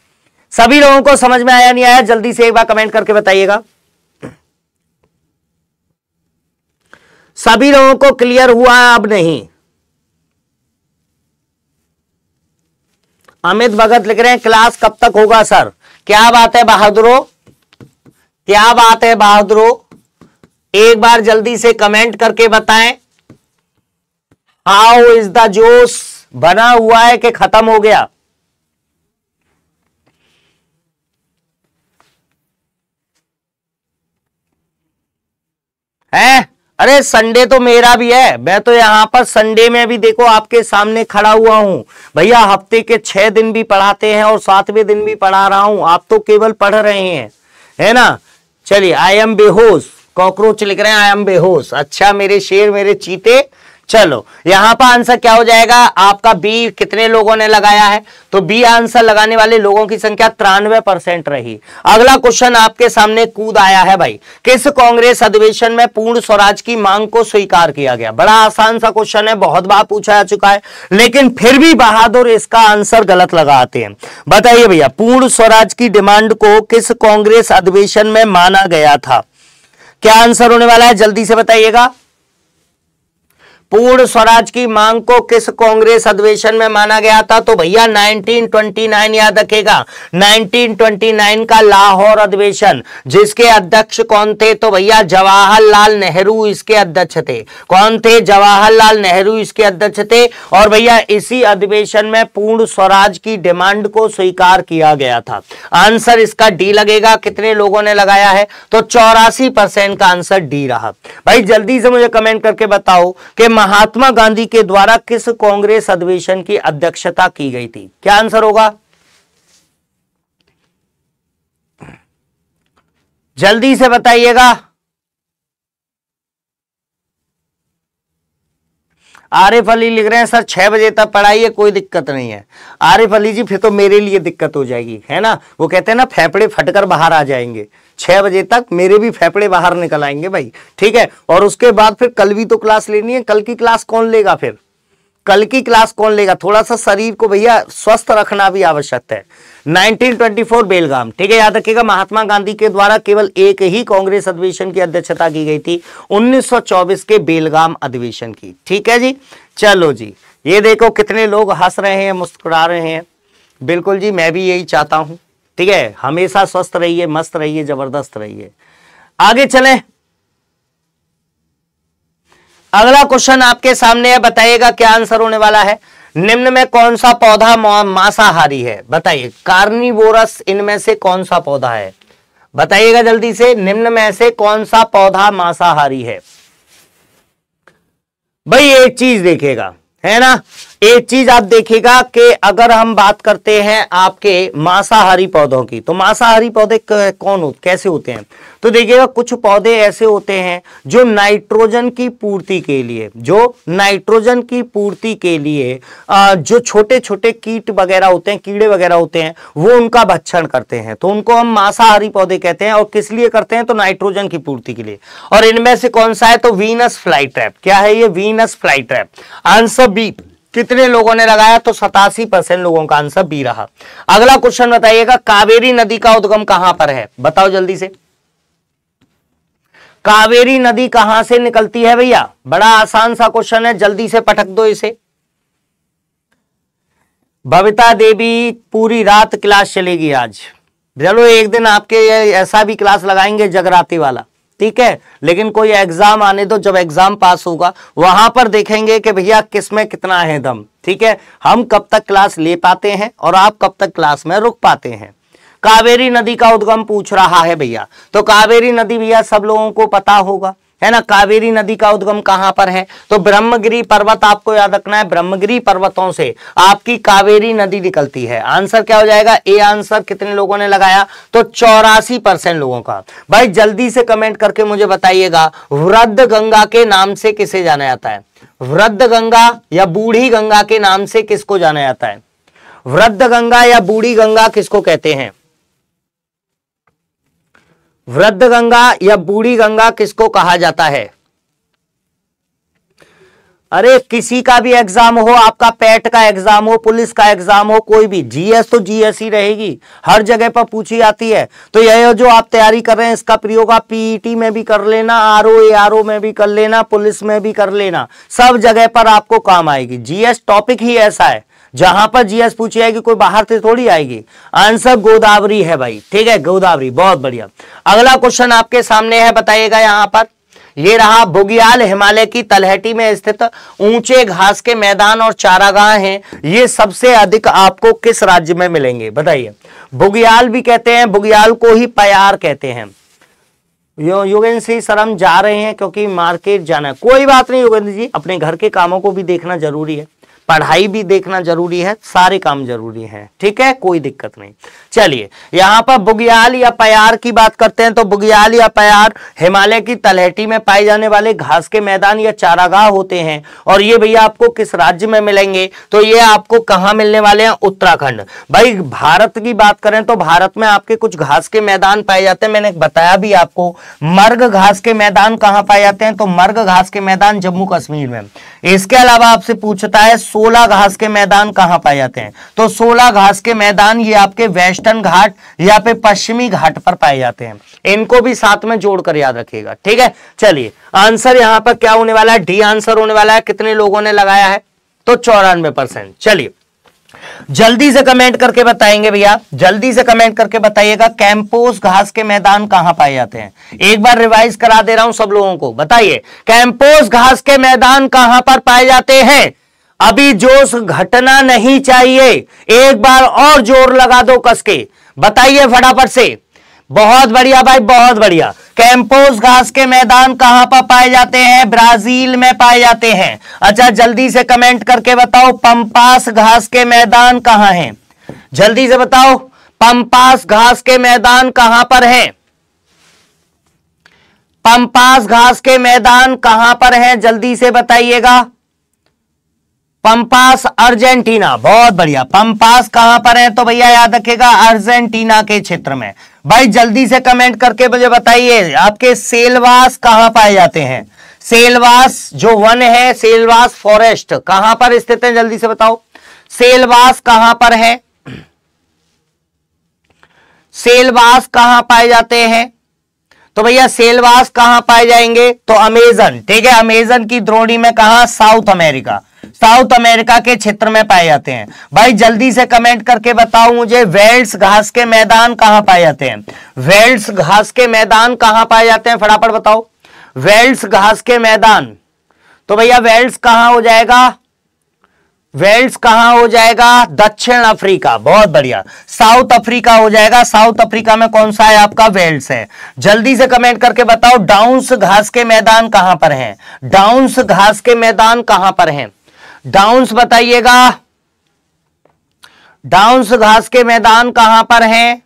सभी लोगों को समझ में आया नहीं आया जल्दी से एक बार कमेंट करके बताइएगा सभी लोगों को क्लियर हुआ अब नहीं अमित भगत लिख रहे हैं क्लास कब तक होगा सर क्या बात है बहादुरो क्या बात है बहादुरो एक बार जल्दी से कमेंट करके बताएं हाउ इज द जोश बना हुआ है कि खत्म हो गया है अरे संडे तो मेरा भी है मैं तो यहां पर संडे में भी देखो आपके सामने खड़ा हुआ हूं भैया हफ्ते के छह दिन भी पढ़ाते हैं और सातवें दिन भी पढ़ा रहा हूं आप तो केवल पढ़ रहे हैं है ना चलिए आई एम बेहोश कॉकरोच लिख रहे हैं आई एम बेहोश अच्छा मेरे शेर मेरे चीते चलो यहां पर आंसर क्या हो जाएगा आपका बी कितने लोगों ने लगाया है तो बी आंसर लगाने वाले लोगों की संख्या तिरानवे परसेंट रही अगला क्वेश्चन आपके सामने कूद आया है भाई किस कांग्रेस अधिवेशन में पूर्ण स्वराज की मांग को स्वीकार किया गया बड़ा आसान सा क्वेश्चन है बहुत बार पूछा जा चुका है लेकिन फिर भी बहादुर इसका आंसर गलत लगाते हैं बताइए भैया पूर्ण स्वराज की डिमांड को किस कांग्रेस अधिवेशन में माना गया था क्या आंसर होने वाला है जल्दी से बताइएगा पूर्ण स्वराज की मांग को किस कांग्रेस अधिवेशन में माना गया था तो भैया 1929 याद रखेगा 1929 का लाहौर अधिवेशन जिसके अध्यक्ष कौन थे तो भैया जवाहरलाल नेहरू इसके अध्यक्ष थे कौन थे जवाहरलाल नेहरू इसके अध्यक्ष थे और भैया इसी अधिवेशन में पूर्ण स्वराज की डिमांड को स्वीकार किया गया था आंसर इसका डी लगेगा कितने लोगों ने लगाया है तो चौरासी का आंसर डी रहा भाई जल्दी से मुझे कमेंट करके बताओ कि महात्मा गांधी के द्वारा किस कांग्रेस अधिवेशन की अध्यक्षता की गई थी क्या आंसर होगा जल्दी से बताइएगा आरिफ अली लिख रहे हैं सर छह बजे तक पढ़ाइए कोई दिक्कत नहीं है आरिफ अली जी फिर तो मेरे लिए दिक्कत हो जाएगी है ना वो कहते हैं ना फेफड़े फटकर बाहर आ जाएंगे छह बजे तक मेरे भी फेफड़े बाहर निकल आएंगे भाई ठीक है और उसके बाद फिर कल भी तो क्लास लेनी है कल की क्लास कौन लेगा फिर कल की क्लास कौन लेगा थोड़ा सा शरीर को भैया स्वस्थ रखना भी आवश्यक है 1924 बेलगाम ठीक है याद रखिएगा महात्मा गांधी के द्वारा केवल एक ही कांग्रेस अधिवेशन की अध्यक्षता की गई थी 1924 के बेलगाम अधिवेशन की ठीक है जी चलो जी ये देखो कितने लोग हंस रहे हैं मुस्कुरा रहे हैं बिल्कुल जी मैं भी यही चाहता हूं ठीक है हमेशा स्वस्थ रहिए मस्त रहिए जबरदस्त रहिए आगे चले अगला क्वेश्चन आपके सामने है बताइएगा क्या आंसर होने वाला है निम्न में कौन सा पौधा मांसाहारी है बताइए कार्निवोरस इनमें से कौन सा पौधा है बताइएगा जल्दी से निम्न में से कौन सा पौधा मांसाहारी है भाई एक चीज देखेगा है ना एक चीज आप देखिएगा कि अगर हम बात करते हैं आपके मांसाहारी पौधों की तो मांसाहारी पौधे कौन होते कैसे होते हैं तो देखिएगा कुछ पौधे ऐसे होते हैं जो नाइट्रोजन की पूर्ति के लिए जो नाइट्रोजन की पूर्ति के लिए जो छोटे छोटे कीट वगैरह होते हैं कीड़े वगैरह होते हैं वो उनका भक्षण करते हैं तो उनको हम मांसाहारी पौधे कहते हैं और किस लिए करते हैं तो नाइट्रोजन की पूर्ति के लिए और इनमें से कौन सा है तो वीनस फ्लाई ट्रैप क्या है ये Venus fly trap answer B कितने लोगों ने लगाया तो सतासी परसेंट लोगों का आंसर बी रहा अगला क्वेश्चन बताइएगा कावेरी नदी का उद्गम कहां पर है बताओ जल्दी से कावेरी नदी कहां से निकलती है भैया बड़ा आसान सा क्वेश्चन है जल्दी से पटक दो इसे भविता देवी पूरी रात क्लास चलेगी आज चलो एक दिन आपके ऐसा भी क्लास लगाएंगे जगराती वाला ठीक है लेकिन कोई एग्जाम आने दो जब एग्जाम पास होगा वहां पर देखेंगे कि भैया किस में कितना है दम ठीक है हम कब तक क्लास ले पाते हैं और आप कब तक क्लास में रुक पाते हैं कावेरी नदी का उद्गम पूछ रहा है भैया तो कावेरी नदी भैया सब लोगों को पता होगा है ना कावेरी नदी का उद्गम कहां पर है तो ब्रह्मगिरी पर्वत आपको याद रखना है ब्रह्मगिरी पर्वतों से आपकी कावेरी नदी निकलती है आंसर क्या हो जाएगा ए आंसर कितने लोगों ने लगाया तो चौरासी परसेंट लोगों का भाई जल्दी से कमेंट करके मुझे बताइएगा वृद्ध गंगा के नाम से किसे जाना जाता है वृद्ध गंगा या बूढ़ी गंगा के नाम से किसको जाना जाता है वृद्ध गंगा या बूढ़ी गंगा किसको कहते हैं वृद्ध गंगा या बूढ़ी गंगा किसको कहा जाता है अरे किसी का भी एग्जाम हो आपका पेट का एग्जाम हो पुलिस का एग्जाम हो कोई भी जीएस तो जीएस ही रहेगी हर जगह पर पूछी जाती है तो यह जो आप तैयारी कर रहे हैं इसका प्रयोग आप पीईटी e में भी कर लेना आरओ एआरओ में भी कर लेना पुलिस में भी कर लेना सब जगह पर आपको काम आएगी जीएस टॉपिक ही ऐसा है जहां पर जीएस पूछी जाएगी कोई बाहर से थोड़ी आएगी आंसर गोदावरी है भाई ठीक है गोदावरी बहुत बढ़िया अगला क्वेश्चन आपके सामने है बताइएगा यहां पर ये रहा बुगियाल हिमालय की तलहटी में स्थित ऊंचे घास के मैदान और चारागाह हैं ये सबसे अधिक आपको किस राज्य में मिलेंगे बताइए बुगियाल भी कहते हैं बुगियाल को ही प्यार कहते हैं यो योगेंद्र सिंह सर हम जा रहे हैं क्योंकि मार्केट जाना है कोई बात नहीं योगेंद्र जी अपने घर के कामों को भी देखना जरूरी है पढ़ाई भी देखना जरूरी है सारे काम जरूरी है ठीक है कोई दिक्कत नहीं चलिए यहाँ पर बुग्याल या पयार की बात करते हैं तो बुग्याल या पयार हिमालय की तलहटी में पाए जाने वाले घास के मैदान या चारागाह होते हैं और ये भैया आपको किस राज्य में मिलेंगे तो ये आपको कहाँ मिलने वाले हैं उत्तराखंड भाई भारत की बात करें तो भारत में आपके कुछ घास के मैदान पाए जाते हैं मैंने बताया भी आपको मर्ग घास के मैदान कहाँ पाए जाते हैं तो मर्ग घास के मैदान जम्मू कश्मीर में इसके अलावा आपसे पूछता है सोलह घास के मैदान कहां पाए जाते हैं तो सोलह घास के मैदान ये आपके वेस्टर्न घाट या पे पश्चिमी घाट पर पाए जाते हैं इनको भी साथ में जोड़कर याद रखिएगा ठीक है चलिए आंसर यहां पर क्या होने वाला है डी आंसर होने वाला है कितने लोगों ने लगाया है तो चौरानवे परसेंट चलिए जल्दी से कमेंट करके बताएंगे भैया जल्दी से कमेंट करके बताइएगा कैंपोस घास के मैदान कहां पाए जाते हैं एक बार रिवाइज करा दे रहा हूं सब लोगों को बताइए कैंपोस घास के मैदान कहां पर पाए जाते हैं अभी जोश घटना नहीं चाहिए एक बार और जोर लगा दो कस के बताइए फटाफट से बहुत बढ़िया भाई बहुत बढ़िया कैंपोस घास के मैदान कहां पर पाए जाते हैं ब्राजील में पाए जाते हैं अच्छा जल्दी से कमेंट करके बताओ पंपास घास के मैदान कहां हैं जल्दी से बताओ पंपास घास के मैदान कहां पर हैं पंपास घास के मैदान कहां पर हैं जल्दी से बताइएगा पंपास अर्जेंटीना बहुत बढ़िया पंपास कहां पर है तो भैया याद रखेगा अर्जेंटीना के क्षेत्र में भाई जल्दी से कमेंट करके मुझे बताइए आपके सेलवास कहां पाए जाते हैं सेलवास जो वन है सेलवास फॉरेस्ट कहां पर स्थित है जल्दी से बताओ सेलवास कहां पर है सेलवास कहां पाए जाते हैं तो भैया सेलवास कहां पाए जाएंगे तो अमेजन ठीक है अमेजन की द्रोणी में कहा साउथ अमेरिका साउथ अमेरिका के क्षेत्र में पाए जाते हैं भाई जल्दी से कमेंट करके बताओ मुझे वेल्ड्स घास के मैदान कहां पाए जाते हैं वेल्ड्स घास के मैदान कहां पाए जाते हैं फटाफट बताओ वेल्ड्स घास के मैदान तो भैया वेल्ड्स कहाँ हो जाएगा वेल्ड्स कहां हो जाएगा दक्षिण अफ्रीका बहुत बढ़िया साउथ अफ्रीका हो जाएगा साउथ अफ्रीका में कौन सा है आपका वेल्स है जल्दी से कमेंट करके बताओ डाउंस घास के मैदान कहां पर हैं डाउंस घास के मैदान कहां पर हैं डाउन्स बताइएगा डाउन्स घास के मैदान कहां पर हैं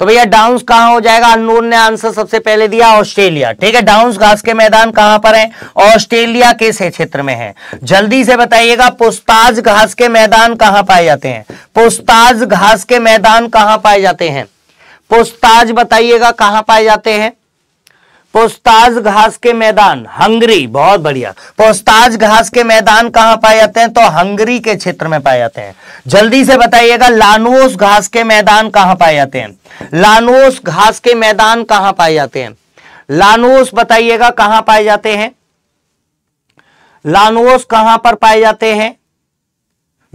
तो भैया डाउन्स कहां हो जाएगा अनूर ने आंसर सबसे पहले दिया ऑस्ट्रेलिया ठीक है डाउन्स घास के मैदान कहां पर है ऑस्ट्रेलिया के से क्षेत्र में है जल्दी से बताइएगा पुस्ताज घास के मैदान कहां पाए जाते हैं पुस्ताज घास के मैदान कहां पाए जाते हैं पुस्ताज बताइएगा कहां पाए जाते हैं पोस्ताज घास के मैदान हंगरी बहुत बढ़िया पोस्ताज घास के मैदान कहां पाए जाते हैं तो हंगरी के क्षेत्र में पाए जाते हैं जल्दी से बताइएगा लानुस घास के मैदान कहां पाए जाते हैं लानुस घास के मैदान कहां पाए जाते हैं लानुस बताइएगा कहां पाए जाते हैं लानुस कहां पर पाए जाते हैं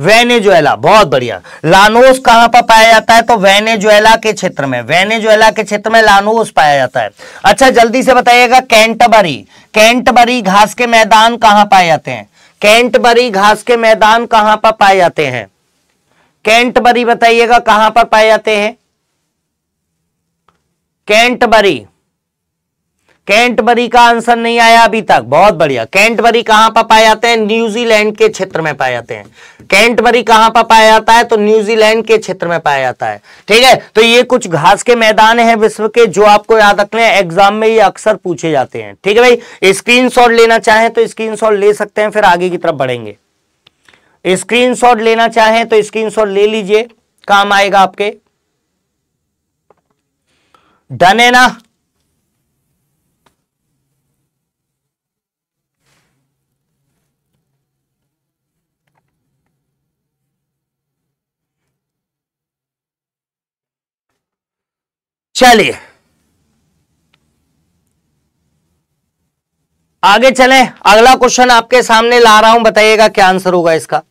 वेनेजुएला बहुत बढ़िया लानोस कहां पर पाया जाता है तो वेनेजुएला के क्षेत्र में वेनेजुएला के क्षेत्र में लानोस पाया जाता है अच्छा जल्दी से बताइएगा कैंटबरी कैंटबरी घास के मैदान कहां पाए जाते हैं कैंटबरी घास के मैदान कहां पर पाए जाते हैं कैंटबरी बताइएगा कहां पर पाए जाते हैं कैंटबरी कैंटबरी का आंसर नहीं आया अभी तक बहुत बढ़िया कैंटबरी कहां पर पाए जाते हैं न्यूजीलैंड के क्षेत्र में पाए जाते हैं कैंटबरी कहां पर पाया जाता है तो न्यूजीलैंड के क्षेत्र में पाया जाता है ठीक है तो ये कुछ घास के मैदान हैं विश्व के जो आपको याद रखने हैं एग्जाम में ये अक्सर पूछे जाते हैं ठीक है भाई स्क्रीन लेना चाहें तो स्क्रीन ले सकते हैं फिर आगे की तरफ बढ़ेंगे स्क्रीन लेना चाहें तो स्क्रीन ले लीजिए काम आएगा आपके डन है ना चलिए आगे चले अगला क्वेश्चन आपके सामने ला रहा हूं बताइएगा क्या आंसर होगा इसका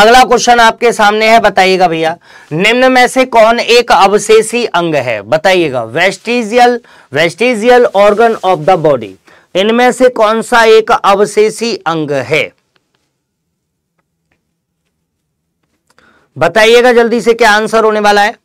अगला क्वेश्चन आपके सामने है बताइएगा भैया निम्न में से कौन एक अवशेषी अंग है बताइएगा vestigial vestigial organ of the body इनमें से कौन सा एक अवशेषी अंग है बताइएगा जल्दी से क्या आंसर होने वाला है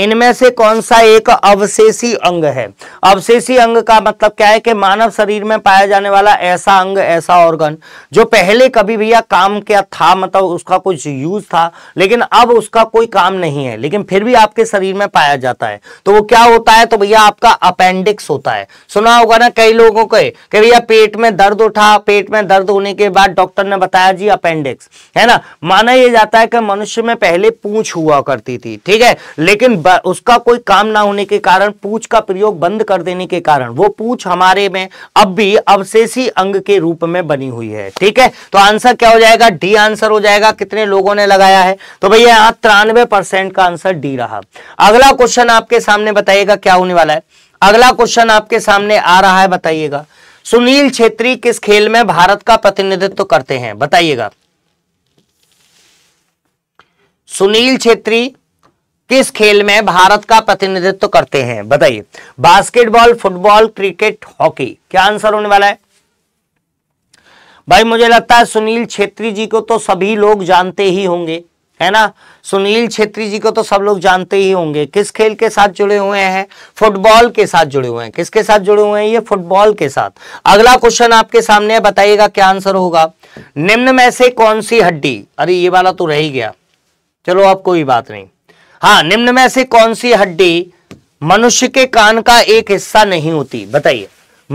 इनमें से कौन सा एक अवशेषी अंग है अवशेषी अंग का मतलब क्या है कि मानव शरीर में पाया जाने वाला ऐसा अंग ऐसा ऑर्गन जो पहले कभी भी या काम क्या था मतलब उसका कुछ यूज था लेकिन अब उसका कोई काम नहीं है लेकिन फिर भी आपके शरीर में पाया जाता है तो वो क्या होता है तो भैया आपका अपेंडिक्स होता है सुना होगा ना कई लोगों को भैया पेट में दर्द उठा पेट में दर्द होने के बाद डॉक्टर ने बताया जी अपेंडिक्स है ना माना यह जाता है कि मनुष्य में पहले पूछ हुआ करती थी ठीक है लेकिन पर उसका कोई काम ना होने के कारण पूछ का प्रयोग बंद कर देने के कारण वो पूछ हमारे में अब भी अवशेषी अंग के रूप में बनी हुई है ठीक है तो आंसर क्या हो जाएगा डी आंसर हो जाएगा कितने लोगों ने लगाया है तो भैया यहां तिरानवे परसेंट का आंसर डी रहा अगला क्वेश्चन आपके सामने बताइएगा क्या होने वाला है अगला क्वेश्चन आपके सामने आ रहा है बताइएगा सुनील छेत्री किस खेल में भारत का प्रतिनिधित्व करते हैं बताइएगा सुनील छेत्री किस खेल में भारत का प्रतिनिधित्व करते हैं बताइए बास्केटबॉल फुटबॉल क्रिकेट हॉकी क्या आंसर होने वाला है भाई मुझे लगता है सुनील छेत्री जी को तो सभी लोग जानते ही होंगे है ना सुनील छेत्री जी को तो सब लोग जानते ही होंगे किस खेल के साथ जुड़े हुए हैं फुटबॉल के साथ जुड़े हुए हैं किसके साथ जुड़े हुए हैं ये फुटबॉल के साथ अगला क्वेश्चन आपके सामने है बताइएगा क्या आंसर होगा निम्न में से कौन सी हड्डी अरे ये वाला तो रह गया चलो अब कोई बात नहीं हाँ निम्न में से कौन सी हड्डी मनुष्य के कान का एक हिस्सा नहीं होती बताइए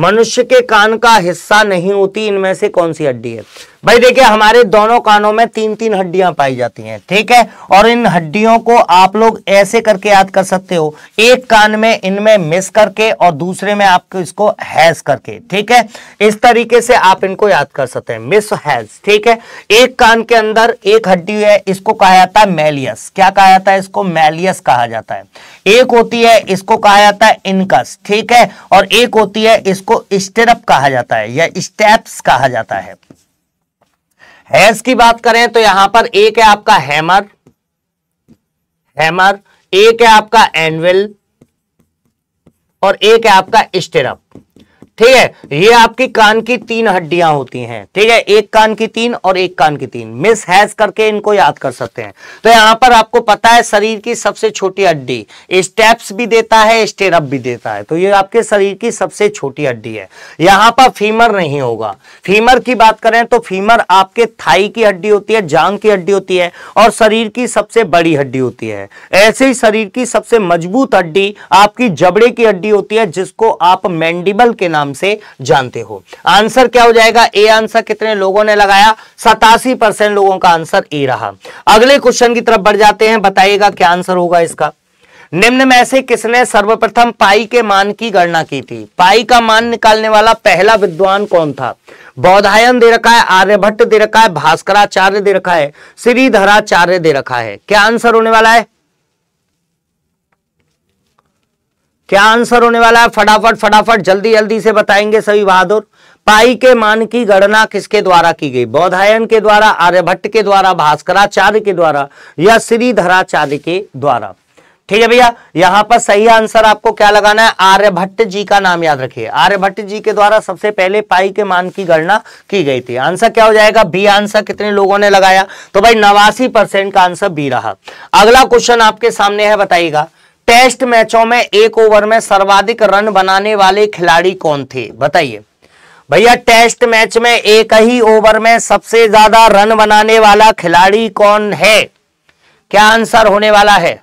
मनुष्य के कान का हिस्सा नहीं होती इनमें से कौन सी हड्डी है भाई देखिए हमारे दोनों कानों में तीन तीन हड्डियां पाई जाती हैं ठीक है और इन हड्डियों को आप लोग ऐसे करके याद कर सकते हो एक कान में इनमें मिस करके और दूसरे में आपको इसको हैज करके ठीक है इस तरीके से आप इनको याद कर सकते हैं मिस हैज ठीक है एक कान के अंदर एक हड्डी है इसको कहा जाता है मैलियस क्या कहा जाता है इसको मैलियस कहा जाता है एक होती है इसको कहा जाता है इनकस ठीक है और एक होती है इसको स्टेरप कहा जाता है या स्टेप्स कहा जाता है हैज की बात करें तो यहां पर एक है आपका हैमर हैमर एक है आपका एनविल और एक है आपका स्टेरअप ठीक है ये आपकी कान की तीन हड्डियां होती हैं ठीक है एक कान की तीन और एक कान की तीन मिस हैज करके इनको याद कर सकते हैं तो यहाँ पर आपको पता है शरीर की सबसे छोटी हड्डी स्टेप्स भी देता है स्टेरअप भी देता है तो ये आपके शरीर की सबसे छोटी हड्डी है यहां पर फीमर नहीं होगा फीमर की बात करें तो फीमर आपके थाई की हड्डी होती है जांग की हड्डी होती है और शरीर की सबसे बड़ी हड्डी होती है ऐसे ही शरीर की सबसे मजबूत हड्डी आपकी जबड़े की हड्डी होती है जिसको आप मैंडिबल के नाम नाम से जानते हो आंसर क्या हो जाएगा ए आंसर कितने लोगों ने लगाया सतासी परसेंट लोगों का आंसर ए रहा अगले क्वेश्चन की तरफ बढ़ जाते हैं बताइएगा क्या आंसर होगा इसका निम्न में से किसने सर्वप्रथम पाई के मान की गणना की थी पाई का मान निकालने वाला पहला विद्वान कौन था बौधायन दे रखा है आर्यभट्ट दे रखा है भास्कराचार्य दे रखा है श्रीधराचार्य दे रखा है क्या आंसर होने वाला है क्या आंसर होने वाला है फटाफट फटाफट जल्दी जल्दी से बताएंगे सभी बहादुर पाई के मान की गणना किसके द्वारा की गई बौधायन के द्वारा आर्यभट्ट के द्वारा भास्कराचार्य के द्वारा या श्रीधराचार्य के द्वारा ठीक है भैया यहां पर सही आंसर आपको क्या लगाना है आर्यभट्ट जी का नाम याद रखिए आर्यभट्ट जी के द्वारा सबसे पहले पाई के मान की गणना की गई थी आंसर क्या हो जाएगा बी आंसर कितने लोगों ने लगाया तो भाई नवासी परसेंट का आंसर बी रहा अगला क्वेश्चन आपके सामने है बताइएगा टेस्ट मैचों में एक ओवर में सर्वाधिक रन बनाने वाले खिलाड़ी कौन थे बताइए भैया टेस्ट मैच में एक ही ओवर में सबसे ज्यादा रन बनाने वाला खिलाड़ी कौन है क्या आंसर होने वाला है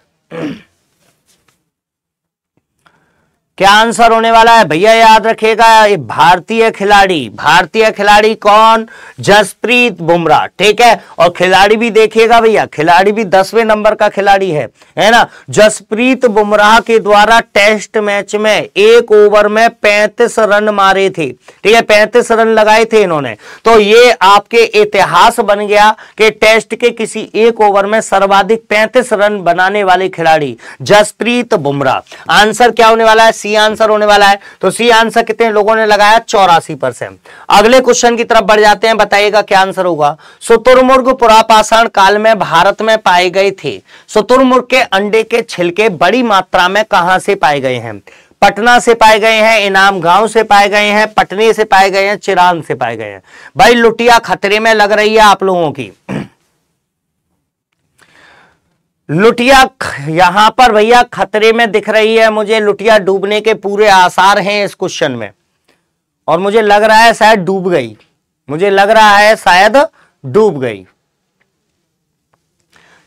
क्या आंसर होने वाला है भैया याद रखिएगा ये भारतीय खिलाड़ी भारतीय खिलाड़ी कौन जसप्रीत बुमराह ठीक है और खिलाड़ी भी देखिएगा भैया खिलाड़ी भी दसवें नंबर का खिलाड़ी है है ना जसप्रीत बुमराह के द्वारा टेस्ट मैच में एक ओवर में पैंतीस रन मारे थे ठीक है पैंतीस रन लगाए थे इन्होंने तो ये आपके इतिहास बन गया कि टेस्ट के किसी एक ओवर में सर्वाधिक पैंतीस रन बनाने वाले खिलाड़ी जसप्रीत बुमराह आंसर क्या होने वाला है सी आंसर होने वाला है तो सी आंसर कितने लोगों ने लगाया चौरासी परसेंट अगले क्वेश्चन की तरफ बढ़ जाते हैं बताइएगा क्या आंसर होगा शुतुर्मुर्ग पुरापाषाण काल में भारत में पाए गए थे शुतुर्मुर्ग के अंडे के छिलके बड़ी मात्रा में कहां से पाए गए हैं पटना से पाए गए हैं इनाम गांव से पाए गए हैं पटनी से पाए गए हैं चिरान से पाए गए हैं भाई लुटिया खतरे में लग रही है आप लोगों की लुटिया यहां पर भैया खतरे में दिख रही है मुझे लुटिया डूबने के पूरे आसार हैं इस क्वेश्चन में और मुझे लग रहा है शायद डूब गई मुझे लग रहा है शायद डूब गई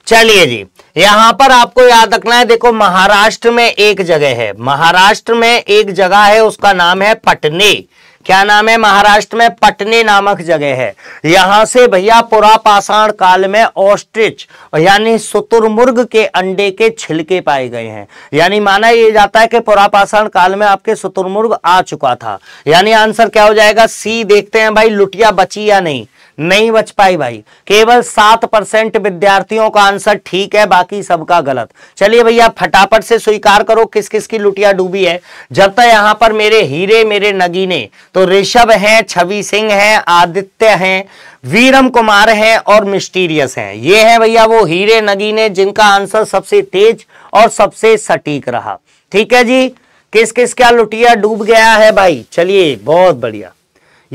चलिए जी यहां पर आपको याद रखना है देखो महाराष्ट्र में एक जगह है महाराष्ट्र में एक जगह है उसका नाम है पटने क्या नाम है महाराष्ट्र में पटनी नामक जगह है यहां से भैया पुरापाषाण काल में ऑस्ट्रिच यानी शतुर्मुर्ग के अंडे के छिलके पाए गए हैं यानी माना यह जाता है कि पुरापाषाण काल में आपके शतुर्मुर्ग आ चुका था यानी आंसर क्या हो जाएगा सी देखते हैं भाई लुटिया बची या नहीं नहीं बच पाई भाई केवल सात परसेंट विद्यार्थियों का आंसर ठीक है बाकी सबका गलत चलिए भैया फटाफट से स्वीकार करो किस किस की लुटिया डूबी है जब तक यहां पर मेरे हीरे मेरे नगीने तो ऋषभ हैं छवि सिंह हैं आदित्य हैं वीरम कुमार हैं और मिस्टीरियस हैं ये हैं भैया वो हीरे नगीने जिनका आंसर सबसे तेज और सबसे सटीक रहा ठीक है जी किस किस क्या लुटिया डूब गया है भाई चलिए बहुत बढ़िया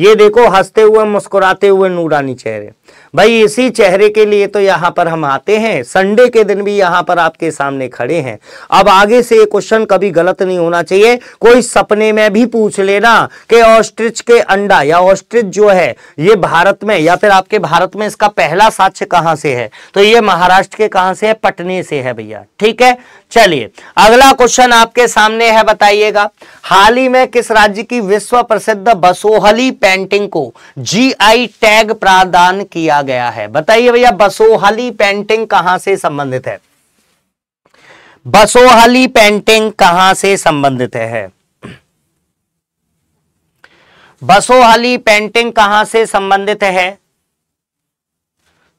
ये देखो हंसते हुए मुस्कुराते हुए नूरानी चेहरे भाई इसी चेहरे के लिए तो यहाँ पर हम आते हैं संडे के दिन भी यहां पर आपके सामने खड़े हैं अब आगे से ये क्वेश्चन कभी गलत नहीं होना चाहिए कोई सपने में भी पूछ लेना कि ऑस्ट्रिच के अंडा या ऑस्ट्रिच जो है ये भारत में या फिर आपके भारत में इसका पहला साक्ष्य कहां से है तो ये महाराष्ट्र के कहां से है पटने से है भैया ठीक है चलिए अगला क्वेश्चन आपके सामने है बताइएगा हाल ही में किस राज्य की विश्व प्रसिद्ध बसोहली पेंटिंग को जीआई टैग प्रदान किया गया है बताइए भैया बसोहली पेंटिंग कहां से संबंधित है बसोहली पेंटिंग कहां से संबंधित है बसोहली पेंटिंग कहां से संबंधित है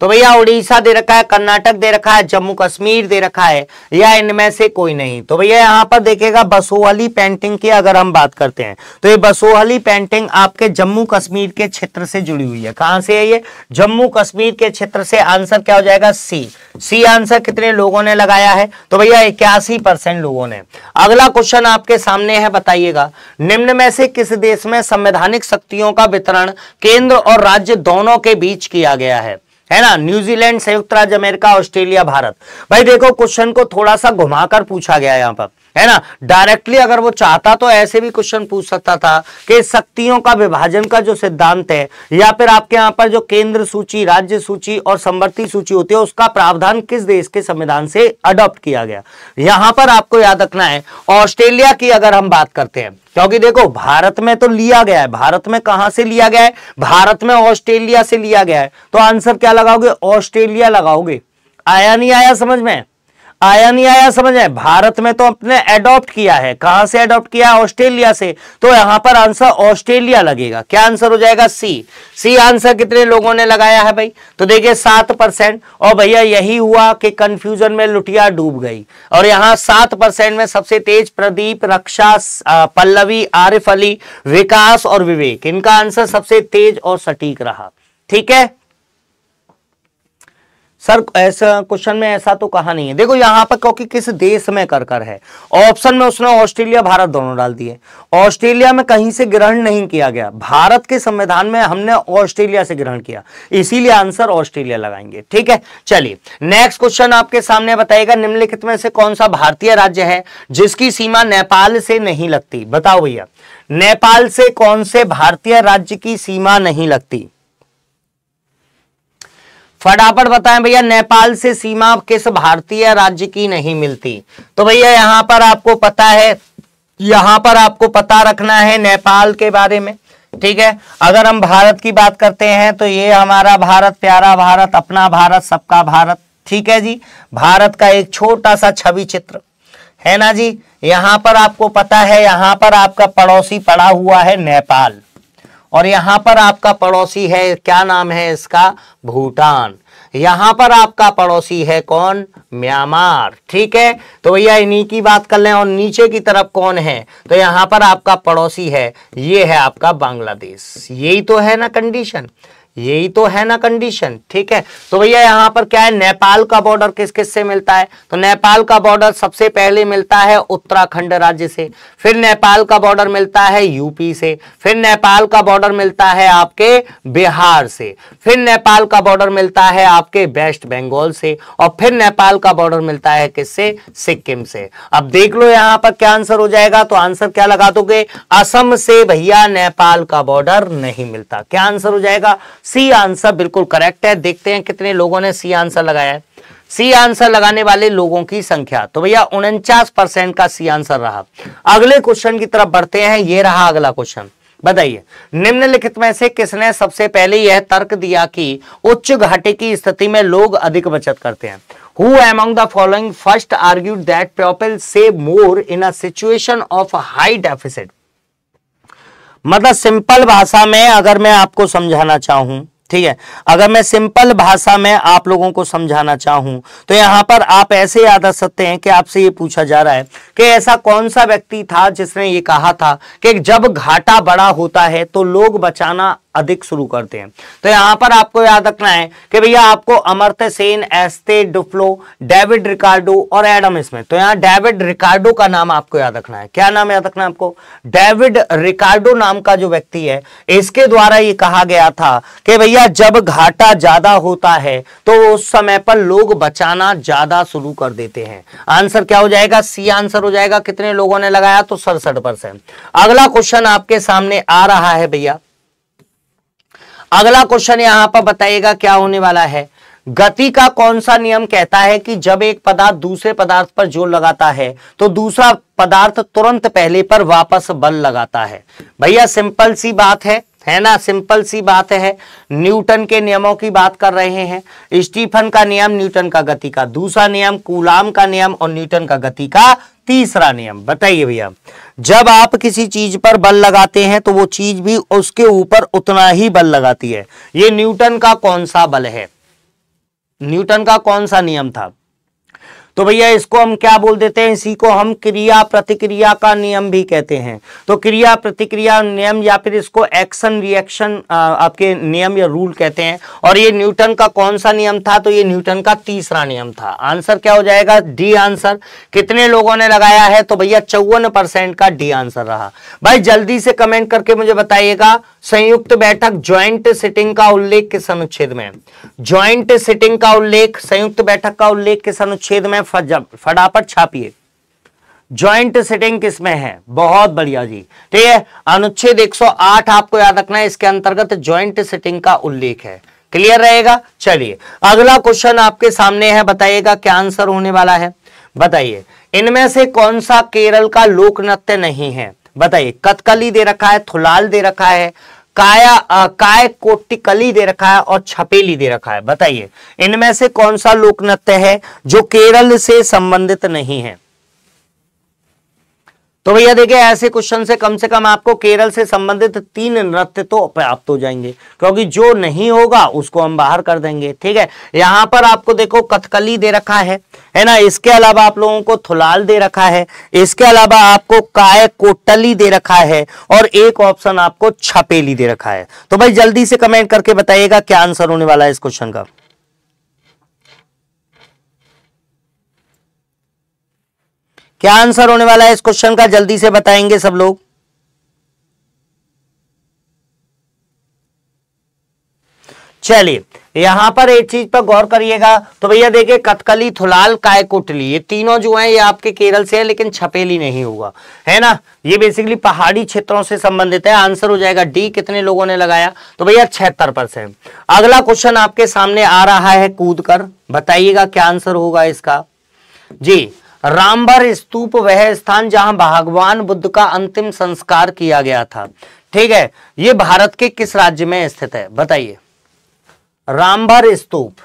तो भैया उड़ीसा दे रखा है कर्नाटक दे रखा है जम्मू कश्मीर दे रखा है या इनमें से कोई नहीं तो भैया यहाँ पर देखेगा बसोहली पेंटिंग की अगर हम बात करते हैं तो ये बसोहली पेंटिंग आपके जम्मू कश्मीर के क्षेत्र से जुड़ी हुई है कहां से है ये जम्मू कश्मीर के क्षेत्र से आंसर क्या हो जाएगा सी सी आंसर कितने लोगों ने लगाया है तो भैया इक्यासी परसेंट लोगों ने अगला क्वेश्चन आपके सामने है बताइएगा निम्न में से किस देश में संवैधानिक शक्तियों का वितरण केंद्र और राज्य दोनों के बीच किया गया है है ना न्यूजीलैंड संयुक्त राज्य अमेरिका ऑस्ट्रेलिया भारत भाई देखो क्वेश्चन को थोड़ा सा घुमाकर पूछा गया यहां पर है ना डायरेक्टली अगर वो चाहता तो ऐसे भी क्वेश्चन पूछ सकता था कि शक्तियों का विभाजन का जो सिद्धांत है या फिर आपके यहाँ पर जो केंद्र सूची राज्य सूची और समवर्ती सूची होती है उसका प्रावधान किस देश के संविधान से अडॉप्ट किया गया यहां पर आपको याद रखना है ऑस्ट्रेलिया की अगर हम बात करते हैं क्योंकि देखो भारत में तो लिया गया है भारत में कहां से लिया गया है भारत में ऑस्ट्रेलिया से लिया गया है तो आंसर क्या लगाओगे ऑस्ट्रेलिया लगाओगे आया नहीं आया समझ में आया नहीं आया समझ भारत में तो अपने एडॉप्ट किया है कहां से एडॉप्ट किया ऑस्ट्रेलिया से तो यहां पर आंसर ऑस्ट्रेलिया लगेगा क्या आंसर हो जाएगा सी सी आंसर कितने लोगों ने लगाया है भाई तो देखिए सात परसेंट और भैया यही हुआ कि कंफ्यूजन में लुटिया डूब गई और यहां सात परसेंट में सबसे तेज प्रदीप रक्षा पल्लवी आरिफ अली विकास और विवेक इनका आंसर सबसे तेज और सटीक रहा ठीक है सर ऐसा क्वेश्चन में ऐसा तो कहा नहीं है देखो यहां पर क्योंकि किस देश में कर कर है ऑप्शन में उसने ऑस्ट्रेलिया भारत दोनों डाल दिए ऑस्ट्रेलिया में कहीं से ग्रहण नहीं किया गया भारत के संविधान में हमने ऑस्ट्रेलिया से ग्रहण किया इसीलिए आंसर ऑस्ट्रेलिया लगाएंगे ठीक है चलिए नेक्स्ट क्वेश्चन आपके सामने बताएगा निम्नलिखित में से कौन सा भारतीय राज्य है जिसकी सीमा नेपाल से नहीं लगती बताओ भैया नेपाल से कौन से भारतीय राज्य की सीमा नहीं लगती फटाफट बताएं भैया नेपाल से सीमा किस भारतीय राज्य की नहीं मिलती तो भैया यहां पर आपको पता है यहां पर आपको पता रखना है नेपाल के बारे में ठीक है अगर हम भारत की बात करते हैं तो ये हमारा भारत प्यारा भारत अपना भारत सबका भारत ठीक है जी भारत का एक छोटा सा छवि चित्र है ना जी यहाँ पर आपको पता है यहां पर आपका पड़ोसी पड़ा हुआ है नेपाल और यहाँ पर आपका पड़ोसी है क्या नाम है इसका भूटान यहाँ पर आपका पड़ोसी है कौन म्यांमार ठीक है तो भैया इन्हीं की बात कर लें और नीचे की तरफ कौन है तो यहाँ पर आपका पड़ोसी है ये है आपका बांग्लादेश यही तो है ना कंडीशन यही तो है ना कंडीशन ठीक है तो भैया यहां पर क्या है नेपाल का बॉर्डर किस किस से मिलता है तो नेपाल का बॉर्डर सबसे पहले मिलता है उत्तराखंड राज्य से फिर नेपाल का बॉर्डर मिलता है यूपी से फिर नेपाल का बॉर्डर मिलता है आपके बिहार से फिर नेपाल का बॉर्डर मिलता है आपके वेस्ट बंगाल से और फिर नेपाल का बॉर्डर मिलता है किससे सिक्किम से अब देख लो यहां पर क्या आंसर हो जाएगा तो आंसर क्या लगा दोगे असम से भैया नेपाल का बॉर्डर नहीं मिलता क्या आंसर हो जाएगा सी आंसर बिल्कुल करेक्ट है देखते हैं कितने लोगों ने सी आंसर लगाया है सी आंसर लगाने वाले लोगों की संख्या तो भैया उनचास परसेंट का सी आंसर रहा अगले क्वेश्चन की तरफ बढ़ते हैं ये रहा अगला क्वेश्चन बताइए निम्नलिखित में से किसने सबसे पहले यह तर्क दिया कि उच्च घाटे की स्थिति में लोग अधिक बचत करते हैं who among the following first argued that people save more in a situation of high deficit मतलब सिंपल भाषा में अगर मैं आपको समझाना चाहूं ठीक है अगर मैं सिंपल भाषा में आप लोगों को समझाना चाहूं तो यहां पर आप ऐसे याद रख सकते हैं कि आपसे ये पूछा जा रहा है कि ऐसा कौन सा व्यक्ति था जिसने ये कहा था कि जब घाटा बड़ा होता है तो लोग बचाना अधिक शुरू करते हैं तो यहां पर आपको याद रखना है कि भैया आपको Amartya Sen Esther Duflo David Ricardo और एडम स्मिथ तो यहां डेविड रिकार्डो का नाम आपको याद रखना है क्या नाम याद रखना है आपको डेविड रिकार्डो नाम का जो व्यक्ति है इसके द्वारा ये कहा गया था कि भैया जब घाटा ज्यादा होता है तो उस समय पर लोग बचाना ज्यादा शुरू कर देते हैं आंसर क्या हो जाएगा सी आंसर हो जाएगा कितने लोगों ने लगाया तो सड़सठ अगला क्वेश्चन आपके सामने आ रहा है भैया अगला क्वेश्चन यहां पर बताइएगा क्या होने वाला है गति का कौन सा नियम कहता है कि जब एक पदार्थ दूसरे पदार्थ पर जोर लगाता है तो दूसरा पदार्थ तुरंत पहले पर वापस बल लगाता है भैया सिंपल सी बात है है ना सिंपल सी बात है न्यूटन के नियमों की बात कर रहे हैं स्टीफन का नियम न्यूटन का गति का दूसरा नियम कूलाम का नियम और न्यूटन का गति का तीसरा नियम बताइए भैया जब आप किसी चीज पर बल लगाते हैं तो वो चीज भी उसके ऊपर उतना ही बल लगाती है ये न्यूटन का कौन सा बल है न्यूटन का कौन सा नियम था तो भैया इसको हम क्या बोल देते हैं इसी को हम क्रिया प्रतिक्रिया का नियम भी कहते हैं तो क्रिया प्रतिक्रिया नियम या फिर इसको एक्शन रिएक्शन आपके नियम या रूल कहते हैं और ये न्यूटन का कौन सा नियम था तो ये न्यूटन का तीसरा नियम था आंसर क्या हो जाएगा डी आंसर कितने लोगों ने लगाया है तो भैया चौवन परसेंट का डी आंसर रहा भाई जल्दी से कमेंट करके मुझे बताइएगा संयुक्त बैठक ज्वाइंट सिटिंग का उल्लेख किस अनुच्छेद में ज्वाइंट सिटिंग का उल्लेख संयुक्त बैठक का उल्लेख किस अनुच्छेद में हैं फटाफट छापिए ज्वाइंट सिटिंग किसमें है बहुत बढ़िया जी ठीक है अनुच्छेद 108 आपको याद रखना है इसके अंतर्गत ज्वाइंट सिटिंग का उल्लेख है क्लियर रहेगा चलिए अगला क्वेश्चन आपके सामने है बताइएगा क्या आंसर होने वाला है बताइए इनमें से कौन सा केरल का लोक नृत्य नहीं है बताइए कथकली दे रखा है थुलाल दे रखा है काया आ, काय कोटिकली दे रखा है और छपेली दे रखा है बताइए इनमें से कौन सा लोक नृत्य है जो केरल से संबंधित नहीं है तो भैया देखिए ऐसे क्वेश्चन से कम से कम आपको केरल से संबंधित तीन नृत्य तो प्राप्त हो जाएंगे क्योंकि जो नहीं होगा उसको हम बाहर कर देंगे ठीक है यहाँ पर आपको देखो कथकली दे रखा है है ना इसके अलावा आप लोगों को थुलाल दे रखा है इसके अलावा आपको काय कोटली दे रखा है और एक ऑप्शन आपको छपेली दे रखा है तो भाई जल्दी से कमेंट करके बताइएगा क्या आंसर होने वाला है इस क्वेश्चन का क्या आंसर होने वाला है इस क्वेश्चन का जल्दी से बताएंगे सब लोग चलिए यहां पर एक चीज पर गौर करिएगा तो भैया देखिए कथकली थुलाल कायकोटली ये तीनों जो हैं ये आपके केरल से है लेकिन छपेली नहीं हुआ है ना ये बेसिकली पहाड़ी क्षेत्रों से संबंधित है आंसर हो जाएगा डी कितने लोगों ने लगाया तो भैया छिहत्तर परसेंट अगला क्वेश्चन आपके सामने आ रहा है कूद कर बताइएगा क्या आंसर होगा इसका जी रामभर स्तूप वह स्थान जहां भगवान बुद्ध का अंतिम संस्कार किया गया था ठीक है ये भारत के किस राज्य में स्थित है बताइए रामभर स्तूप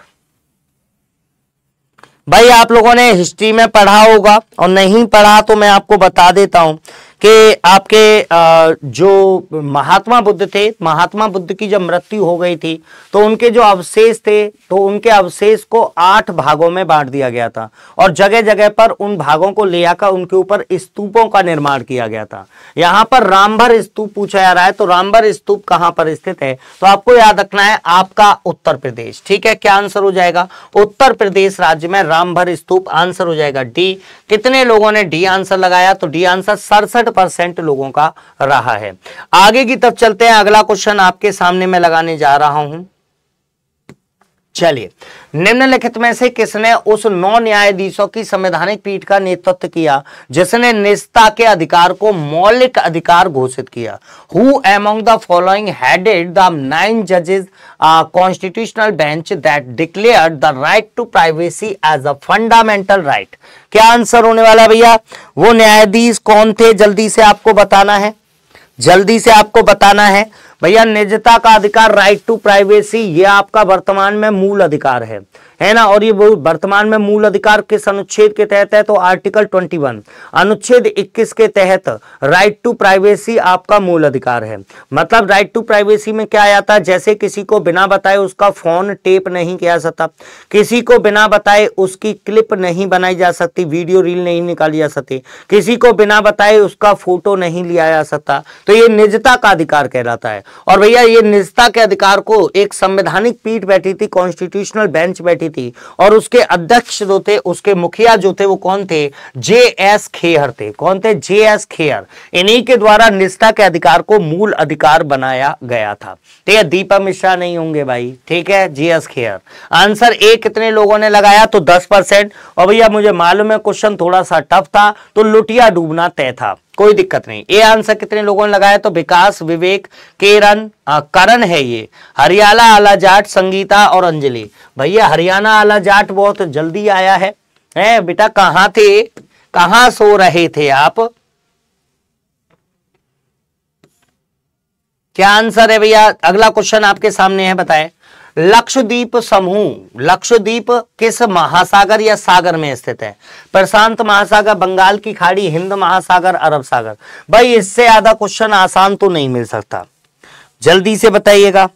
भाई आप लोगों ने हिस्ट्री में पढ़ा होगा और नहीं पढ़ा तो मैं आपको बता देता हूं कि आपके जो महात्मा बुद्ध थे महात्मा बुद्ध की जब मृत्यु हो गई थी तो उनके जो अवशेष थे तो उनके अवशेष को आठ भागों में बांट दिया गया था और जगह जगह पर उन भागों को ले आकर उनके ऊपर स्तूपों का निर्माण किया गया था यहां पर रामभर स्तूप पूछा जा रहा है तो रामभर स्तूप कहां पर स्थित है तो आपको याद रखना है आपका उत्तर प्रदेश ठीक है क्या आंसर हो जाएगा उत्तर प्रदेश राज्य में रामभर स्तूप आंसर हो जाएगा डी कितने लोगों ने डी आंसर लगाया तो डी आंसर सड़सठ तिरसठ परसेंट लोगों का रहा है आगे की तरफ चलते हैं अगला क्वेश्चन आपके सामने मैं लगाने जा रहा हूं चलिए निम्नलिखित में से किसने उस नौ न्यायाधीशों की संवैधानिक पीठ का नेतृत्व किया जिसने निजता के अधिकार को मौलिक अधिकार घोषित किया who among the following headed the nine जजेज constitutional bench that declare the right to privacy as a fundamental right क्या आंसर होने वाला भैया वो न्यायाधीश कौन थे जल्दी से आपको बताना है जल्दी से आपको बताना है भैया निजता का अधिकार राइट टू प्राइवेसी ये आपका वर्तमान में मूल अधिकार है है ना और ये वर्तमान में मूल अधिकार किस अनुच्छेद के तहत है तो आर्टिकल 21 अनुच्छेद 21 के तहत राइट टू प्राइवेसी आपका मूल अधिकार है मतलब राइट टू प्राइवेसी में क्या आता है जैसे किसी को बिना बताए उसका फोन टेप नहीं किया सकता किसी को बिना बताए उसकी क्लिप नहीं बनाई जा सकती वीडियो रील नहीं निकाली जा सकती किसी को बिना बताए उसका फोटो नहीं लिया जा सकता तो ये निजता का अधिकार कहलाता है और भैया ये निजता के अधिकार को एक संवैधानिक पीठ बैठी थी कॉन्स्टिट्यूशनल बेंच बैठी थी और उसके अध्यक्ष जो थे उसके मुखिया जो थे वो कौन थे जे एस खेयर थे कौन थे जे एस खेयर इन्हीं के द्वारा निजता के अधिकार को मूल अधिकार बनाया गया था ठीक है दीपा मिश्रा नहीं होंगे भाई ठीक है जे एस खेयर आंसर ए कितने लोगों ने लगाया तो दस परसेंट और भैया मुझे मालूम है क्वेश्चन थोड़ा सा टफ था तो लुटिया डूबना तय था कोई दिक्कत नहीं ए आंसर कितने लोगों ने लगाया तो विकास विवेक केरन करण है ये हरियाणा आला जाट संगीता और अंजलि भैया हरियाणा आला जाट बहुत जल्दी आया है बेटा कहां थे कहा सो रहे थे आप क्या आंसर है भैया अगला क्वेश्चन आपके सामने है बताएं लक्षद्वीप समूह लक्षद्वीप किस महासागर या सागर में स्थित है प्रशांत महासागर बंगाल की खाड़ी हिंद महासागर अरब सागर भाई इससे आधा क्वेश्चन आसान तो नहीं मिल सकता जल्दी से बताइएगा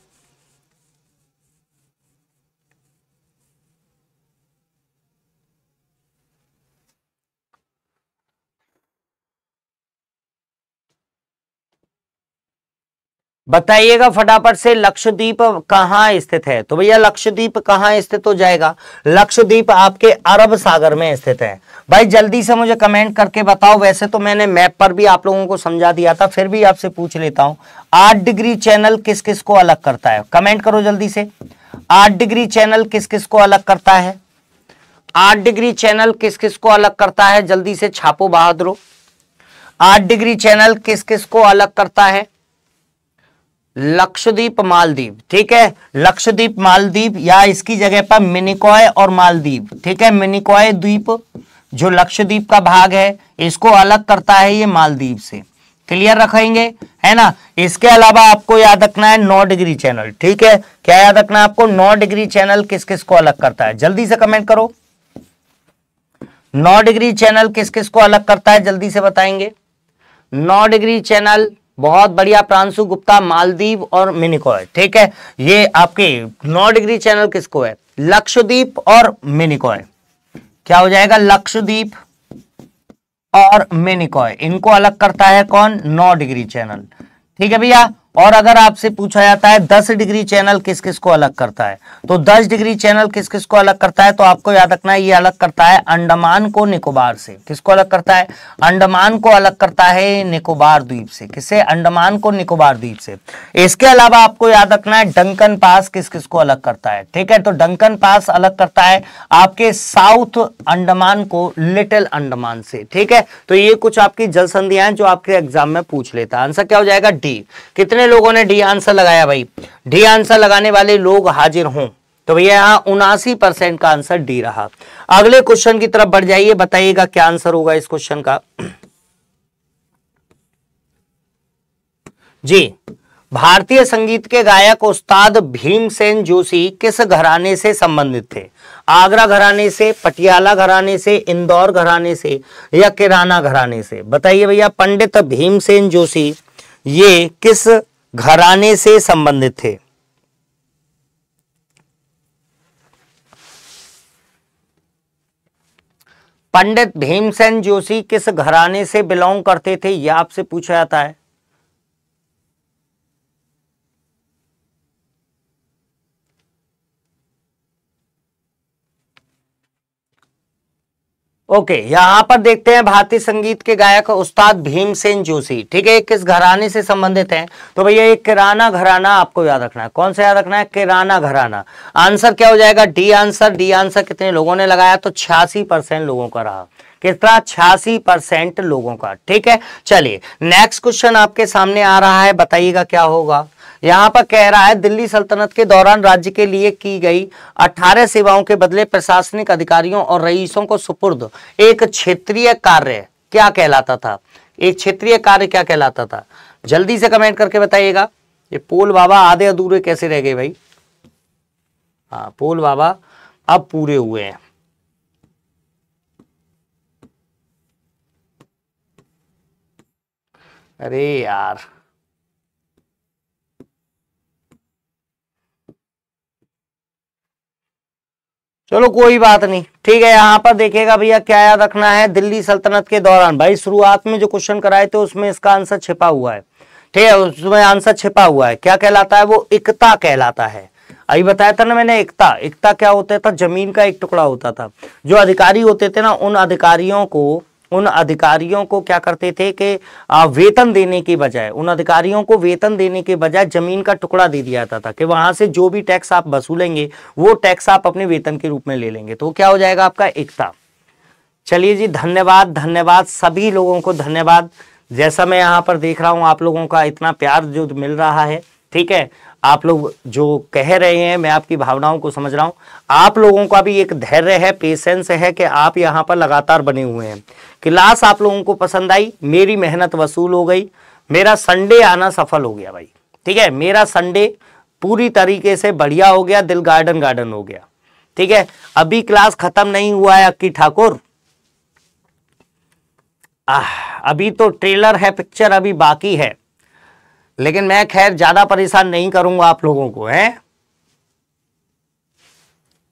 बताइएगा फटाफट से लक्षद्वीप कहां स्थित है तो भैया लक्षद्वीप कहां स्थित हो जाएगा लक्षद्वीप आपके अरब सागर में स्थित है भाई जल्दी से मुझे कमेंट करके बताओ वैसे तो मैंने मैप पर भी आप लोगों को समझा दिया था फिर भी आपसे पूछ लेता हूं आठ डिग्री चैनल किस किस को अलग करता है कमेंट करो जल्दी से आठ डिग्री चैनल किस किस को अलग करता है आठ डिग्री चैनल किस किस को अलग करता है जल्दी से छापो बहादुरो आठ डिग्री चैनल किस किस को अलग करता है लक्षद्वीप मालदीप ठीक है लक्षद्वीप मालदीप या इसकी जगह पर मिनिकॉय और मालदीप ठीक है मिनिकॉय द्वीप जो लक्षद्वीप का भाग है इसको अलग करता है ये मालदीप से क्लियर रखेंगे है ना इसके अलावा आपको याद रखना है नौ डिग्री चैनल ठीक है क्या याद रखना है आपको नौ डिग्री चैनल किस किस को अलग करता है जल्दी से कमेंट करो नौ डिग्री चैनल किस किस को अलग करता है जल्दी से बताएंगे नौ डिग्री चैनल बहुत बढ़िया प्रांशु गुप्ता मालदीव और मिनिको है ठीक है ये आपके नौ डिग्री चैनल किसको है लक्षदीप और मिनिकॉय क्या हो जाएगा लक्षदीप और मिनिकॉय इनको अलग करता है कौन नौ डिग्री चैनल ठीक है भैया और अगर आपसे पूछा जाता है दस डिग्री चैनल किस किस को अलग करता है तो दस डिग्री चैनल किस किस को अलग करता है तो आपको याद रखना है ये अलग करता है अंडमान को निकोबार से किसको अलग करता है अंडमान को अलग करता है निकोबार द्वीप से किसे अंडमान को निकोबार द्वीप से इसके अलावा आपको याद रखना है डंकन पास किस किस को अलग करता है ठीक है तो डंकन पास अलग करता है आपके साउथ अंडमान को लिटिल अंडमान से ठीक है तो ये कुछ आपकी जल संधियां जो आपके एग्जाम में पूछ लेता आंसर क्या हो जाएगा डी कितने कितने लोगों ने डी आंसर लगाया भाई डी आंसर लगाने वाले लोग हाजिर हों तो भैया यहाँ उनासी परसेंट का आंसर डी रहा अगले क्वेश्चन की तरफ बढ़ जाइए बताइएगा क्या आंसर होगा इस क्वेश्चन का जी भारतीय संगीत के गायक उस्ताद भीमसेन जोशी किस घराने से संबंधित थे आगरा घराने से पटियाला घराने से इंदौर घराने से या किराना घराने से बताइए भैया पंडित भीमसेन जोशी ये किस घराने से संबंधित थे पंडित भीमसेन जोशी किस घराने से बिलोंग करते थे यह आपसे पूछा जाता है ओके यहां पर देखते हैं भारतीय संगीत के गायक उस्ताद भीमसेन जोशी ठीक है किस घराने से संबंधित हैं तो भैया एक किराना घराना आपको याद रखना है कौन सा याद रखना है किराना घराना आंसर क्या हो जाएगा डी आंसर डी आंसर कितने लोगों ने लगाया तो छियासी परसेंट लोगों का रहा कितना छियासी परसेंट लोगों का ठीक है चलिए नेक्स्ट क्वेश्चन आपके सामने आ रहा है बताइएगा क्या होगा यहां पर कह रहा है दिल्ली सल्तनत के दौरान राज्य के लिए की गई 18 सेवाओं के बदले प्रशासनिक अधिकारियों और रईसों को सुपुर्द एक क्षेत्रीय कार्य क्या कहलाता था एक क्षेत्रीय कार्य क्या कहलाता था जल्दी से कमेंट करके बताइएगा ये पोल बाबा आधे अधूरे कैसे रह गए भाई हाँ पोल बाबा अब पूरे हुए हैं अरे यार चलो कोई बात नहीं ठीक है यहाँ पर देखेगा भैया क्या याद रखना है दिल्ली सल्तनत के दौरान भाई शुरुआत में जो क्वेश्चन कराए थे उसमें इसका आंसर छिपा हुआ है ठीक है उसमें आंसर छिपा हुआ है क्या कहलाता है वो एकता कहलाता है अभी बताया था ना मैंने एकता एकता क्या होता था जमीन का एक टुकड़ा होता था जो अधिकारी होते थे ना उन अधिकारियों को उन अधिकारियों को क्या करते थे कि वेतन देने के बजाय उन अधिकारियों को वेतन देने के बजाय जमीन का टुकड़ा दे दिया जाता था कि वहां से जो भी टैक्स आप वसूलेंगे वो टैक्स आप अपने वेतन के रूप में ले लेंगे तो क्या हो जाएगा आपका एकता चलिए जी धन्यवाद धन्यवाद सभी लोगों को धन्यवाद जैसा मैं यहाँ पर देख रहा हूँ आप लोगों का इतना प्यार जो मिल रहा है ठीक है आप लोग जो कह रहे हैं मैं आपकी भावनाओं को समझ रहा हूं आप लोगों का भी एक धैर्य है पेशेंस है कि आप यहां पर लगातार बने हुए हैं क्लास आप लोगों को पसंद आई मेरी मेहनत वसूल हो गई मेरा संडे आना सफल हो गया भाई ठीक है मेरा संडे पूरी तरीके से बढ़िया हो गया दिल गार्डन गार्डन हो गया ठीक है अभी क्लास खत्म नहीं हुआ है अक्की ठाकुर अभी तो ट्रेलर है पिक्चर अभी बाकी है लेकिन मैं खैर ज़्यादा परेशान नहीं करूंगा आप लोगों को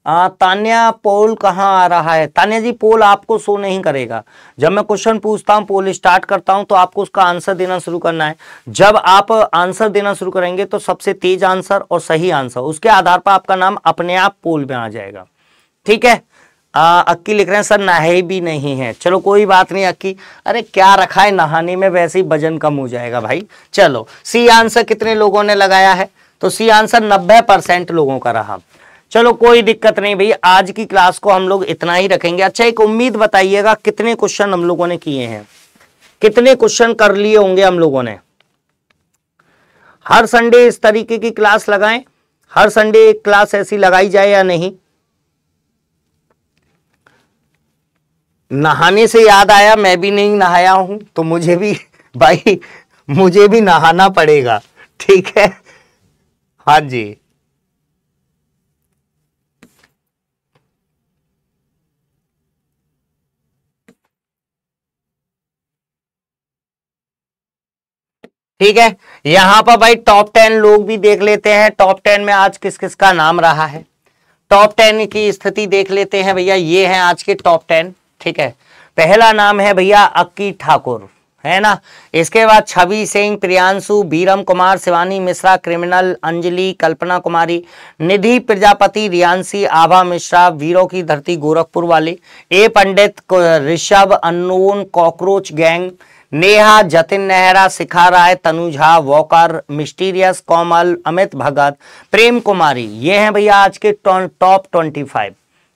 आ, तान्या पोल कहाँ आ रहा है तान्या जी पोल आपको शो नहीं करेगा जब मैं क्वेश्चन पूछता हूँ पोल स्टार्ट करता हूँ तो आपको उसका आंसर देना शुरू करना है जब आप आंसर देना शुरू करेंगे तो सबसे तेज आंसर और सही आंसर उसके आधार पर आपका नाम अपने आप पोल में आ जाएगा ठीक है आ, अक्की लिख रहे हैं सर नहे भी नहीं है चलो कोई बात नहीं अक्की अरे क्या रखा है नहाने में वैसे ही वजन कम हो जाएगा भाई चलो सी आंसर कितने लोगों ने लगाया है तो सी आंसर नब्बे परसेंट लोगों का रहा चलो कोई दिक्कत नहीं भाई आज की क्लास को हम लोग इतना ही रखेंगे अच्छा एक उम्मीद बताइएगा कितने क्वेश्चन हम लोगों ने किए हैं कितने क्वेश्चन कर लिए होंगे हम लोगों ने हर संडे इस तरीके की क्लास लगाएं हर संडे एक क्लास ऐसी लगाई जाए या नहीं नहाने से याद आया मैं भी नहीं नहाया हूं तो मुझे भी भाई मुझे भी नहाना पड़ेगा ठीक है हाँ जी ठीक है यहां पर भाई टॉप टेन लोग भी देख लेते हैं टॉप टेन में आज किस किस का नाम रहा है टॉप टेन की स्थिति देख लेते हैं भैया ये है आज के टॉप टेन ठीक है पहला नाम है भैया अक्की ठाकुर है ना इसके बाद छवि सिंह प्रियांशु बीरम कुमार शिवानी मिश्रा क्रिमिनल अंजलि कल्पना कुमारी निधि प्रजापति रियांशी आभा मिश्रा वीरों की धरती गोरखपुर वाली ए पंडित ऋषभ अनून cockroach gang Neha Jatin Nehra Shikha Rai Tanuja walker mysterious Komal Amit Bhagat Prem Kumari ये हैं भैया आज के टॉप ट्वेंटी फाइव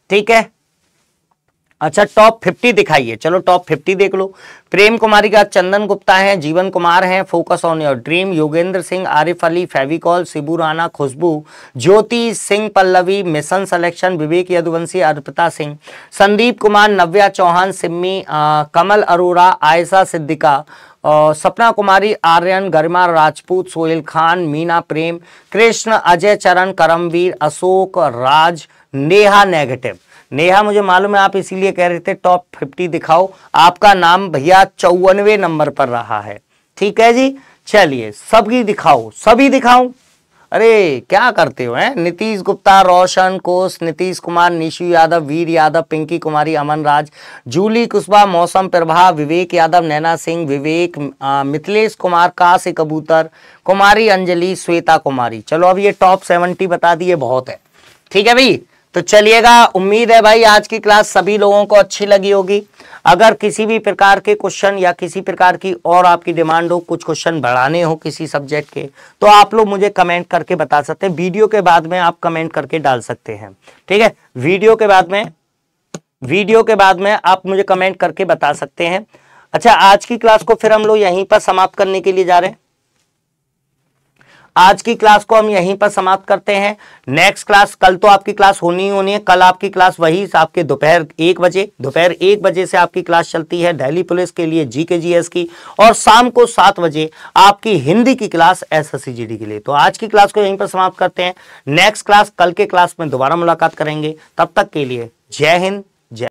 ठीक है अच्छा टॉप फिफ्टी दिखाइए चलो टॉप फिफ्टी देख लो प्रेम कुमारी का चंदन गुप्ता है जीवन कुमार हैं focus on your dream Yogendra Singh Arif Ali Fevicol Sibu Rana Khushboo Jyoti Singh Pallavi mission selection Vivek Yaduvanshi Arpita Singh Sandeep Kumar Navya Chauhan Simmi आ, कमल अरोरा आयशा सिद्दिका और सपना कुमारी आर्यन गरिमा राजपूत सोहेल खान मीना प्रेम कृष्ण अजय चरण करमवीर अशोक राज नेहा नेगेटिव नेहा मुझे मालूम है आप इसीलिए कह रहे थे टॉप फिफ्टी दिखाओ आपका नाम भैया चौवनवे नंबर पर रहा है ठीक है जी चलिए सभी दिखाओ सभी दिखाऊं अरे क्या करते हो हैं नीतीश गुप्ता रोशन कोस नीतीश कुमार निशु यादव वीर यादव पिंकी कुमारी अमन राज जूली कुशबा मौसम प्रभा विवेक यादव नैना सिंह विवेक मिथिलेश कुमार काश कबूतर कुमारी अंजलि श्वेता कुमारी चलो अब ये टॉप सेवेंटी बता दिए बहुत है ठीक है भाई तो चलिएगा उम्मीद है भाई आज की क्लास सभी लोगों को अच्छी लगी होगी अगर किसी भी प्रकार के क्वेश्चन या किसी प्रकार की और आपकी डिमांड हो कुछ क्वेश्चन बढ़ाने हो किसी सब्जेक्ट के तो आप लोग मुझे कमेंट करके बता सकते हैं वीडियो के बाद में आप कमेंट करके डाल सकते हैं ठीक है वीडियो के बाद में वीडियो के बाद में आप मुझे कमेंट करके बता सकते हैं अच्छा आज की क्लास को फिर हम लोग यहीं पर समाप्त करने के लिए जा रहे हैं आज की क्लास को हम यहीं पर समाप्त करते हैं नेक्स्ट क्लास कल तो आपकी क्लास होनी ही होनी है कल आपकी क्लास वही आपके दोपहर एक बजे दोपहर एक बजे से आपकी क्लास चलती है दिल्ली पुलिस के लिए जी के जी एस की और शाम को सात बजे आपकी हिंदी की class S S C G D के लिए तो आज की क्लास को यहीं पर समाप्त करते हैं नेक्स्ट क्लास कल के क्लास में दोबारा मुलाकात करेंगे तब तक के लिए जय हिंद